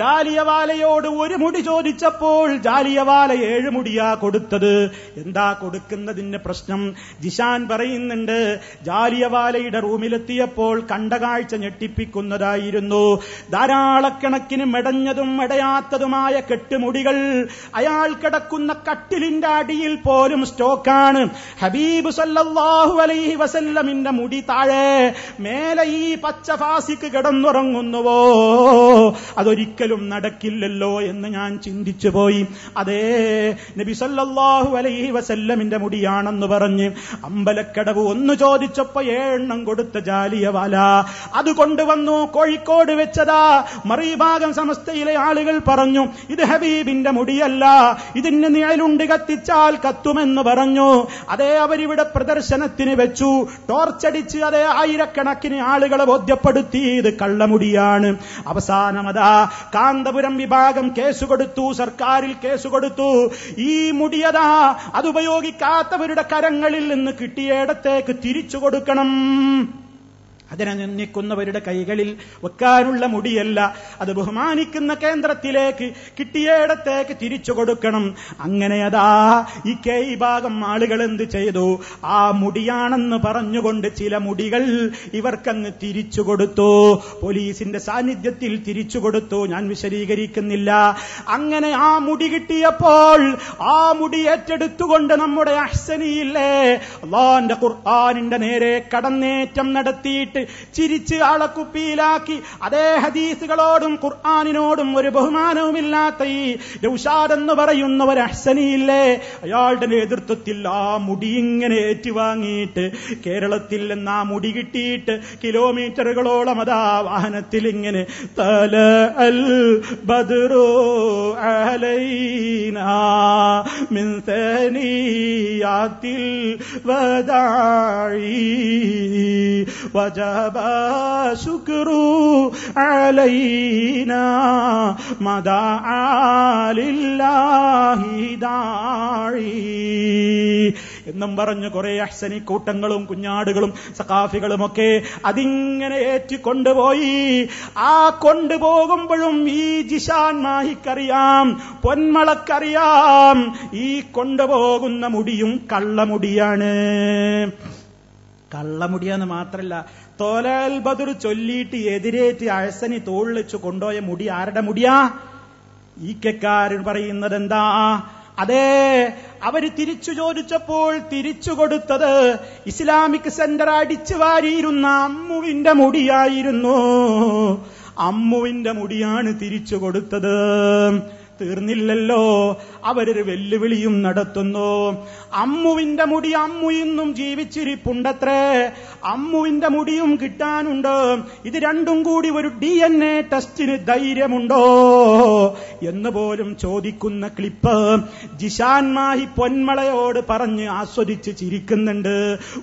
S1: ജാലിയവാലയോട് ഒരു മുടി ചോദിച്ചപ്പോൾ ജാലിയവാല ഏഴ് മുടിയാ കൊടുത്തത് എന്താ കൊടുക്കുന്നതിന്റെ പ്രശ്നം ജിഷാൻ പറയുന്നുണ്ട് ജാലിയവാലയുടെ റൂമിലെത്തിയപ്പോൾ കണ്ട കാഴ്ച ഞെട്ടിപ്പിക്കുന്നതായിരുന്നു ധാരാളക്കണക്കിന് മെടഞ്ഞതും അടയാത്തതുമായ കെട്ടുമുടികൾ അയാൾ കിടക്കുന്ന കട്ടിലിന്റെ അടിയിൽ പോലും സ്റ്റോക്കാണ് ഹബീബ് സല്ലല്ലാഹു അലൈഹി വസല്ലമിന്റെ മുടി താഴെ മേലെ ഈ പച്ച ഫാസിക്ക് കിടന്നുറങ്ങുന്നുവോ അതൊരിക്കലും നടക്കില്ലല്ലോ എന്ന് ഞാൻ ചിന്തിച്ചു പോയി അതേ നബി സല്ലല്ലാഹു അലൈഹി വസല്ലമിന്റെ മുടിയാണെന്ന് പറഞ്ഞ് അമ്പലക്കടവ് ഒന്ന് ചോദിച്ചപ്പോ ഏഴെണ്ണം കൊടുത്ത ജാലിയവാല അത് കൊണ്ടുവന്നു കോഴിക്കോട് വെച്ചതാ മറിഭാഗം സമസ്തയിലെ ആളുകൾ പറഞ്ഞു ഇത് ഹബീബിന്റെ മുടിയല്ല ഇതിന് നിഴലുണ്ട് കത്തിച്ചാൽ കത്തുമെന്ന് പറഞ്ഞു അതേ അവരിവിടെ പ്രദർശനത്തിന് വെച്ചു ടോർച്ചടിച്ച് അതേ ആയിരക്കണക്കിന് ആളുകളെ ബോധ്യപ്പെടുത്തി ഇത് കള്ളമുടിയാണ് അവസാനമതാ കാന്തപുരം വിഭാഗം കേസ് കൊടുത്തു സർക്കാരിൽ കേസ് കൊടുത്തു ഈ മുടിയതാ അതുപയോഗിക്കാത്തവരുടെ കരങ്ങളിൽ നിന്ന് ഇടത്തേക്ക് തിരിച്ചു കൊടുക്കണം അതിനെ നിന്ദിക്കുന്നവരുടെ കൈകളിൽ വെക്കാനുള്ള മുടിയല്ല അത് ബഹുമാനിക്കുന്ന കേന്ദ്രത്തിലേക്ക് കിട്ടിയയിടത്തേക്ക് തിരിച്ചു കൊടുക്കണം അങ്ങനെ അതാ ഈ കെ ഭാഗം ആളുകൾ എന്ത് ചെയ്തു ആ മുടിയാണെന്ന് പറഞ്ഞുകൊണ്ട് ചില മുടികൾ ഇവർക്കങ്ങ് തിരിച്ചു കൊടുത്തു പോലീസിന്റെ സാന്നിധ്യത്തിൽ തിരിച്ചു കൊടുത്തു ഞാൻ വിശദീകരിക്കുന്നില്ല അങ്ങനെ ആ മുടി കിട്ടിയപ്പോൾ ആ മുടി ഏറ്റെടുത്തുകൊണ്ട് നമ്മുടെ അഹ്സനിയില്ലേ അള്ളാന്റെ ഖുർആാനിന്റെ നേരെ കടന്നേറ്റം നടത്തിയിട്ട് കെട്ടിയിട്ട് ചിരിച്ച് ആളക്കുപ്പിയിലാക്കി അതേ ഹദീസുകളോടും ഖുർആാനിനോടും ഒരു ബഹുമാനവുമില്ലാത്ത ഈ രൗഷാദ് എന്ന് പറയുന്ന ഒരു അഹ്സനിയില്ലേ അയാളുടെ നേതൃത്വത്തിൽ ആ മുടി ഇങ്ങനെ ഏറ്റുവാങ്ങിയിട്ട് കേരളത്തിൽ നിന്ന് ആ മുടി കിട്ടിയിട്ട് കിലോമീറ്ററുകളോളം അതാ വാഹനത്തിൽ ഇങ്ങനെ തല അൽ ബദറോ അലൈന മിൻ ذهب سكر علينا مدعا لله داعي എന്നും പറഞ്ഞ് കുറെ അഹ്സനി കൂട്ടങ്ങളും കുഞ്ഞാടുകളും സഖാഫികളും ഒക്കെ അതിങ്ങനെ കൊണ്ടുപോയി ആ കൊണ്ടുപോകുമ്പോഴും ഈ ജിഷാൻ മാഹിക്കറിയാം പൊന്മളക്കറിയാം ഈ കൊണ്ടുപോകുന്ന മുടിയും കള്ളമുടിയാണ് കള്ളമുടിയാന്ന് മാത്രല്ല തോലാൽ ബദർ ചൊല്ലിയിട്ട് എതിരേറ്റ് അഴസനി തോളിച്ച് കൊണ്ടോയ മുടി ആരുടെ മുടിയാ ഈക്കക്കാരൻ പറയുന്നത് എന്താ അതെ അവര് തിരിച്ചു ചോദിച്ചപ്പോൾ തിരിച്ചു കൊടുത്തത് ഇസ്ലാമിക് സെന്റർ അടിച്ചു വാരിയിരുന്ന അമ്മുവിന്റെ മുടിയായിരുന്നു അമ്മുവിന്റെ മുടിയാണ് തിരിച്ചു കൊടുത്തത് തീർന്നില്ലല്ലോ അവരൊരു വെല്ലുവിളിയും നടത്തുന്നു അമ്മുവിന്റെ മുടി അമ്മു ഇന്നും ജീവിച്ചിരിപ്പുണ്ടത്രേ അമ്മുവിന്റെ മുടിയും കിട്ടാനുണ്ട് ഇത് രണ്ടും കൂടി ഒരു ഡി എൻ എ ടെസ്റ്റിന് ധൈര്യമുണ്ടോ എന്ന് പോലും ചോദിക്കുന്ന ക്ലിപ്പ് ജിഷാൻ മാഹി പൊന്മളയോട് പറഞ്ഞ് ആസ്വദിച്ച് ചിരിക്കുന്നുണ്ട്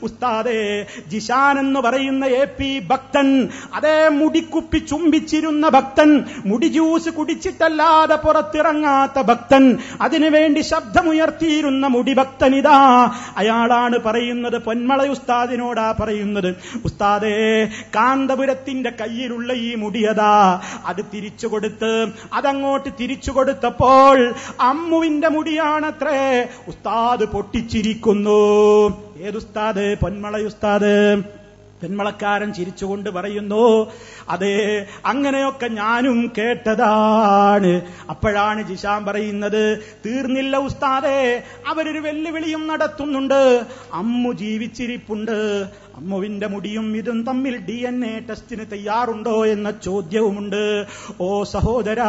S1: ഉസ്താദേ ജിഷാൻ എന്ന് പറയുന്ന എ പി ഭക്തൻ അതേ മുടിക്കുപ്പി ചുംബിച്ചിരുന്ന ഭക്തൻ മുടി ജ്യൂസ് കുടിച്ചിട്ടല്ലാതെ പുറത്ത് ഇറങ്ങാത്ത ഭക്തൻ അതിനുവേണ്ടി ശബ്ദമുയർത്തിയിരുന്ന മുടിഭക്തനിതാ അയാളാണ് പറയുന്നത് പൊന്മള ഉസ്താദിനോടാ പറയുന്നത് ഉസ്താദേ കാന്തപുരത്തിന്റെ കയ്യിലുള്ള ഈ മുടിയതാ അത് തിരിച്ചു കൊടുത്ത് അതങ്ങോട്ട് തിരിച്ചു കൊടുത്തപ്പോൾ അമ്മുവിന്റെ മുടിയാണത്രേ ഉസ്താദ് പൊട്ടിച്ചിരിക്കുന്നു ഏതുസ്താദ് പൊന്മളയുസ്താദ് പെൺമളക്കാരൻ ചിരിച്ചുകൊണ്ട് പറയുന്നു അതെ അങ്ങനെയൊക്കെ ഞാനും കേട്ടതാണ് അപ്പോഴാണ് ജിഷാം പറയുന്നത് തീർന്നില്ല ഉസ്താദേ അവരൊരു വെല്ലുവിളിയും നടത്തുന്നുണ്ട് അമ്മു ജീവിച്ചിരിപ്പുണ്ട് അമ്മുവിന്റെ മുടിയും ഇതും തമ്മിൽ ഡി എൻ എ ടെസ്റ്റിന് തയ്യാറുണ്ടോ എന്ന ചോദ്യവുമുണ്ട് ഓ സഹോദരാ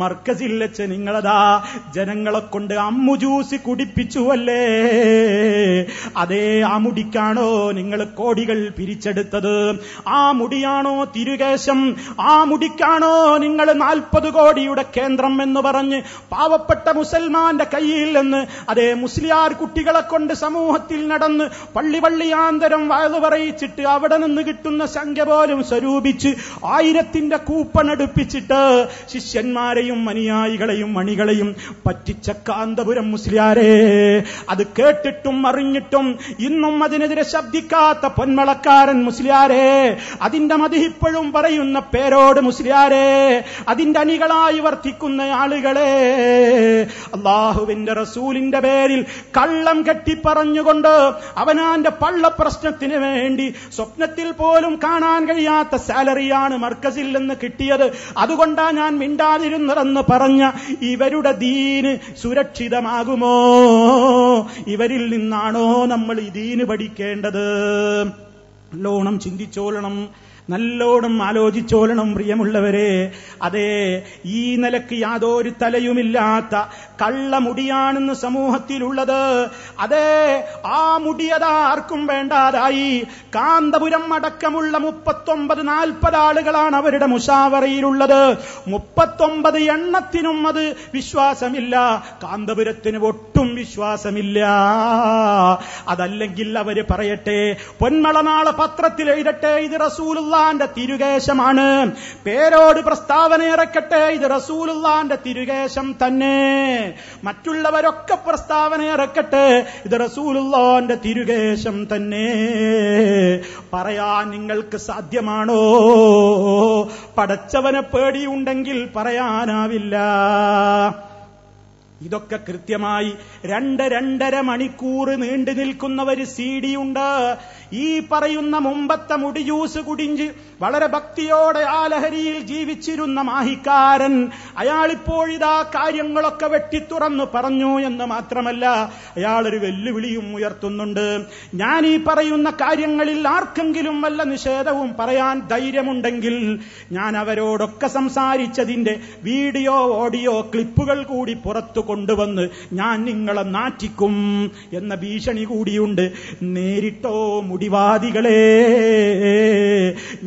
S1: മർക്കസിൽ വെച്ച് നിങ്ങളതാ ജനങ്ങളെ കൊണ്ട് അമ്മു ജ്യൂസ് അല്ലേ അതേ ആ മുടിക്കാണോ നിങ്ങൾ കോടികൾ പിരിച്ചെടുത്തത് ആ മുടിയാണോ തിരുകേശം ആ മുടിക്കാണോ നിങ്ങൾ നാൽപ്പത് കോടിയുടെ കേന്ദ്രം എന്ന് പറഞ്ഞ് പാവപ്പെട്ട മുസൽമാന്റെ കയ്യിൽ നിന്ന് അതേ മുസ്ലിയാർ കുട്ടികളെ കൊണ്ട് സമൂഹത്തിൽ നടന്ന് പള്ളി പള്ളിയാന്തരം വയലു പറയിച്ചിട്ട് അവിടെ നിന്ന് കിട്ടുന്ന സംഖ്യ പോലും സ്വരൂപിച്ച് ആയിരത്തിന്റെ കൂപ്പൺ എടുപ്പിച്ചിട്ട് ശിഷ്യന്മാരെയും അനുയായികളെയും മണികളെയും പറ്റിച്ച കാന്തപുരം മുസ്ലിയാരെ അത് കേട്ടിട്ടും അറിഞ്ഞിട്ടും ഇന്നും അതിനെതിരെ ശബ്ദിക്കാത്ത പൊന്മളക്കാരൻ മുസ്ലിയാരെ അതിന്റെ ഇപ്പോഴും പറയുന്ന പേരോട് മുസ്ലിയാരെ അതിന്റെ അണികളായി വർത്തിക്കുന്ന ആളുകളെ അള്ളാഹുവിന്റെ റസൂലിന്റെ പേരിൽ കള്ളം കെട്ടിപ്പറഞ്ഞുകൊണ്ട് അവനാ ഖുർആന്റെ പള്ള പ്രശ്നത്തിന് വേണ്ടി സ്വപ്നത്തിൽ പോലും കാണാൻ കഴിയാത്ത സാലറിയാണ് മർക്കസിൽ നിന്ന് കിട്ടിയത് അതുകൊണ്ടാ ഞാൻ മിണ്ടാതിരുന്നതെന്ന് പറഞ്ഞ ഇവരുടെ ദീന് സുരക്ഷിതമാകുമോ ഇവരിൽ നിന്നാണോ നമ്മൾ ഈ ദീന് പഠിക്കേണ്ടത് ലോണം ചിന്തിച്ചോളണം നല്ലോണം ആലോചിച്ചോളണം പ്രിയമുള്ളവരെ അതെ ഈ നിലക്ക് യാതൊരു തലയുമില്ലാത്ത കള്ളമുടിയാണെന്ന് സമൂഹത്തിലുള്ളത് അതേ ആ മുടിയതാ ആർക്കും വേണ്ടാതായി കാന്തപുരം അടക്കമുള്ള മുപ്പത്തൊമ്പത് നാൽപ്പത് ആളുകളാണ് അവരുടെ മുഷാവറയിലുള്ളത് മുപ്പത്തൊമ്പത് എണ്ണത്തിനും അത് വിശ്വാസമില്ല കാന്തപുരത്തിന് ഒട്ടും വിശ്വാസമില്ല അതല്ലെങ്കിൽ അവര് പറയട്ടെ നാളെ പത്രത്തിൽ എഴുതട്ടെ ഇത് റസൂലുള്ള റസൂലുള്ളാന്റെ തിരുകേശമാണ് പേരോട് പ്രസ്താവന ഇറക്കട്ടെ ഇത് റസൂലുള്ളാന്റെ തിരുകേശം തന്നെ മറ്റുള്ളവരൊക്കെ പ്രസ്താവന ഇറക്കട്ടെ ഇത് റസൂലുള്ളാന്റെ തിരുകേശം തന്നെ പറയാൻ നിങ്ങൾക്ക് സാധ്യമാണോ പടച്ചവനെ പേടിയുണ്ടെങ്കിൽ പറയാനാവില്ല ഇതൊക്കെ കൃത്യമായി രണ്ട് രണ്ടര മണിക്കൂർ നീണ്ടു നിൽക്കുന്ന ഒരു സി ഡി ഉണ്ട് ഈ പറയുന്ന മുമ്പത്തെ മുടിയൂസ് കുടിഞ്ച് വളരെ ഭക്തിയോടെ ആ ലഹരിയിൽ ജീവിച്ചിരുന്ന മാഹിക്കാരൻ അയാളിപ്പോഴിതാ കാര്യങ്ങളൊക്കെ വെട്ടിത്തുറന്നു പറഞ്ഞു എന്ന് മാത്രമല്ല അയാളൊരു വെല്ലുവിളിയും ഉയർത്തുന്നുണ്ട് ഞാൻ ഈ പറയുന്ന കാര്യങ്ങളിൽ ആർക്കെങ്കിലും വല്ല നിഷേധവും പറയാൻ ധൈര്യമുണ്ടെങ്കിൽ ഞാൻ അവരോടൊക്കെ സംസാരിച്ചതിന്റെ വീഡിയോ ഓഡിയോ ക്ലിപ്പുകൾ കൂടി പുറത്തു കൊണ്ടുവന്ന് ഞാൻ നിങ്ങളെ നാറ്റിക്കും എന്ന ഭീഷണി കൂടിയുണ്ട് നേരിട്ടോ മുടിവാദികളെ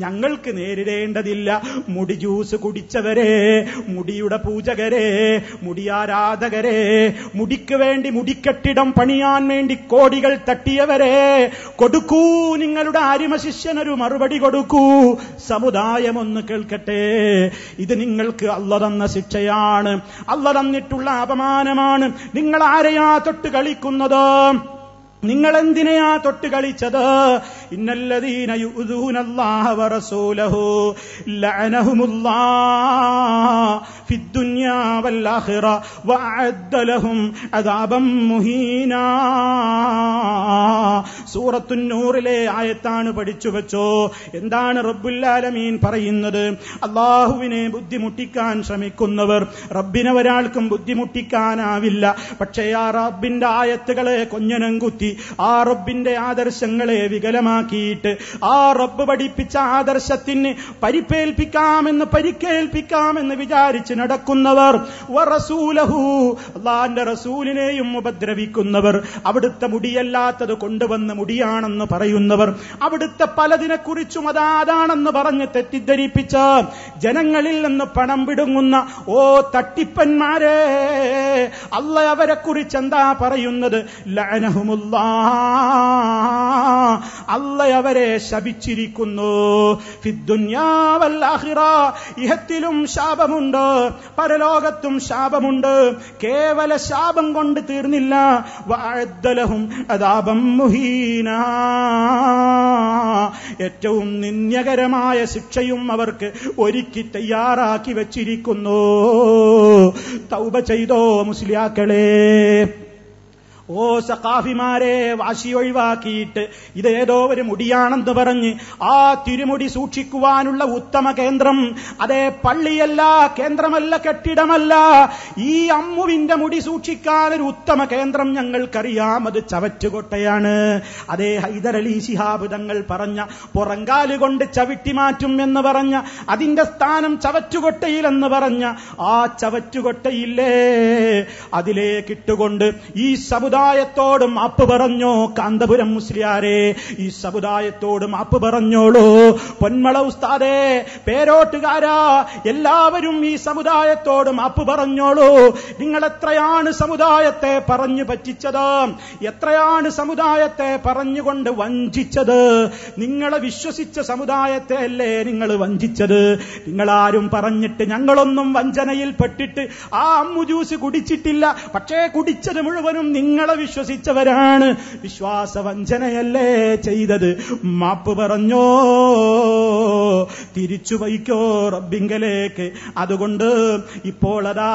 S1: ഞങ്ങൾക്ക് നേരിടേണ്ടതില്ല മുടി ജ്യൂസ് കുടിച്ചവരെ മുടിയുടെ പൂജകരെ മുടിയാരാധകരെ മുടിക്ക് വേണ്ടി മുടിക്കെട്ടിടം പണിയാൻ വേണ്ടി കോടികൾ തട്ടിയവരെ കൊടുക്കൂ നിങ്ങളുടെ ആരിമ ശിഷ്യനൊരു മറുപടി കൊടുക്കൂ സമുദായം ഒന്ന് കേൾക്കട്ടെ ഇത് നിങ്ങൾക്ക് അല്ല തന്ന ശിക്ഷയാണ് അല്ല തന്നിട്ടുള്ള അപമാനമാണ് നിങ്ങൾ ആരെയാ തൊട്ട് കളിക്കുന്നത് നിങ്ങൾ എന്തിനെയാ തൊട്ട് കളിച്ചത് സൂറത്തുന്നൂറിലെ ആയത്താണ് പഠിച്ചു വെച്ചോ എന്താണ് റബ്ബുല്ലാലമീൻ പറയുന്നത് അള്ളാഹുവിനെ ബുദ്ധിമുട്ടിക്കാൻ ശ്രമിക്കുന്നവർ റബ്ബിനെ ഒരാൾക്കും ബുദ്ധിമുട്ടിക്കാനാവില്ല പക്ഷേ ആ റബ്ബിന്റെ ആയത്തുകളെ കൊഞ്ഞനം കുത്തി ആ റബ്ബിന്റെ ആദർശങ്ങളെ വികലമാക്കിയിട്ട് ആ റബ്ബ് പഠിപ്പിച്ച ആദർശത്തിന് പരിപ്പേൽപ്പിക്കാമെന്ന് പരിക്കേൽപ്പിക്കാമെന്ന് വിചാരിച്ച് നടക്കുന്നവർ റസൂലിനെയും ഉപദ്രവിക്കുന്നവർ അവിടുത്തെ മുടിയല്ലാത്തത് കൊണ്ടുവന്ന് മുടിയാണെന്ന് പറയുന്നവർ അവിടുത്തെ പലതിനെക്കുറിച്ചും അതാതാണെന്ന് പറഞ്ഞ് തെറ്റിദ്ധരിപ്പിച്ച ജനങ്ങളിൽ നിന്ന് പണം പിടുങ്ങുന്ന ഓ തട്ടിപ്പന്മാരെ അല്ല അവരെക്കുറിച്ച് എന്താ പറയുന്നത് ലാനഹുമുല്ല അല്ല അവരെ ശപിച്ചിരിക്കുന്നു ഇഹത്തിലും ശാപമുണ്ട് പരലോകത്തും ശാപമുണ്ട് കേവല ശാപം കൊണ്ട് തീർന്നില്ല വാഴ്ദലഹും അതാപം മുഹീന ഏറ്റവും നിന്ദ്യകരമായ ശിക്ഷയും അവർക്ക് ഒരുക്കി തയ്യാറാക്കി വെച്ചിരിക്കുന്നു തൗബ ചെയ്തോ മുസ്ലിയാക്കളെ ഓ സഖാഫിമാരെ വാശി ഒഴിവാക്കിയിട്ട് ഇതേതോ ഒരു മുടിയാണെന്ന് പറഞ്ഞ് ആ തിരുമുടി സൂക്ഷിക്കുവാനുള്ള ഉത്തമ കേന്ദ്രം അതേ പള്ളിയല്ല കേന്ദ്രമല്ല കെട്ടിടമല്ല ഈ അമ്മുവിന്റെ മുടി സൂക്ഷിക്കാൻ ഒരു ഉത്തമ കേന്ദ്രം ഞങ്ങൾക്കറിയാം അത് ചവറ്റുകൊട്ടയാണ് അതേ ഹൈദരലി ശിഹാബ് തങ്ങൾ പറഞ്ഞ പുറങ്കാല് കൊണ്ട് ചവിട്ടി മാറ്റും എന്ന് പറഞ്ഞ അതിന്റെ സ്ഥാനം ചവറ്റുകൊട്ടയിലെന്ന് പറഞ്ഞ ആ ചവറ്റുകൊട്ടയില്ലേ അതിലേക്കിട്ടുകൊണ്ട് ഈ സമുദായ സമുദായത്തോട് മാപ്പ് പറഞ്ഞോ കാന്തപുരം മുസ്ലിയാരെ ഈ സമുദായത്തോട് മാപ്പ് പറഞ്ഞോളൂ പൊന്മള ഉസ്താദേ പേരോട്ടുകാരാ എല്ലാവരും ഈ സമുദായത്തോട് മാപ്പ് പറഞ്ഞോളൂ നിങ്ങൾ എത്രയാണ് സമുദായത്തെ പറഞ്ഞു പറ്റിച്ചത് എത്രയാണ് സമുദായത്തെ പറഞ്ഞുകൊണ്ട് വഞ്ചിച്ചത് നിങ്ങളെ വിശ്വസിച്ച സമുദായത്തെ അല്ലേ നിങ്ങൾ വഞ്ചിച്ചത് നിങ്ങളാരും പറഞ്ഞിട്ട് ഞങ്ങളൊന്നും വഞ്ചനയിൽ പെട്ടിട്ട് ആ അമ്മു ജ്യൂസ് കുടിച്ചിട്ടില്ല പക്ഷേ കുടിച്ചത് മുഴുവനും നിങ്ങൾ ഞങ്ങളെ വിശ്വസിച്ചവരാണ് വിശ്വാസവഞ്ചനയല്ലേ ചെയ്തത് മാപ്പ് പറഞ്ഞോ തിരിച്ചു വയ്ക്കോ റബ്ബിങ്കലേക്ക് അതുകൊണ്ട് ഇപ്പോൾ അതാ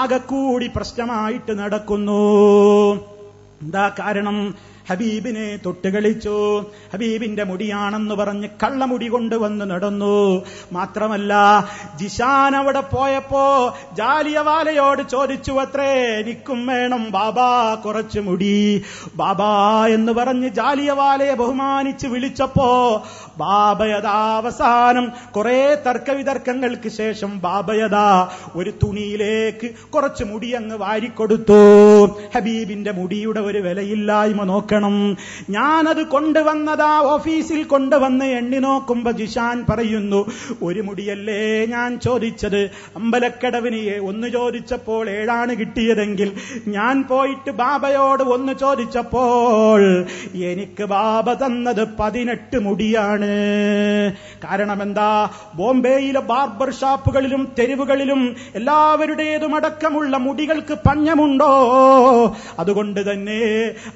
S1: ആകെക്കൂടി പ്രശ്നമായിട്ട് നടക്കുന്നു എന്താ കാരണം ഹബീബിനെ തൊട്ടുകളിച്ചു ഹബീബിന്റെ മുടിയാണെന്ന് പറഞ്ഞ് കള്ളമുടി കൊണ്ടുവന്ന് നടന്നു മാത്രമല്ല ജിഷാൻ അവിടെ പോയപ്പോ ജാലിയവാലയോട് ചോദിച്ചു അത്രേ എനിക്കും വേണം ബാബാ കുറച്ച് മുടി ബാബാ എന്ന് പറഞ്ഞ് ജാലിയവാലയെ ബഹുമാനിച്ച് വിളിച്ചപ്പോ ബാബയതാവസാനം കുറെ തർക്കവിതർക്കങ്ങൾക്ക് ശേഷം ബാബയതാ ഒരു തുണിയിലേക്ക് കുറച്ച് മുടി അങ്ങ് വാരിക്കൊടുത്തു ഹബീബിന്റെ മുടിയുടെ ഒരു വിലയില്ലായ്മ നോക്കണം ഞാനത് കൊണ്ടുവന്നതാ ഓഫീസിൽ കൊണ്ടുവന്ന് എണ്ണി നോക്കുമ്പോ ജിഷാൻ പറയുന്നു ഒരു മുടിയല്ലേ ഞാൻ ചോദിച്ചത് അമ്പലക്കടവിന് ഒന്ന് ചോദിച്ചപ്പോൾ ഏഴാണ് കിട്ടിയതെങ്കിൽ ഞാൻ പോയിട്ട് ബാബയോട് ഒന്ന് ചോദിച്ചപ്പോൾ എനിക്ക് ബാബ തന്നത് പതിനെട്ട് മുടിയാണ് കാരണമെന്താ കാരണം എന്താ ബോംബെയിലെ ബാർബർ ഷാപ്പുകളിലും തെരുവുകളിലും എല്ലാവരുടേതും അടക്കമുള്ള മുടികൾക്ക് പഞ്ഞമുണ്ടോ അതുകൊണ്ട് തന്നെ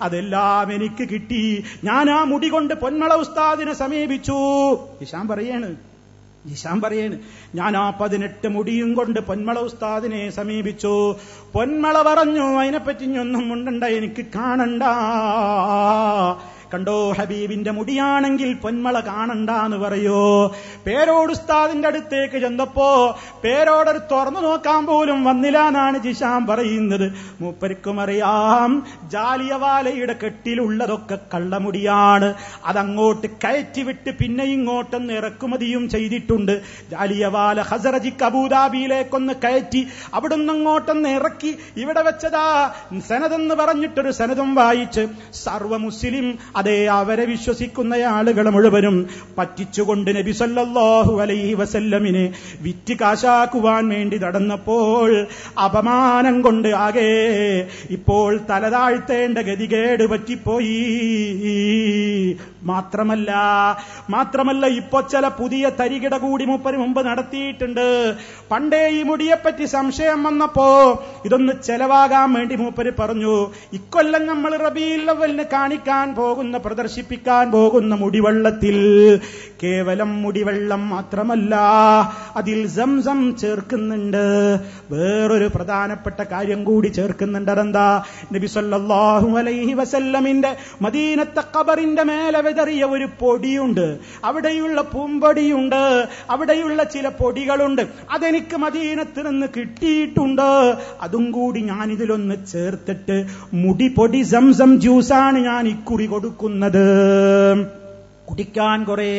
S1: അതെല്ലാം എനിക്ക് കിട്ടി ഞാൻ ആ മുടി കൊണ്ട് പൊന്മള ഉസ്താദിനെ സമീപിച്ചു ഇഷാം പറയാണ് ഇഷാം പറയാണ് ഞാൻ ആ പതിനെട്ട് മുടിയും കൊണ്ട് പൊന്മള ഉസ്താദിനെ സമീപിച്ചു പൊന്മള പറഞ്ഞു അതിനെപ്പറ്റി ഒന്നും ഉണ്ടണ്ട എനിക്ക് കാണണ്ട കണ്ടോ ഹബീബിന്റെ മുടിയാണെങ്കിൽ പൊന്മള കാണണ്ടെന്ന് പറയോ പേരോട് ഉസ്താദിന്റെ അടുത്തേക്ക് ചെന്നപ്പോ പേരോടർ തുറന്നു നോക്കാൻ പോലും വന്നില്ല എന്നാണ് ജിഷാം പറയുന്നത് മൂപ്പരിക്കും അറിയാം ജാലിയവാലയുടെ കെട്ടിലുള്ളതൊക്കെ കള്ളമുടിയാണ് അതങ്ങോട്ട് വിട്ട് പിന്നെ ഇങ്ങോട്ടൊന്ന് ഇറക്കുമതിയും ചെയ്തിട്ടുണ്ട് ജാലിയവാല ഹസറജി കബൂദാബിയിലേക്കൊന്ന് കയറ്റി അവിടുന്ന് അങ്ങോട്ടൊന്ന് ഇറക്കി ഇവിടെ വെച്ചതാ സനതെന്ന് പറഞ്ഞിട്ടൊരു സനതും വായിച്ച് സർവ മുസ്ലിം അതേ അവരെ വിശ്വസിക്കുന്ന ആളുകൾ മുഴുവനും പറ്റിച്ചുകൊണ്ട് നബി സല്ലാഹു അലൈഹി വസല്ലമിനെ വിറ്റ് കാശാക്കുവാൻ വേണ്ടി നടന്നപ്പോൾ അപമാനം കൊണ്ട് ആകെ ഇപ്പോൾ തലതാഴ്ത്തേണ്ട ഗതികേട് പറ്റിപ്പോയി മാത്രമല്ല മാത്രമല്ല ഇപ്പൊ ചില പുതിയ തരികിട കൂടി മൂപ്പര് മുമ്പ് നടത്തിയിട്ടുണ്ട് പണ്ടേ ഈ മുടിയെപ്പറ്റി സംശയം വന്നപ്പോ ഇതൊന്ന് ചെലവാകാൻ വേണ്ടി മൂപ്പര് പറഞ്ഞു ഇക്കൊല്ലം നമ്മൾ റബീലവലിന് കാണിക്കാൻ പോകുന്ന എന്ന് പ്രദർശിപ്പിക്കാൻ പോകുന്ന മുടിവെള്ളത്തിൽ കേവലം മുടിവെള്ളം മാത്രമല്ല അതിൽ സംസം ചേർക്കുന്നുണ്ട് വേറൊരു പ്രധാനപ്പെട്ട കാര്യം കൂടി ചേർക്കുന്നുണ്ട് അതെന്താ നബിസ്വല്ലാഹു അലൈഹി വസല്ലമിന്റെ മദീനത്തെ കബറിന്റെ മേലെ വിതറിയ ഒരു പൊടിയുണ്ട് അവിടെയുള്ള പൂമ്പൊടിയുണ്ട് അവിടെയുള്ള ചില പൊടികളുണ്ട് അതെനിക്ക് മദീനത്തിൽ നിന്ന് കിട്ടിയിട്ടുണ്ട് അതും കൂടി ഞാനിതിലൊന്ന് ചേർത്തിട്ട് മുടിപൊടി സംസം ജ്യൂസാണ് ഞാൻ ഇക്കുറി കൊടുക്കുന്നത് കൊടുക്കുന്നത് കുടിക്കാൻ കുറെ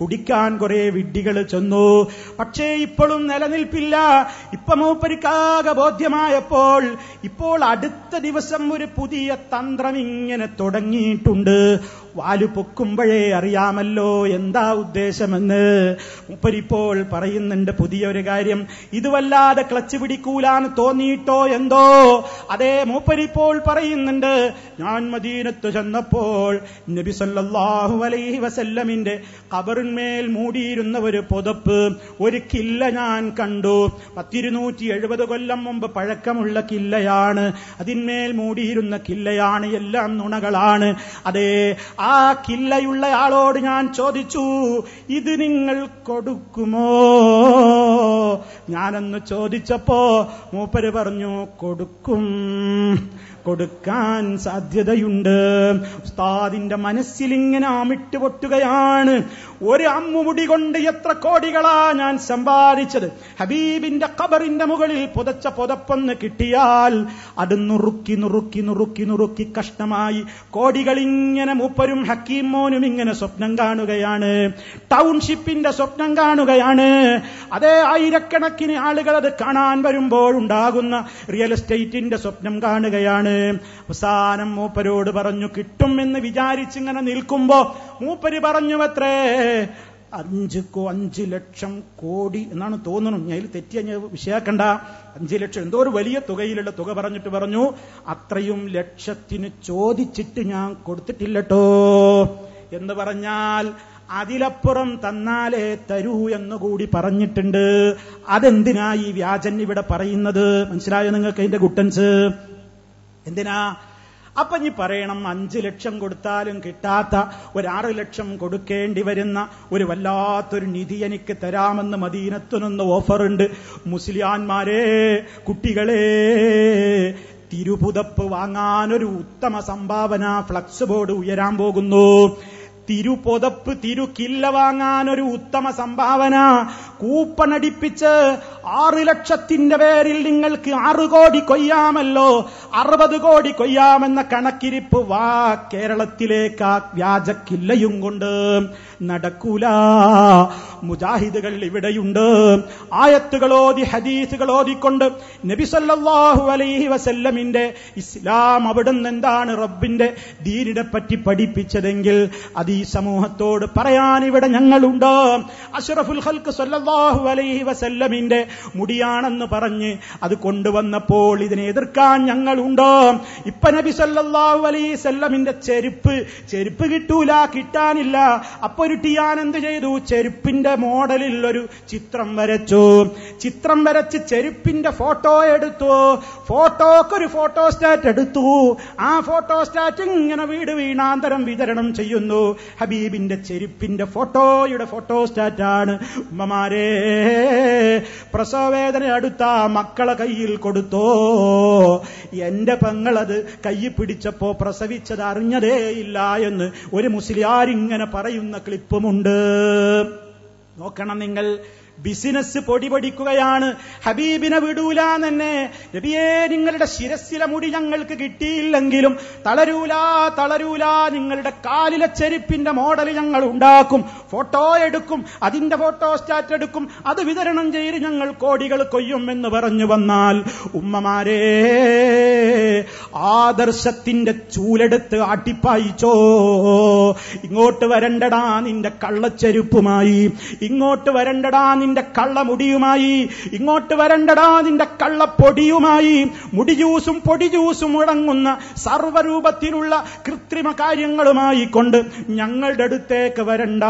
S1: കുടിക്കാൻ കുറെ വിഡ്ഢികൾ ചെന്നു പക്ഷേ ഇപ്പോഴും നിലനിൽപ്പില്ല ഇപ്പൊ മൂപ്പരിക്കാകെ ബോധ്യമായപ്പോൾ ഇപ്പോൾ അടുത്ത ദിവസം ഒരു പുതിയ തന്ത്രം ഇങ്ങനെ തുടങ്ങിയിട്ടുണ്ട് വാലു പൊക്കുമ്പോഴേ അറിയാമല്ലോ എന്താ ഉദ്ദേശമെന്ന് മുപ്പരിപ്പോൾ പറയുന്നുണ്ട് പുതിയൊരു കാര്യം ഇതുവല്ലാതെ ക്ലച്ച് പിടിക്കൂലാന്ന് തോന്നിയിട്ടോ എന്തോ അതേ മൂപ്പരിപ്പോൾ പറയുന്നുണ്ട് ഞാൻ മദീനത്ത് ചെന്നപ്പോൾ നബി സല്ലാഹു അലൈഹി വസല്ലമിന്റെ കബറിന് കട്ടിലിന്മേൽ മൂടിയിരുന്ന ഒരു പുതപ്പ് ഒരു കില്ല ഞാൻ കണ്ടു പത്തിരുന്നൂറ്റി എഴുപത് കൊല്ലം മുമ്പ് പഴക്കമുള്ള കില്ലയാണ് അതിന്മേൽ മൂടിയിരുന്ന കില്ലയാണ് എല്ലാം നുണകളാണ് അതെ ആ കില്ലയുള്ള ആളോട് ഞാൻ ചോദിച്ചു ഇത് നിങ്ങൾ കൊടുക്കുമോ ഞാനെന്ന് ചോദിച്ചപ്പോ മൂപ്പര് പറഞ്ഞു കൊടുക്കും കൊടുക്കാൻ സാധ്യതയുണ്ട് ഉസ്താദിന്റെ മനസ്സിലിങ്ങനെ അമിട്ട് പൊട്ടുകയാണ് ഒരു അമ്മുമുടി കൊണ്ട് എത്ര കോടികളാ ഞാൻ സമ്പാദിച്ചത് ഹബീബിന്റെ ഖബറിന്റെ മുകളിൽ പുതച്ച പുതപ്പൊന്ന് കിട്ടിയാൽ അത് നുറുക്കി നുറുക്കി നുറുക്കി നുറുക്കി കഷ്ടമായി കോടികളിങ്ങനെ മൂപ്പരും ഹക്കീം മോനും ഇങ്ങനെ സ്വപ്നം കാണുകയാണ് ടൗൺഷിപ്പിന്റെ സ്വപ്നം കാണുകയാണ് അതേ ആയിരക്കണക്കിന് ആളുകൾ അത് കാണാൻ വരുമ്പോഴുണ്ടാകുന്ന റിയൽ എസ്റ്റേറ്റിന്റെ സ്വപ്നം കാണുകയാണ് അവസാനം മൂപ്പരോട് പറഞ്ഞു കിട്ടും എന്ന് വിചാരിച്ചിങ്ങനെ നിൽക്കുമ്പോ മൂപ്പര് പറഞ്ഞു അത്രേ അഞ്ച് അഞ്ച് ലക്ഷം കോടി എന്നാണ് തോന്നുന്നു ഞാൻ അതിൽ തെറ്റിയ വിഷയാക്കണ്ട അഞ്ച് ലക്ഷം എന്തോ ഒരു വലിയ തുകയിലുള്ള തുക പറഞ്ഞിട്ട് പറഞ്ഞു അത്രയും ലക്ഷത്തിന് ചോദിച്ചിട്ട് ഞാൻ കൊടുത്തിട്ടില്ലട്ടോ എന്ന് പറഞ്ഞാൽ അതിലപ്പുറം തന്നാലേ തരൂ എന്നുകൂടി പറഞ്ഞിട്ടുണ്ട് അതെന്തിനാ ഈ വ്യാജൻ ഇവിടെ പറയുന്നത് മനസ്സിലായോ നിങ്ങൾക്ക് അതിന്റെ ഗുട്ടൻസ് എന്തിനാ അപ്പൊ നീ പറയണം അഞ്ചു ലക്ഷം കൊടുത്താലും കിട്ടാത്ത ഒരാറ് ലക്ഷം കൊടുക്കേണ്ടി വരുന്ന ഒരു വല്ലാത്തൊരു നിധി എനിക്ക് തരാമെന്ന് മദീനത്തിനൊന്ന് ഓഫറുണ്ട് മുസ്ലിയാന്മാരെ കുട്ടികളെ തിരുപുതപ്പ് വാങ്ങാനൊരു ഉത്തമ സംഭാവന ഫ്ലക്സ് ബോർഡ് ഉയരാൻ പോകുന്നു തിരുപൊതപ്പ് തിരുക്കില്ല വാങ്ങാനൊരു ഉത്തമ സംഭാവന കൂപ്പണടിപ്പിച്ച് ആറ് ലക്ഷത്തിന്റെ പേരിൽ നിങ്ങൾക്ക് ആറ് കോടി കൊയ്യാമല്ലോ അറുപത് കോടി കൊയ്യാമെന്ന കണക്കിരിപ്പ് വാ കേരളത്തിലേക്ക് ആ വ്യാജക്കില്ലയും കൊണ്ട് നടക്കൂല മുജാഹിദുകൾ ഇവിടെയുണ്ട് ആയത്തുകളോതി ഹദീസുകളോതിക്കൊണ്ട് നബിസല്ലാഹു അലൈഹി വസല്ലമിന്റെ ഇസ്ലാം അവിടുന്ന് എന്താണ് റബ്ബിന്റെ ദീനിനെ പറ്റി പഠിപ്പിച്ചതെങ്കിൽ അത് ഈ സമൂഹത്തോട് പറയാൻ ഇവിടെ ഞങ്ങളുണ്ട് അഷറഫുൽ ഹൽക്ക് സല്ലാഹു അലൈഹി വസല്ലമിന്റെ മുടിയാണെന്ന് പറഞ്ഞ് അത് കൊണ്ടുവന്നപ്പോൾ ഇതിനെ എതിർക്കാൻ ഞങ്ങളുണ്ട് ഇപ്പൊ നബി സല്ലാഹു അലൈഹി വല്ലമിന്റെ ചെരുപ്പ് ചെരുപ്പ് കിട്ടൂല കിട്ടാനില്ല അപ്പൊ ഉരുട്ടിയാൻ എന്ത് ചെയ്തു ചെരുപ്പിന്റെ മോഡലിൽ ഒരു ചിത്രം വരച്ചു ചിത്രം വരച്ച് ചെരുപ്പിന്റെ ഫോട്ടോ എടുത്തു ഫോട്ടോക്കൊരു ഫോട്ടോ സ്റ്റാറ്റ് എടുത്തു ആ ഫോട്ടോ സ്റ്റാറ്റ് ഇങ്ങനെ വീട് വീണാന്തരം വിതരണം ചെയ്യുന്നു ഹബീബിന്റെ ചെരുപ്പിന്റെ ഫോട്ടോയുടെ ഫോട്ടോ സ്റ്റാറ്റാണ് ഉമ്മമാരെ പ്രസവവേദന അടുത്ത മക്കളെ കയ്യിൽ കൊടുത്തോ എന്റെ പെങ്ങളത് കൈ പിടിച്ചപ്പോ പ്രസവിച്ചത് അറിഞ്ഞതേയില്ല എന്ന് ഒരു ആരിങ്ങനെ പറയുന്ന ക്ലിപ്പ് നിലനിൽപ്പുമുണ്ട് നോക്കണം നിങ്ങൾ ബിസിനസ് പൊടിപൊടിക്കുകയാണ് ഹബീബിനെ വിടൂല തന്നെ നബിയെ നിങ്ങളുടെ ശിരസിലെ മുടി ഞങ്ങൾക്ക് കിട്ടിയില്ലെങ്കിലും തളരൂല തളരൂല നിങ്ങളുടെ കാലിലെ ചെരുപ്പിന്റെ മോഡൽ ഞങ്ങൾ ഉണ്ടാക്കും ഫോട്ടോ എടുക്കും അതിന്റെ ഫോട്ടോ സ്റ്റാറ്റ് എടുക്കും അത് വിതരണം ചെയ്ത് ഞങ്ങൾ കോടികൾ കൊയ്യും എന്ന് പറഞ്ഞു വന്നാൽ ഉമ്മമാരെ ആദർശത്തിന്റെ ചൂലെടുത്ത് ആട്ടിപ്പായിച്ചോ ഇങ്ങോട്ട് വരണ്ടടാ നിന്റെ കള്ളച്ചെരുപ്പുമായി ഇങ്ങോട്ട് വരണ്ടടാ നിന്റെ നിന്റെ കള്ളമുടിയുമായി ഇങ്ങോട്ട് വരണ്ടടാ നിന്റെ കള്ളപ്പൊടിയുമായി മുടിജ്യൂസും പൊടിജ്യൂസും മുടങ്ങുന്ന സർവരൂപത്തിലുള്ള കൃത്രിമ കാര്യങ്ങളുമായി കൊണ്ട് ഞങ്ങളുടെ അടുത്തേക്ക് വരണ്ട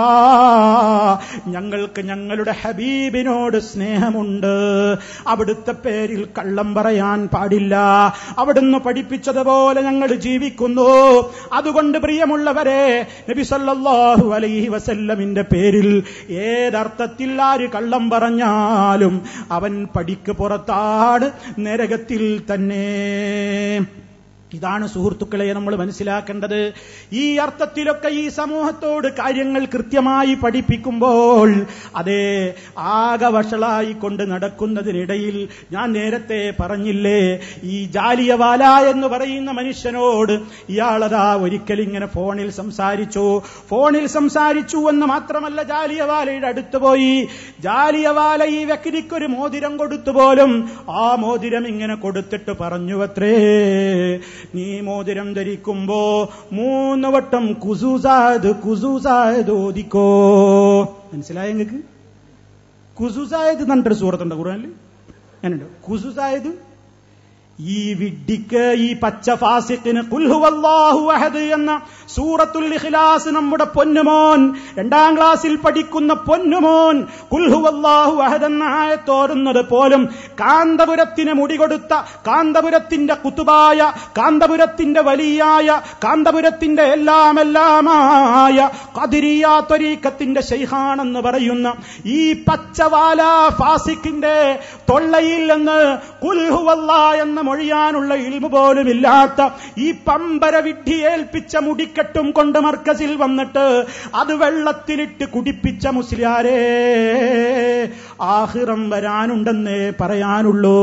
S1: ഞങ്ങൾക്ക് ഞങ്ങളുടെ ഹബീബിനോട് സ്നേഹമുണ്ട് അവിടുത്തെ പേരിൽ കള്ളം പറയാൻ പാടില്ല അവിടുന്ന് പഠിപ്പിച്ചതുപോലെ ഞങ്ങൾ ജീവിക്കുന്നു അതുകൊണ്ട് പ്രിയമുള്ളവരെ നബി സല്ലാഹു അലൈഹി വസല്ലമിന്റെ പേരിൽ ഏതർത്ഥത്തിൽ ആര് കള്ള കള്ളം പറഞ്ഞാലും അവൻ പടിക്ക് പുറത്താട് നരകത്തിൽ തന്നെ ഇതാണ് സുഹൃത്തുക്കളെ നമ്മൾ മനസ്സിലാക്കേണ്ടത് ഈ അർത്ഥത്തിലൊക്കെ ഈ സമൂഹത്തോട് കാര്യങ്ങൾ കൃത്യമായി പഠിപ്പിക്കുമ്പോൾ അതേ ആകവഷളായി കൊണ്ട് നടക്കുന്നതിനിടയിൽ ഞാൻ നേരത്തെ പറഞ്ഞില്ലേ ഈ ജാലിയവാല എന്ന് പറയുന്ന മനുഷ്യനോട് ഇയാളതാ ഒരിക്കൽ ഇങ്ങനെ ഫോണിൽ സംസാരിച്ചു ഫോണിൽ സംസാരിച്ചു എന്ന് മാത്രമല്ല ജാലിയവാലയുടെ അടുത്ത് പോയി ജാലിയവാല ഈ വ്യക്തിക്കൊരു മോതിരം കൊടുത്തു പോലും ആ മോതിരം ഇങ്ങനെ കൊടുത്തിട്ട് പറഞ്ഞു നീ മോതിരം ധരിക്കുമ്പോ മൂന്ന് വട്ടം കുസുസായത് കുസുസായത് ഓദിക്കോ മനസ്സിലായ നിങ്ങൾക്ക് കുസുസായത് എന്നിട്ടൊരു സുഹൃത്തുണ്ട് ഖുറാനിൽ ഞാനുണ്ട് കുസുസായത് ഈ വിഡ്ഢിക്ക് ഈ പച്ച ഫാസിഖിന് അഹദ് എന്ന സൂറത്തുൽ ഇഖ്ലാസ് നമ്മുടെ പൊന്നുമോൻ രണ്ടാം ക്ലാസ്സിൽ പഠിക്കുന്ന പൊന്നുമോൻ കുൽഹുവല്ലാഹു അഹദ് തോരുന്നത് പോലും കാന്തപുരത്തിന് മുടികൊടുത്ത കാന്തപുരത്തിന്റെ കുത്തുബായ കാന്തപുരത്തിന്റെ വലിയായ കാന്തപുരത്തിന്റെ എല്ലാമെല്ലാമായ കതിരിയാ ശൈഹാണെന്ന് പറയുന്ന ഈ പച്ചവാല ഫാസിഖിന്റെ തൊള്ളയിൽ നിന്ന് കുൽഹുവല്ല എന്ന മൊഴിയാനുള്ള ഇൽമു പോലും ഇല്ലാത്ത ഈ പമ്പര വിഡ്ഢി ഏൽപ്പിച്ച മുടിക്കെട്ടും കൊണ്ട് മർക്കസിൽ വന്നിട്ട് അത് വെള്ളത്തിലിട്ട് കുടിപ്പിച്ച മുസ്ലിയാരേ ആഹിറം വരാനുണ്ടെന്നേ പറയാനുള്ളൂ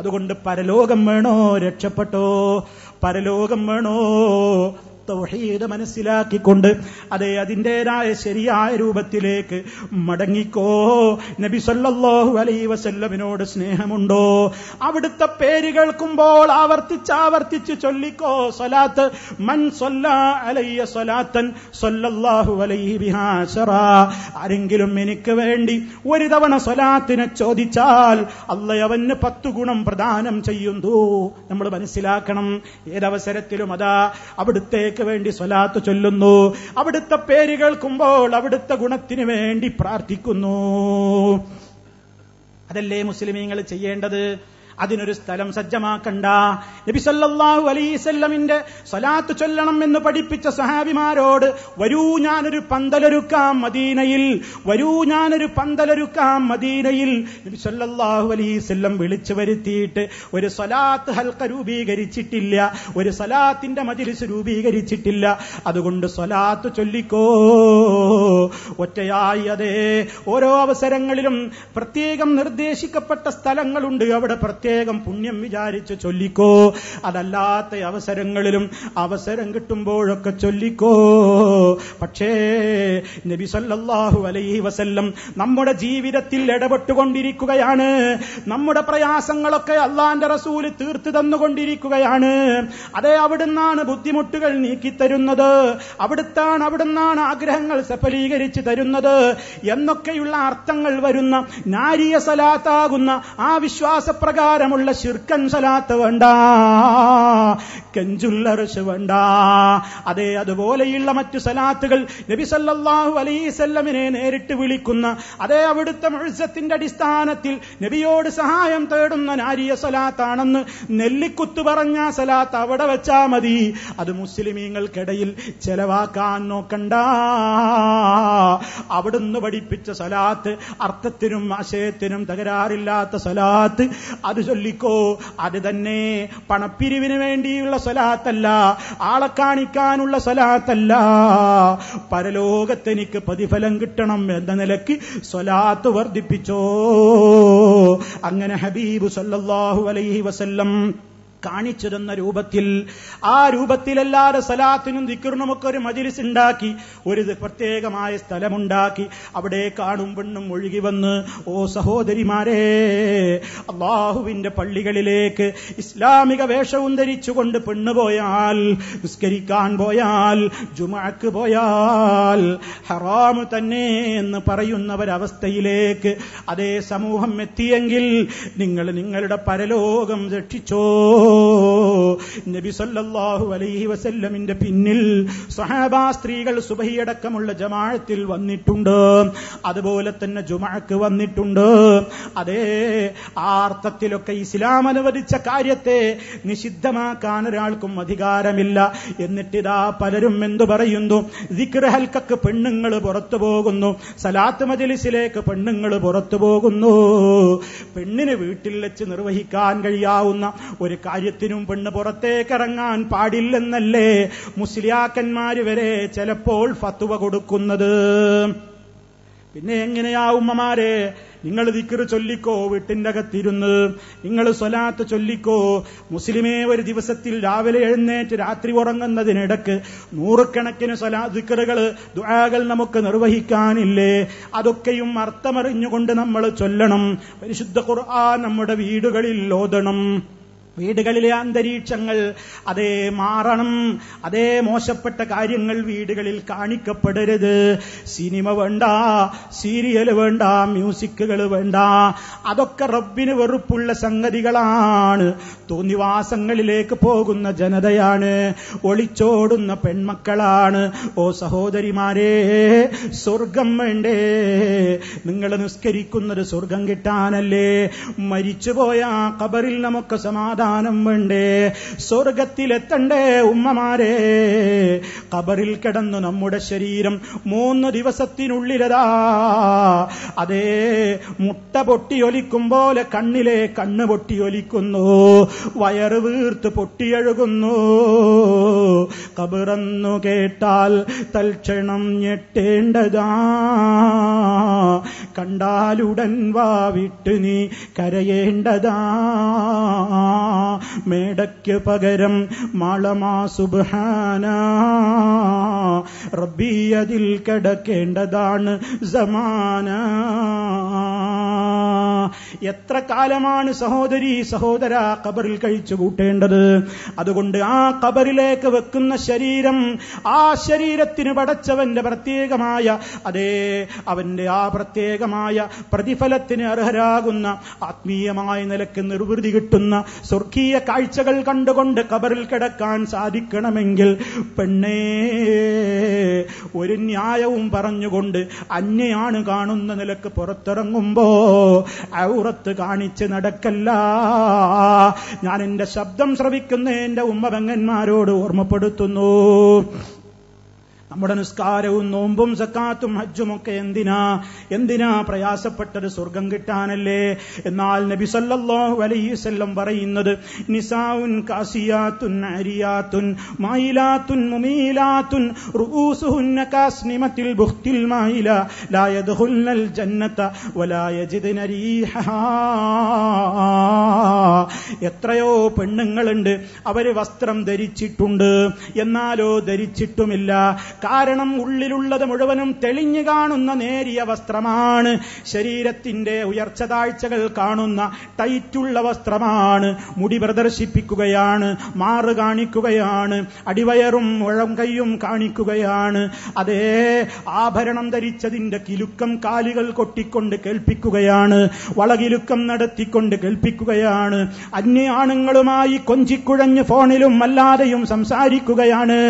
S1: അതുകൊണ്ട് പരലോകം വേണോ രക്ഷപ്പെട്ടോ പരലോകം വേണോ തൗഹീദ് മനസ്സിലാക്കിക്കൊണ്ട് അതെ അതിൻ്റെതായ ശരിയായ രൂപത്തിലേക്ക് മടങ്ങിക്കോ നബി സല്ലല്ലാഹു അലൈ വസല്ലമിനോട് സ്നേഹമുണ്ടോ അവിടുത്തെ പേര് കേൾക്കുമ്പോൾ ആവർത്തിച്ച് ആവർത്തിച്ച് ചൊല്ലിക്കോ സൊലാത്ത് മൻ അലയ്യ സലാത്തൻ സല്ലല്ലാഹു അലൈഹി ബിഹാസറ ആരെങ്കിലും എനിക്ക് വേണ്ടി ഒരു തവണ സൊലാത്തിനെ ചോദിച്ചാൽ അല്ലയവന് പത്തു ഗുണം പ്രദാനം ചെയ്യുന്നു നമ്മൾ മനസ്സിലാക്കണം ഏതവസരത്തിലും അതാ അവിടുത്തെ അവിടേക്ക് വേണ്ടി സ്വലാത്ത് ചൊല്ലുന്നു അവിടുത്തെ പേര് കേൾക്കുമ്പോൾ അവിടുത്തെ ഗുണത്തിന് വേണ്ടി പ്രാർത്ഥിക്കുന്നു അതല്ലേ മുസ്ലിമീങ്ങൾ ചെയ്യേണ്ടത് അതിനൊരു സ്ഥലം സജ്ജമാക്കണ്ട നബിസല്ലാഹു അലൈസല്ലമിന്റെ സ്വലാത്ത് ചൊല്ലണം എന്ന് പഠിപ്പിച്ച സഹാബിമാരോട് വരൂ ഞാനൊരു പന്തലൊരുക്കാം മദീനയിൽ വരൂ ഞാനൊരു പന്തലൊരുക്കാം മദീനയിൽ നബിസല്ലാഹു അലൈസല്ലം വിളിച്ചു വരുത്തിയിട്ട് ഒരു സ്വലാത്ത് ഹൽക്ക രൂപീകരിച്ചിട്ടില്ല ഒരു സ്വലാത്തിന്റെ മജിലിസ് രൂപീകരിച്ചിട്ടില്ല അതുകൊണ്ട് സ്വലാത്ത് ചൊല്ലിക്കോ ഒറ്റയായി അതേ ഓരോ അവസരങ്ങളിലും പ്രത്യേകം നിർദ്ദേശിക്കപ്പെട്ട സ്ഥലങ്ങളുണ്ട് അവിടെ പ്രത്യേക പ്രത്യേകം പുണ്യം വിചാരിച്ച് ചൊല്ലിക്കോ അതല്ലാത്ത അവസരങ്ങളിലും അവസരം കിട്ടുമ്പോഴൊക്കെ ചൊല്ലിക്കോ പക്ഷേ നബി സല്ലാഹു അലൈഹി വസല്ലം നമ്മുടെ ജീവിതത്തിൽ ഇടപെട്ടുകൊണ്ടിരിക്കുകയാണ് നമ്മുടെ പ്രയാസങ്ങളൊക്കെ അള്ളാന്റെ റസൂല് തീർത്തു തന്നുകൊണ്ടിരിക്കുകയാണ് അതെ അവിടുന്നാണ് ബുദ്ധിമുട്ടുകൾ നീക്കിത്തരുന്നത് അവിടുത്താണ് അവിടുന്നാണ് ആഗ്രഹങ്ങൾ സഫലീകരിച്ച് തരുന്നത് എന്നൊക്കെയുള്ള അർത്ഥങ്ങൾ വരുന്ന നാരിയ സലാത്താകുന്ന ആ വിശ്വാസപ്രകാരം നിസ്കാരമുള്ള ശിർക്കൻ സലാത്ത് വേണ്ട കെഞ്ചുല്ലറിച്ച് വേണ്ട അതേ അതുപോലെയുള്ള മറ്റു സലാത്തുകൾ നബി സല്ലാഹു അലൈസല്ലമിനെ നേരിട്ട് വിളിക്കുന്ന അതേ അവിടുത്തെ മത്സ്യത്തിന്റെ അടിസ്ഥാനത്തിൽ നബിയോട് സഹായം തേടുന്ന നാരിയ സലാത്താണെന്ന് നെല്ലിക്കുത്ത് പറഞ്ഞ സലാത്ത് അവിടെ വെച്ചാ മതി അത് മുസ്ലിമീങ്ങൾക്കിടയിൽ ചെലവാക്കാൻ നോക്കണ്ട അവിടുന്ന് പഠിപ്പിച്ച സലാത്ത് അർത്ഥത്തിനും ആശയത്തിനും തകരാറില്ലാത്ത സലാത്ത് അത് ചൊല്ലിക്കോ അത് തന്നെ പണപ്പിരിവിന് വേണ്ടിയുള്ള സ്വലാത്തല്ല ആളെ കാണിക്കാനുള്ള സ്വലാത്തല്ല പരലോകത്തെനിക്ക് പ്രതിഫലം കിട്ടണം എന്ന നിലയ്ക്ക് സ്വലാത്ത് വർദ്ധിപ്പിച്ചോ അങ്ങനെ ഹബീബ് സല്ലാഹു അലൈഹി വസല്ലം കാണിച്ചിരുന്ന രൂപത്തിൽ ആ രൂപത്തിൽ സലാത്തിനും ദിക്കറിനും ഒരു മജിലിസ് ഉണ്ടാക്കി ഒരു പ്രത്യേകമായ സ്ഥലമുണ്ടാക്കി അവിടെ കാണും പെണ്ണും ഒഴുകി വന്ന് ഓ സഹോദരിമാരെ അള്ളാഹുവിന്റെ പള്ളികളിലേക്ക് ഇസ്ലാമിക വേഷവും ധരിച്ചുകൊണ്ട് പെണ്ണ് പോയാൽ നിസ്കരിക്കാൻ പോയാൽ ജുമാക്ക് പോയാൽ ഹറാമ് തന്നെ എന്ന് പറയുന്നവരവസ്ഥയിലേക്ക് അതേ സമൂഹം എത്തിയെങ്കിൽ നിങ്ങൾ നിങ്ങളുടെ പരലോകം രക്ഷിച്ചോ നബി സല്ലല്ലാഹു അലൈഹി വസല്ലമിന്റെ പിന്നിൽ സഹാബാ സ്ത്രീകൾ സുബഹിയടക്കമുള്ള ജമാഴത്തിൽ വന്നിട്ടുണ്ട് അതുപോലെ തന്നെ ജുമാക്ക് വന്നിട്ടുണ്ട് അതേ ആർത്തത്തിലൊക്കെ ഇസ്ലാം അനുവദിച്ച കാര്യത്തെ നിഷിദ്ധമാക്കാൻ ഒരാൾക്കും അധികാരമില്ല എന്നിട്ടിതാ പലരും എന്തു പറയുന്നു ദിക്ര ഹൽക്കക്ക് പെണ്ണുങ്ങൾ പുറത്തു പോകുന്നു സലാത്ത് മജലിസിലേക്ക് പെണ്ണുങ്ങൾ പുറത്തു പോകുന്നു പെണ്ണിന് വീട്ടിൽ വെച്ച് നിർവഹിക്കാൻ കഴിയാവുന്ന ഒരു കാര്യം കാര്യത്തിനും പെണ്ണ് പുറത്തേക്കിറങ്ങാൻ പാടില്ലെന്നല്ലേ മുസ്ലിയാക്കന്മാര് വരെ ചിലപ്പോൾ ഫത്തുവ കൊടുക്കുന്നത് പിന്നെ എങ്ങനെയാവും ഉമ്മമാരെ നിങ്ങൾ ദിക്കറ് ചൊല്ലിക്കോ വീട്ടിന്റെ അകത്തിരുന്ന് നിങ്ങൾ സ്വലാത്ത് ചൊല്ലിക്കോ മുസ്ലിമേ ഒരു ദിവസത്തിൽ രാവിലെ എഴുന്നേറ്റ് രാത്രി ഉറങ്ങുന്നതിനിടക്ക് നൂറുകണക്കിന് സ്വലാ ദിക്കറുകൾ ദുആകൾ നമുക്ക് നിർവഹിക്കാനില്ലേ അതൊക്കെയും അർത്ഥമറിഞ്ഞുകൊണ്ട് നമ്മൾ ചൊല്ലണം പരിശുദ്ധ ഖുർആൻ നമ്മുടെ വീടുകളിൽ ഓതണം വീടുകളിലെ അന്തരീക്ഷങ്ങൾ അതേ മാറണം അതേ മോശപ്പെട്ട കാര്യങ്ങൾ വീടുകളിൽ കാണിക്കപ്പെടരുത് സിനിമ വേണ്ട സീരിയൽ വേണ്ട മ്യൂസിക്കുകൾ വേണ്ട അതൊക്കെ റബ്ബിന് വെറുപ്പുള്ള സംഗതികളാണ് തോന്നിവാസങ്ങളിലേക്ക് പോകുന്ന ജനതയാണ് ഒളിച്ചോടുന്ന പെൺമക്കളാണ് ഓ സഹോദരിമാരെ സ്വർഗം വേണ്ടേ നിങ്ങൾ നിസ്കരിക്കുന്നത് സ്വർഗം കിട്ടാനല്ലേ മരിച്ചുപോയ കബറിൽ നമുക്ക് സമാധാനം സമാധാനം വേണ്ടേ സ്വർഗത്തിലെത്തണ്ടേ ഉമ്മമാരെ കബറിൽ കിടന്നു നമ്മുടെ ശരീരം മൂന്ന് ദിവസത്തിനുള്ളിലതാ അതേ മുട്ട പൊട്ടിയൊലിക്കും പോലെ കണ്ണിലെ കണ്ണ് പൊട്ടിയൊലിക്കുന്നു വയറ് വീർത്ത് പൊട്ടിയഴുകുന്നു കബറന്നു കേട്ടാൽ തൽക്ഷണം ഞെട്ടേണ്ടതാ കണ്ടാലുടൻ വാവിട്ട് നീ കരയേണ്ടതാ മേടയ്ക്ക് പകരം മാളമാ സുബാന റബ്ബി അതിൽ കിടക്കേണ്ടതാണ് സമാന എത്ര കാലമാണ് സഹോദരി സഹോദര കബറിൽ കഴിച്ചു കൂട്ടേണ്ടത് അതുകൊണ്ട് ആ കബറിലേക്ക് വെക്കുന്ന ശരീരം ആ ശരീരത്തിന് പടച്ചവന്റെ പ്രത്യേകമായ അതേ അവന്റെ ആ പ്രത്യേകമായ പ്രതിഫലത്തിന് അർഹരാകുന്ന ആത്മീയമായ നിലക്ക് നിർവൃതി കിട്ടുന്ന സ്വർഗീയ കാഴ്ചകൾ കണ്ടുകൊണ്ട് കബറിൽ കിടക്കാൻ സാധിക്കണമെങ്കിൽ പെണ്ണേ ഒരു ന്യായവും പറഞ്ഞുകൊണ്ട് അന്യയാണ് കാണുന്ന നിലക്ക് പുറത്തിറങ്ങുമ്പോ ഔറത്ത് കാണിച്ച് നടക്കല്ല ഞാൻ എന്റെ ശബ്ദം ശ്രവിക്കുന്ന എന്റെ ഉമ്മ പെങ്ങന്മാരോട് ഓർമ്മപ്പെടുത്തുന്നു നമ്മുടെ നിസ്കാരവും നോമ്പും സക്കാത്തും ഹജ്ജുമൊക്കെ എന്തിനാ എന്തിനാ പ്രയാസപ്പെട്ടത് സ്വർഗം കിട്ടാനല്ലേ എന്നാൽ നബി സല്ലല്ലാഹു അലൈഹിസല്ലം പറയുന്നത് നിസാഉൻ കാസിയാത്തുൻ അരിയാത്തുൻ മായിലാത്തുൻ മുമീലാത്തുൻ റൂസുഹുന്ന കാസ്നിമത്തിൽ ബുഖ്തിൽ മായില ലാ യദ്ഖുൽനൽ ജന്നത വലാ യജിദ്ന എത്രയോ പെണ്ണുങ്ങളുണ്ട് അവര് വസ്ത്രം ധരിച്ചിട്ടുണ്ട് എന്നാലോ ധരിച്ചിട്ടുമില്ല കാരണം ഉള്ളിലുള്ളത് മുഴുവനും തെളിഞ്ഞു കാണുന്ന നേരിയ വസ്ത്രമാണ് ശരീരത്തിന്റെ ഉയർച്ച താഴ്ചകൾ കാണുന്ന ടൈറ്റുള്ള വസ്ത്രമാണ് മുടി പ്രദർശിപ്പിക്കുകയാണ് മാറ് കാണിക്കുകയാണ് അടിവയറും മുഴങ്കയും കാണിക്കുകയാണ് അതേ ആഭരണം ധരിച്ചതിന്റെ കിലുക്കം കാലുകൾ കൊട്ടിക്കൊണ്ട് കേൾപ്പിക്കുകയാണ് വളകിലുക്കം നടത്തിക്കൊണ്ട് കേൾപ്പിക്കുകയാണ് അന്യാണുങ്ങളുമായി കൊഞ്ചിക്കുഴഞ്ഞ് ഫോണിലും അല്ലാതെയും സംസാരിക്കുകയാണ്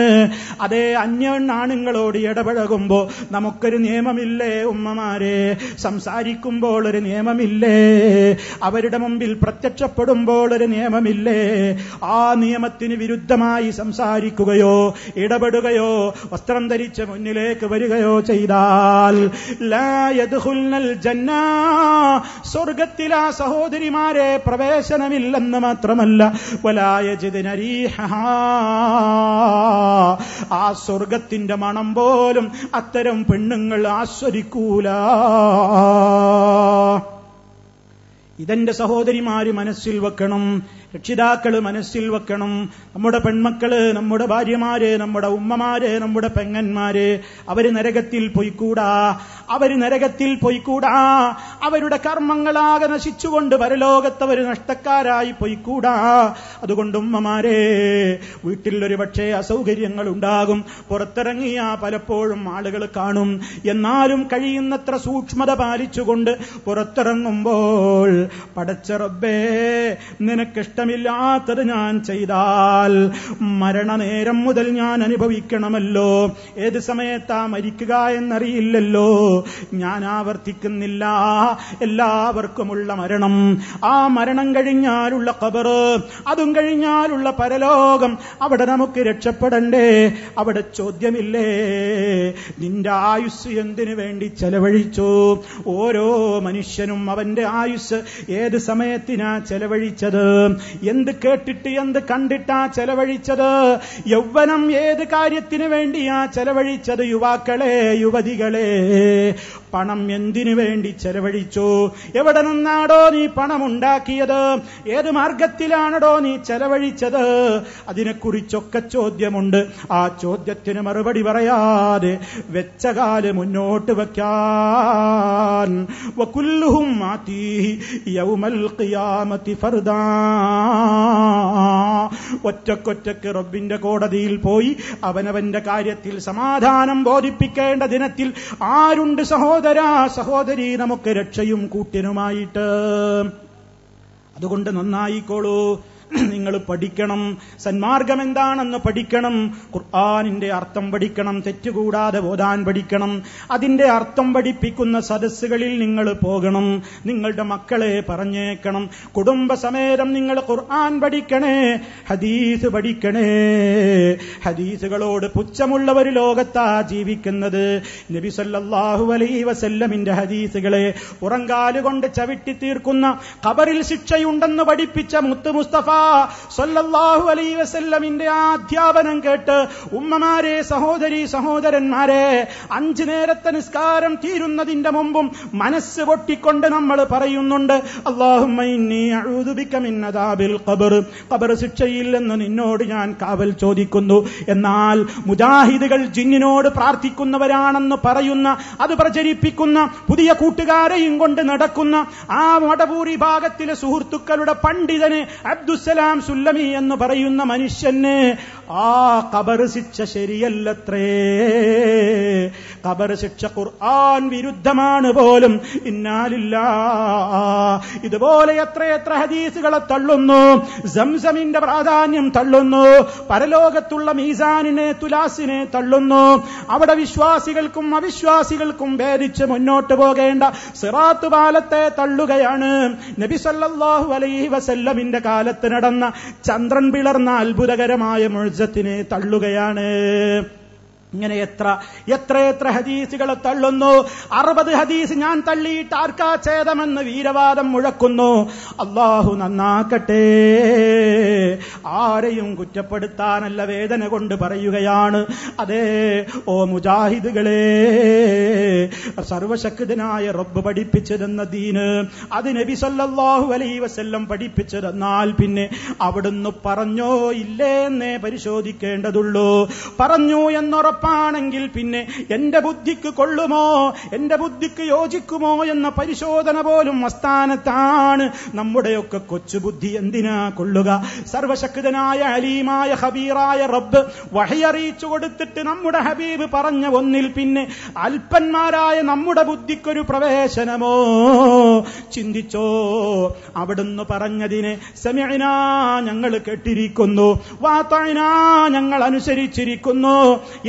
S1: അതേ അന്യ ആണുങ്ങളോട് ഇടപഴകുമ്പോ നമുക്കൊരു നിയമമില്ലേ ഉമ്മമാരെ സംസാരിക്കുമ്പോൾ ഒരു നിയമമില്ലേ അവരുടെ മുമ്പിൽ പ്രത്യക്ഷപ്പെടുമ്പോൾ ഒരു നിയമമില്ലേ ആ നിയമത്തിന് വിരുദ്ധമായി സംസാരിക്കുകയോ ഇടപെടുകയോ വസ്ത്രം ധരിച്ച് മുന്നിലേക്ക് വരികയോ ചെയ്താൽ സ്വർഗത്തിലാ ആ സഹോദരിമാരെ പ്രവേശനമില്ലെന്ന് മാത്രമല്ല വലായ ജിതിനരീഹ ആ സ്വർഗത്തിന്റെ പെണ്ണിന്റെ മണം പോലും അത്തരം പെണ്ണുങ്ങൾ ആസ്വദിക്കൂല ഇതെന്റെ സഹോദരിമാര് മനസ്സിൽ വെക്കണം രക്ഷിതാക്കൾ മനസ്സിൽ വെക്കണം നമ്മുടെ പെൺമക്കള് നമ്മുടെ ഭാര്യമാര് നമ്മുടെ ഉമ്മമാര് നമ്മുടെ പെങ്ങന്മാര് അവര് നരകത്തിൽ പൊയ്ക്കൂടാ അവര് നരകത്തിൽ പൊയ്ക്കൂടാ അവരുടെ കർമ്മങ്ങളാകെ നശിച്ചുകൊണ്ട് പരലോകത്തവർ നഷ്ടക്കാരായി പൊയ്ക്കൂടാ അതുകൊണ്ട് ഉമ്മമാരെ വീട്ടിൽ ഒരു പക്ഷേ അസൗകര്യങ്ങൾ ഉണ്ടാകും പുറത്തിറങ്ങിയ പലപ്പോഴും ആളുകൾ കാണും എന്നാലും കഴിയുന്നത്ര സൂക്ഷ്മത പാലിച്ചുകൊണ്ട് പുറത്തിറങ്ങുമ്പോൾ പടച്ചറബേ നിനക്കിഷ്ട ഇഷ്ടമില്ലാത്തത് ഞാൻ ചെയ്താൽ മരണനേരം മുതൽ ഞാൻ അനുഭവിക്കണമല്ലോ ഏത് സമയത്താ മരിക്കുക എന്നറിയില്ലല്ലോ ഞാൻ ആവർത്തിക്കുന്നില്ല എല്ലാവർക്കുമുള്ള മരണം ആ മരണം കഴിഞ്ഞാലുള്ള കബർ അതും കഴിഞ്ഞാലുള്ള പരലോകം അവിടെ നമുക്ക് രക്ഷപ്പെടണ്ടേ അവിടെ ചോദ്യമില്ലേ നിന്റെ ആയുസ് എന്തിനു വേണ്ടി ചെലവഴിച്ചു ഓരോ മനുഷ്യനും അവന്റെ ആയുസ് ഏത് സമയത്തിനാ ചെലവഴിച്ചത് എന്ത് കേട്ടിട്ട് എന്ത് കണ്ടിട്ടാ ചെലവഴിച്ചത് യൗവനം ഏത് കാര്യത്തിനു വേണ്ടിയാ ചെലവഴിച്ചത് യുവാക്കളെ യുവതികളെ പണം എന്തിനു വേണ്ടി ചെലവഴിച്ചു എവിടെ നിന്നാടോ നീ പണമുണ്ടാക്കിയത് ഏത് മാർഗത്തിലാണോ നീ ചെലവഴിച്ചത് അതിനെക്കുറിച്ചൊക്കെ ചോദ്യമുണ്ട് ആ ചോദ്യത്തിന് മറുപടി പറയാതെ വെച്ച കാല് മുന്നോട്ട് വയ്ക്കാൻ യൗമൽ ഖിയാമത്തി ഒറ്റക്കൊറ്റക്ക് റബ്ബിന്റെ കോടതിയിൽ പോയി അവനവന്റെ കാര്യത്തിൽ സമാധാനം ബോധിപ്പിക്കേണ്ട ദിനത്തിൽ ആരുണ്ട് സഹോദരൻ സഹോദരാ സഹോദരി നമുക്ക് രക്ഷയും കൂട്ടിനുമായിട്ട് അതുകൊണ്ട് നന്നായിക്കോളൂ (clears throat) നിങ്ങൾ പഠിക്കണം സന്മാർഗം എന്താണെന്ന് പഠിക്കണം ഖുർആാനിന്റെ അർത്ഥം പഠിക്കണം തെറ്റുകൂടാതെ ഓതാൻ പഠിക്കണം അതിന്റെ അർത്ഥം പഠിപ്പിക്കുന്ന സദസ്സുകളിൽ നിങ്ങൾ പോകണം നിങ്ങളുടെ മക്കളെ പറഞ്ഞേക്കണം കുടുംബസമേതം നിങ്ങൾ ഖുർആൻ പഠിക്കണേ ഹദീസ് പഠിക്കണേ ഹദീസുകളോട് പുച്ഛമുള്ളവർ ലോകത്താ ജീവിക്കുന്നത് നബി അലൈ വസല്ലമിന്റെ ഹദീസുകളെ ഉറങ്കാലുകൊണ്ട് ചവിട്ടി തീർക്കുന്ന ഖബറിൽ ശിക്ഷയുണ്ടെന്ന് പഠിപ്പിച്ച മുത്ത് മുസ്തഫ സല്ലല്ലാഹു അലൈ വസല്ലമിന്റെ ആ അധ്യാപനം കേട്ട് ഉമ്മമാരെ സഹോദരി സഹോദരന്മാരെ അഞ്ചു നേരത്തെ നിസ്കാരം തീരുന്നതിന്റെ മുമ്പും മനസ്സ് പൊട്ടിക്കൊണ്ട് നമ്മൾ പറയുന്നുണ്ട് ഖബർ ശിക്ഷയിൽ നിന്ന് നിന്നോട് ഞാൻ കാവൽ ചോദിക്കുന്നു എന്നാൽ മുജാഹിദുകൾ ജിന്നിനോട് പ്രാർത്ഥിക്കുന്നവരാണെന്ന് പറയുന്ന അത് പ്രചരിപ്പിക്കുന്ന പുതിയ കൂട്ടുകാരെയും കൊണ്ട് നടക്കുന്ന ആ വടപൂരി ഭാഗത്തിലെ സുഹൃത്തുക്കളുടെ പണ്ഡിതന് അബ്ദുസ് അബ്ദുസ്സലാം സുല്ലമി എന്ന് പറയുന്ന മനുഷ്യന് ആ കബർ ശിക്ഷ ശരിയല്ലത്രേ കബർ ശിക്ഷ ഖുർആൻ വിരുദ്ധമാണ് പോലും ഇന്നാലില്ല ഇതുപോലെ എത്രയെത്ര ഹദീസുകളെ തള്ളുന്നു സംസമിന്റെ പ്രാധാന്യം തള്ളുന്നു പരലോകത്തുള്ള മീസാനിനെ തുലാസിനെ തള്ളുന്നു അവിടെ വിശ്വാസികൾക്കും അവിശ്വാസികൾക്കും ഭേദിച്ച് മുന്നോട്ട് പോകേണ്ട സിറാത്തു പാലത്തെ തള്ളുകയാണ് നബി സല്ലാഹു അലൈഹി വസല്ലമിന്റെ കാലത്ത് നടന്ന ചന്ദ്രൻ പിളർന്ന അത്ഭുതകരമായ മുഴുവൻ ഇജ്ജത്തിനെ തള്ളുകയാണ് ഇങ്ങനെ എത്ര എത്രയെത്ര ഹദീസുകളെ തള്ളുന്നു അറുപത് ഹദീസ് ഞാൻ തള്ളിയിട്ട് ആർക്കാ ഛേദമെന്ന് വീരവാദം മുഴക്കുന്നു അള്ളാഹു നന്നാക്കട്ടെ ആരെയും കുറ്റപ്പെടുത്താനല്ല വേദന കൊണ്ട് പറയുകയാണ് അതെ ഓ മുജാഹിദുകളെ സർവശക്തനായ റബ്ബ് പഠിപ്പിച്ചതെന്ന ദീന് അത് നബി സല്ലാഹു അലൈ വസ്ല്ലം പഠിപ്പിച്ചതെന്നാൽ പിന്നെ അവിടുന്ന് പറഞ്ഞോ ഇല്ലേ എന്നേ പരിശോധിക്കേണ്ടതുള്ളൂ പറഞ്ഞു എന്നുറപ്പ് ഉറപ്പാണെങ്കിൽ പിന്നെ എന്റെ ബുദ്ധിക്ക് കൊള്ളുമോ എന്റെ ബുദ്ധിക്ക് യോജിക്കുമോ എന്ന പരിശോധന പോലും അസ്ഥാനത്താണ് നമ്മുടെയൊക്കെ കൊച്ചു ബുദ്ധി എന്തിനാ കൊള്ളുക സർവശക്തനായ അലീമായ ഹബീറായ റബ്ബ് വഹയറിയിച്ചു കൊടുത്തിട്ട് നമ്മുടെ ഹബീബ് പറഞ്ഞ ഒന്നിൽ പിന്നെ അല്പന്മാരായ നമ്മുടെ ബുദ്ധിക്കൊരു പ്രവേശനമോ ചിന്തിച്ചോ അവിടുന്ന് പറഞ്ഞതിനെ സമയന ഞങ്ങൾ കേട്ടിരിക്കുന്നു വാത്തന ഞങ്ങൾ അനുസരിച്ചിരിക്കുന്നു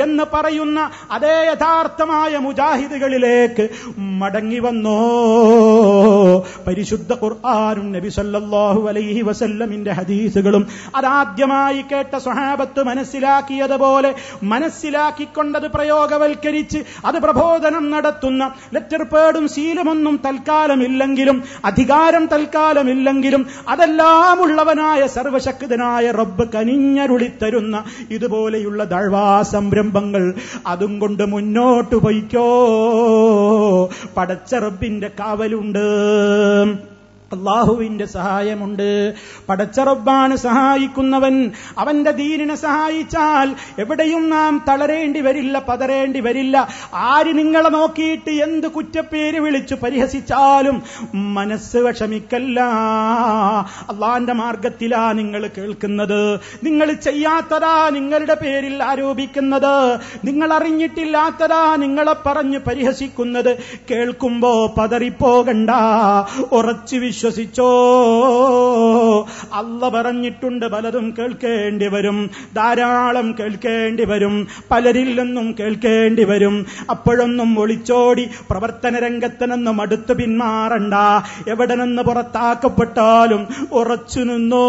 S1: എന്ന് പറയുന്ന അതേ യഥാർത്ഥമായ മുജാഹിദുകളിലേക്ക് മടങ്ങി വന്നോ പരിശുദ്ധ ഖുർആാനും നബി സല്ലാഹു അലൈഹി വസല്ലമിന്റെ ഹദീസുകളും അതാദ്യമായി കേട്ട സ്വഹാബത്ത് മനസ്സിലാക്കിയതുപോലെ മനസ്സിലാക്കിക്കൊണ്ടത് പ്രയോഗവൽക്കരിച്ച് അത് പ്രബോധനം നടത്തുന്ന ലെറ്റർ പേടും ശീലമൊന്നും തൽക്കാലമില്ലെങ്കിലും അധികാരം തൽക്കാലമില്ലെങ്കിലും അതെല്ലാം ഉള്ളവനായ സർവശക്തനായ റബ്ബ് കനിഞ്ഞരുളിത്തരുന്ന ഇതുപോലെയുള്ള ദഴവാ സംരംഭങ്ങൾ ഞങ്ങൾ അതും കൊണ്ട് മുന്നോട്ട് പൊയ്ക്കോ പടച്ചറബിന്റെ കാവലുണ്ട് അള്ളാഹുവിന്റെ സഹായമുണ്ട് പടച്ചറബ്ബാണ് സഹായിക്കുന്നവൻ അവന്റെ ദീനിനെ സഹായിച്ചാൽ എവിടെയും നാം തളരേണ്ടി വരില്ല പതരേണ്ടി വരില്ല ആര് നിങ്ങളെ നോക്കിയിട്ട് എന്ത് കുറ്റപ്പേര് വിളിച്ചു പരിഹസിച്ചാലും മനസ്സ് വിഷമിക്കല്ല അള്ളാന്റെ മാർഗത്തിലാ നിങ്ങൾ കേൾക്കുന്നത് നിങ്ങൾ ചെയ്യാത്തതാ നിങ്ങളുടെ പേരിൽ ആരോപിക്കുന്നത് നിങ്ങൾ അറിഞ്ഞിട്ടില്ലാത്തതാ നിങ്ങളെ പറഞ്ഞ് പരിഹസിക്കുന്നത് കേൾക്കുമ്പോ പതറിപ്പോകണ്ട ഉറച്ചു വിശ്വ വിശ്വസിച്ചോ അല്ല പറഞ്ഞിട്ടുണ്ട് പലതും കേൾക്കേണ്ടി വരും ധാരാളം കേൾക്കേണ്ടി വരും പലരിൽ നിന്നും കേൾക്കേണ്ടി വരും അപ്പോഴൊന്നും ഒളിച്ചോടി പ്രവർത്തന രംഗത്തിനൊന്നും അടുത്തു പിന്മാറണ്ട എവിടെ നിന്ന് പുറത്താക്കപ്പെട്ടാലും ഉറച്ചു നിന്നോ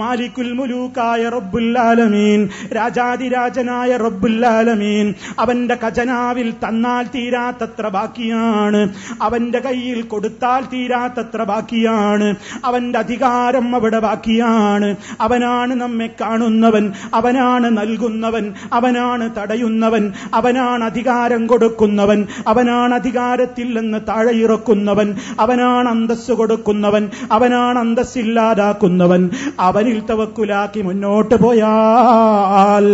S1: മാലിക്കുൽ മുലൂക്കായ റബ്ബുല്ലാലമീൻ രാജാതിരാജനായ റബ്ബുല്ലാലമീൻ അവന്റെ ഖജനാവിൽ തന്നാൽ തീരാത്തത്ര ബാക്കിയാണ് അവന്റെ കയ്യിൽ കൊടു കൊടുത്താൽ തീരാത്തത്ര ബാക്കിയാണ് അവന്റെ അധികാരം അവിടെ ബാക്കിയാണ് അവനാണ് നമ്മെ കാണുന്നവൻ അവനാണ് നൽകുന്നവൻ അവനാണ് തടയുന്നവൻ അവനാണ് അധികാരം കൊടുക്കുന്നവൻ അവനാണ് അധികാരത്തിൽ നിന്ന് താഴെ അവനാണ് അന്തസ് കൊടുക്കുന്നവൻ അവനാണ് അന്തസ്സില്ലാതാക്കുന്നവൻ ഇല്ലാതാക്കുന്നവൻ അവനിൽ തവക്കുലാക്കി മുന്നോട്ട് പോയാൽ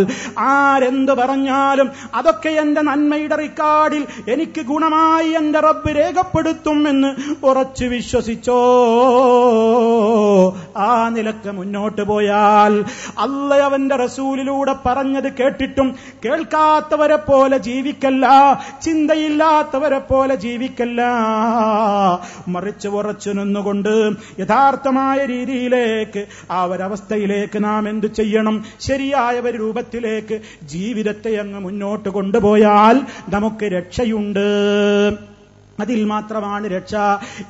S1: ആരെന്ത് പറഞ്ഞാലും അതൊക്കെ എന്റെ നന്മയുടെ റിക്കാർഡിൽ എനിക്ക് ഗുണമായി എന്റെ റബ്ബ് രേഖപ്പെടുത്തും എന്ന് ഉറച്ചു വിശ്വസിച്ചോ ആ നിലക്ക് മുന്നോട്ട് പോയാൽ അല്ല അവന്റെ റസൂലിലൂടെ പറഞ്ഞത് കേട്ടിട്ടും കേൾക്കാത്തവരെ പോലെ ജീവിക്കല്ല ചിന്തയില്ലാത്തവരെ പോലെ ജീവിക്കല്ല മറിച്ച് ഉറച്ചു നിന്നുകൊണ്ട് യഥാർത്ഥമായ രീതിയിലേക്ക് ആ ഒരവസ്ഥയിലേക്ക് നാം എന്തു ചെയ്യണം ശരിയായ ഒരു രൂപത്തിലേക്ക് ജീവിതത്തെ അങ്ങ് മുന്നോട്ട് കൊണ്ടുപോയാൽ നമുക്ക് രക്ഷയുണ്ട് അതിൽ മാത്രമാണ് രക്ഷ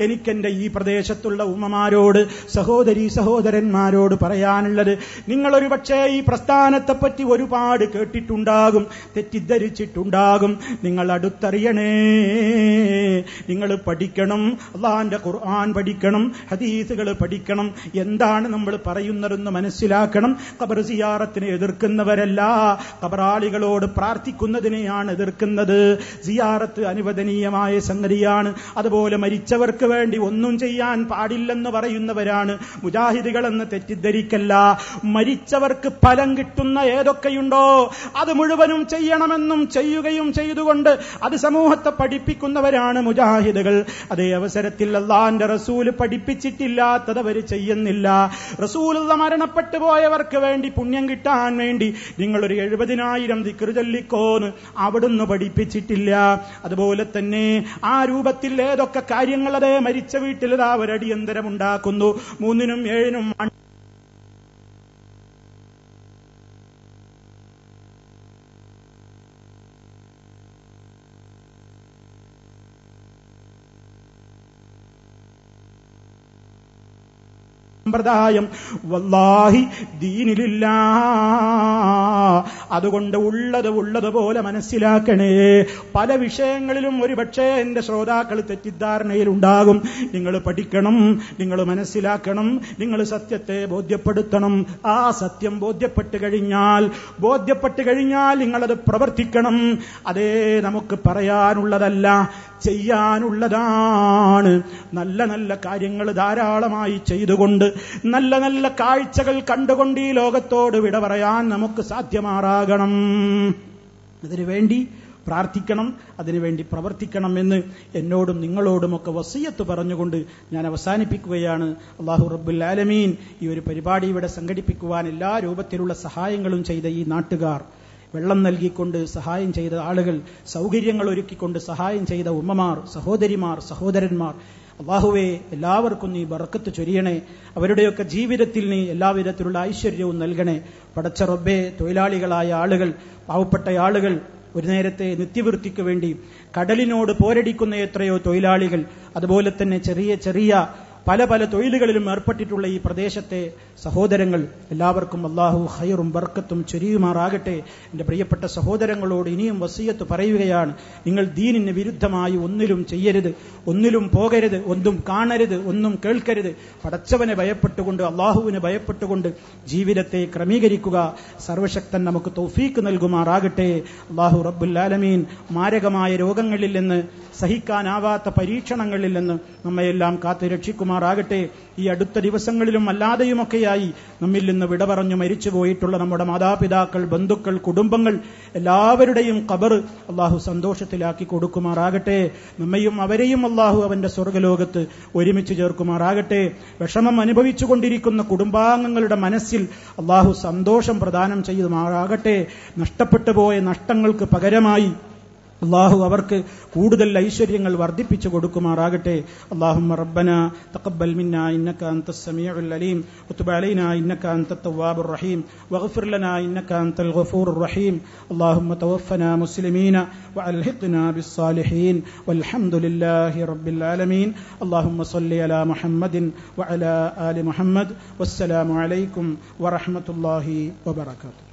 S1: എനിക്കെന്റെ ഈ പ്രദേശത്തുള്ള ഉമ്മമാരോട് സഹോദരി സഹോദരന്മാരോട് പറയാനുള്ളത് നിങ്ങളൊരു പക്ഷേ ഈ പ്രസ്ഥാനത്തെപ്പറ്റി ഒരുപാട് കേട്ടിട്ടുണ്ടാകും തെറ്റിദ്ധരിച്ചിട്ടുണ്ടാകും നിങ്ങൾ അടുത്തറിയണേ നിങ്ങൾ പഠിക്കണം അള്ളാന്റെ ഖുർആൻ പഠിക്കണം ഹദീസുകൾ പഠിക്കണം എന്താണ് നമ്മൾ പറയുന്നതെന്ന് മനസ്സിലാക്കണം കബർ സിയാറത്തിനെ എതിർക്കുന്നവരല്ല കബറാളികളോട് പ്രാർത്ഥിക്കുന്നതിനെയാണ് എതിർക്കുന്നത് സിയാറത്ത് അനുവദനീയമായ സംഗതി വേണ്ടിയാണ് അതുപോലെ മരിച്ചവർക്ക് വേണ്ടി ഒന്നും ചെയ്യാൻ പാടില്ലെന്ന് പറയുന്നവരാണ് മുജാഹിദുകളെന്ന് തെറ്റിദ്ധരിക്കല്ല മരിച്ചവർക്ക് ഫലം കിട്ടുന്ന ഏതൊക്കെയുണ്ടോ അത് മുഴുവനും ചെയ്യണമെന്നും ചെയ്യുകയും ചെയ്തുകൊണ്ട് അത് സമൂഹത്തെ പഠിപ്പിക്കുന്നവരാണ് മുജാഹിദുകൾ അതേ അവസരത്തിൽ അള്ളാന്റെ റസൂല് പഠിപ്പിച്ചിട്ടില്ലാത്തത് അവർ ചെയ്യുന്നില്ല റസൂലുള്ള മരണപ്പെട്ടു പോയവർക്ക് വേണ്ടി പുണ്യം കിട്ടാൻ വേണ്ടി നിങ്ങളൊരു എഴുപതിനായിരം ദിക്കൃ ചൊല്ലിക്കോന്ന് അവിടുന്ന് പഠിപ്പിച്ചിട്ടില്ല അതുപോലെ തന്നെ ആ രൂപത്തിൽ ഏതൊക്കെ കാര്യങ്ങളതേ മരിച്ച വീട്ടിലിതാ ഉണ്ടാക്കുന്നു മൂന്നിനും ഏഴിനും സമ്പ്രദായം വല്ലാഹി ദീനിലില്ല അതുകൊണ്ട് ഉള്ളത് ഉള്ളത് പോലെ മനസ്സിലാക്കണേ പല വിഷയങ്ങളിലും ഒരുപക്ഷെ എന്റെ ശ്രോതാക്കൾ തെറ്റിദ്ധാരണയിൽ ഉണ്ടാകും നിങ്ങൾ പഠിക്കണം നിങ്ങൾ മനസ്സിലാക്കണം നിങ്ങൾ സത്യത്തെ ബോധ്യപ്പെടുത്തണം ആ സത്യം ബോധ്യപ്പെട്ട് കഴിഞ്ഞാൽ ബോധ്യപ്പെട്ട് കഴിഞ്ഞാൽ നിങ്ങളത് പ്രവർത്തിക്കണം അതേ നമുക്ക് പറയാനുള്ളതല്ല ചെയ്യാനുള്ളതാണ് നല്ല നല്ല കാര്യങ്ങൾ ധാരാളമായി ചെയ്തുകൊണ്ട് നല്ല നല്ല കാഴ്ചകൾ കണ്ടുകൊണ്ട് ഈ ലോകത്തോട് വിട പറയാൻ നമുക്ക് സാധ്യമാറാകണം അതിനുവേണ്ടി പ്രാർത്ഥിക്കണം അതിനുവേണ്ടി പ്രവർത്തിക്കണം എന്ന് എന്നോടും നിങ്ങളോടുമൊക്കെ വസീയത്ത് പറഞ്ഞുകൊണ്ട് ഞാൻ അവസാനിപ്പിക്കുകയാണ് അള്ളാഹു റബ്ബുൽ ആലമീൻ ഈ ഒരു പരിപാടി ഇവിടെ സംഘടിപ്പിക്കുവാൻ എല്ലാ രൂപത്തിലുള്ള സഹായങ്ങളും ചെയ്ത ഈ നാട്ടുകാർ വെള്ളം നൽകിക്കൊണ്ട് സഹായം ചെയ്ത ആളുകൾ സൗകര്യങ്ങൾ ഒരുക്കിക്കൊണ്ട് സഹായം ചെയ്ത ഉമ്മമാർ സഹോദരിമാർ സഹോദരന്മാർ അള്ളാഹുവെ എല്ലാവർക്കും നീ ബറക്കത്ത് ചൊരിയണേ അവരുടെയൊക്കെ ജീവിതത്തിൽ നീ എല്ലാവിധത്തിലുള്ള ഐശ്വര്യവും നൽകണേ പടച്ച റബ്ബെ തൊഴിലാളികളായ ആളുകൾ പാവപ്പെട്ട ആളുകൾ ഒരു നേരത്തെ നിത്യവൃത്തിക്ക് വേണ്ടി കടലിനോട് പോരടിക്കുന്ന എത്രയോ തൊഴിലാളികൾ അതുപോലെ തന്നെ ചെറിയ ചെറിയ പല പല തൊഴിലുകളിലും ഏർപ്പെട്ടിട്ടുള്ള ഈ പ്രദേശത്തെ സഹോദരങ്ങൾ എല്ലാവർക്കും അള്ളാഹു ഹൈറും ബർക്കത്തും ചൊരിയുമാറാകട്ടെ എൻ്റെ പ്രിയപ്പെട്ട സഹോദരങ്ങളോട് ഇനിയും വസീയത്ത് പറയുകയാണ് നിങ്ങൾ ദീനിന് വിരുദ്ധമായി ഒന്നിലും ചെയ്യരുത് ഒന്നിലും പോകരുത് ഒന്നും കാണരുത് ഒന്നും കേൾക്കരുത് പടച്ചവനെ ഭയപ്പെട്ടുകൊണ്ട് അള്ളാഹുവിനെ ഭയപ്പെട്ടുകൊണ്ട് ജീവിതത്തെ ക്രമീകരിക്കുക സർവശക്തൻ നമുക്ക് തൗഫീക്ക് നൽകുമാറാകട്ടെ അള്ളാഹു റബ്ബുല്ലാലമീൻ മാരകമായ രോഗങ്ങളിൽ നിന്ന് സഹിക്കാനാവാത്ത പരീക്ഷണങ്ങളിൽ നിന്ന് നമ്മയെല്ലാം കാത്തു രക്ഷിക്കുമാറാകട്ടെ ഈ അടുത്ത ദിവസങ്ങളിലും അല്ലാതെയുമൊക്കെയായി നമ്മിൽ നിന്ന് വിട പറഞ്ഞു മരിച്ചു പോയിട്ടുള്ള നമ്മുടെ മാതാപിതാക്കൾ ബന്ധുക്കൾ കുടുംബങ്ങൾ എല്ലാവരുടെയും കബർ അള്ളാഹു സന്തോഷത്തിലാക്കി കൊടുക്കുമാറാകട്ടെ നമ്മയും അവരെയും അള്ളാഹു അവന്റെ സ്വർഗലോകത്ത് ഒരുമിച്ച് ചേർക്കുമാറാകട്ടെ വിഷമം അനുഭവിച്ചുകൊണ്ടിരിക്കുന്ന കുടുംബാംഗങ്ങളുടെ മനസ്സിൽ അള്ളാഹു സന്തോഷം പ്രദാനം ചെയ്യുമാറാകട്ടെ നഷ്ടപ്പെട്ടു പോയ നഷ്ടങ്ങൾക്ക് പകരമായി അള്ളാഹു അവർക്ക് കൂടുതൽ ഐശ്വര്യങ്ങൾ വർദ്ധിപ്പിച്ചു കൊടുക്കുമാറാകട്ടെ അള്ളാഹുമ്മ റബ്ബന തഖബ്ബൽ മിന്ന ഇന്നക അൻതസ് അലീം വതുബ് അലൈനാ ഇന്നക അൻതത് റഹീം വഗ്ഫിർ ലനാ ഇന്നക അൻതൽ ഗഫൂറുർ റഹീം അള്ളാഹുമ്മ തവഫന മുസ്ലിമീന വഅൽഹിഖ്നാ بالصالحين والحمد لله رب العالمين اللهم صل على محمد وعلى آل محمد والسلام عليكم ورحمة الله